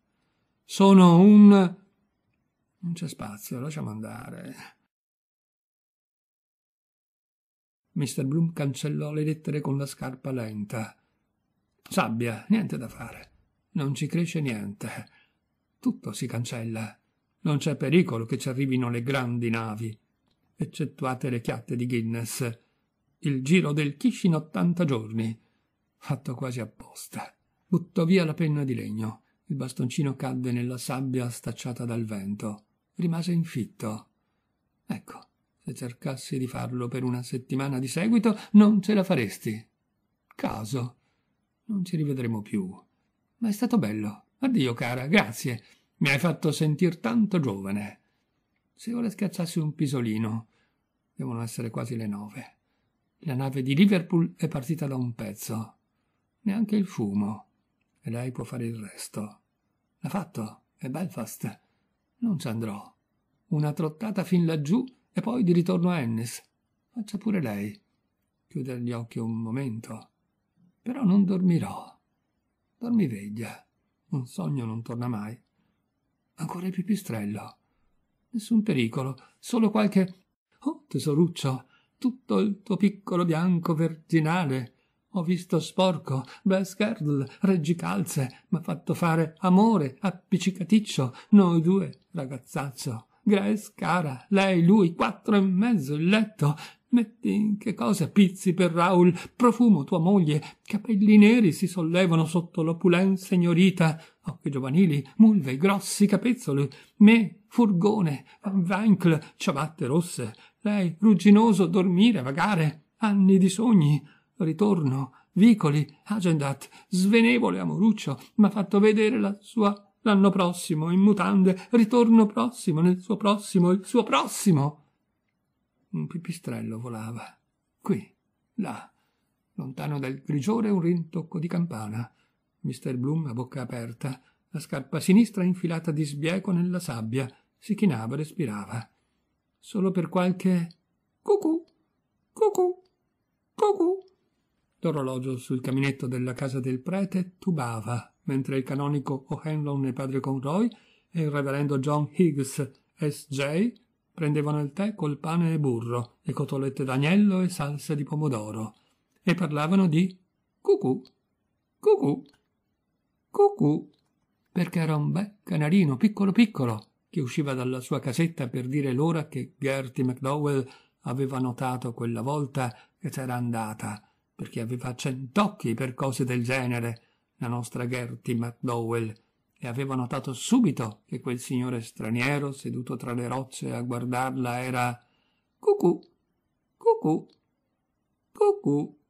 Sono un... Non c'è spazio, lasciamo andare. Mr. Bloom cancellò le lettere con la scarpa lenta. Sabbia, niente da fare. Non ci cresce niente. Tutto si cancella. Non c'è pericolo che ci arrivino le grandi navi, eccettuate le chiatte di Guinness. Il giro del Kish in ottanta giorni. Fatto quasi apposta. Buttò via la penna di legno. Il bastoncino cadde nella sabbia stacciata dal vento. Rimase infitto. Ecco, se cercassi di farlo per una settimana di seguito, non ce la faresti. Caso. Non ci rivedremo più. Ma è stato bello. Addio, cara, grazie. Mi hai fatto sentir tanto giovane. Se ora schiacciassi un pisolino. Devono essere quasi le nove. La nave di Liverpool è partita da un pezzo. Neanche il fumo. E lei può fare il resto. L'ha fatto. È Belfast. Non ci andrò. Una trottata fin laggiù e poi di ritorno a Ennis. Faccia pure lei. Chiudere gli occhi un momento. Però non dormirò. Dormi veglia. Un sogno non torna mai. Ancora il pipistrello. Nessun pericolo, solo qualche... Oh, tesoruccio, tutto il tuo piccolo bianco verginale. Ho visto sporco, Beskerdl, reggicalze, m'ha fatto fare amore, appiccicaticcio, noi due, ragazzaccio. Grace, cara, lei, lui, quattro e mezzo il letto. Metti in che cosa pizzi per Raul, profumo tua moglie, capelli neri si sollevano sotto l'opulenza signorita, occhi giovanili, mulve, grossi capezzoli, me, furgone, Wankel, ciabatte rosse, lei, rugginoso, dormire, vagare, anni di sogni, ritorno, vicoli, agendat, svenevole amoruccio, m'ha fatto vedere la sua l'anno prossimo, in mutande, ritorno prossimo, nel suo prossimo, il suo prossimo. Un pipistrello volava, qui, là, lontano dal grigiore un rintocco di campana. Mister Bloom a bocca aperta, la scarpa sinistra infilata di sbieco nella sabbia, si chinava respirava Solo per qualche cucù, cucù, cucù. L'orologio sul caminetto della casa del prete tubava mentre il canonico O'Hanlon e padre Conroy e il reverendo John Higgs S.J. prendevano il tè col pane e burro e cotolette d'agnello e salsa di pomodoro e parlavano di cucù, cucù, cucù, perché era un bel canarino piccolo piccolo che usciva dalla sua casetta per dire l'ora che Gerty McDowell aveva notato quella volta che c'era andata, perché aveva cent'occhi per cose del genere la nostra Gerty McDowell, e aveva notato subito che quel signore straniero, seduto tra le rocce a guardarla, era cucù, cucù, cucù.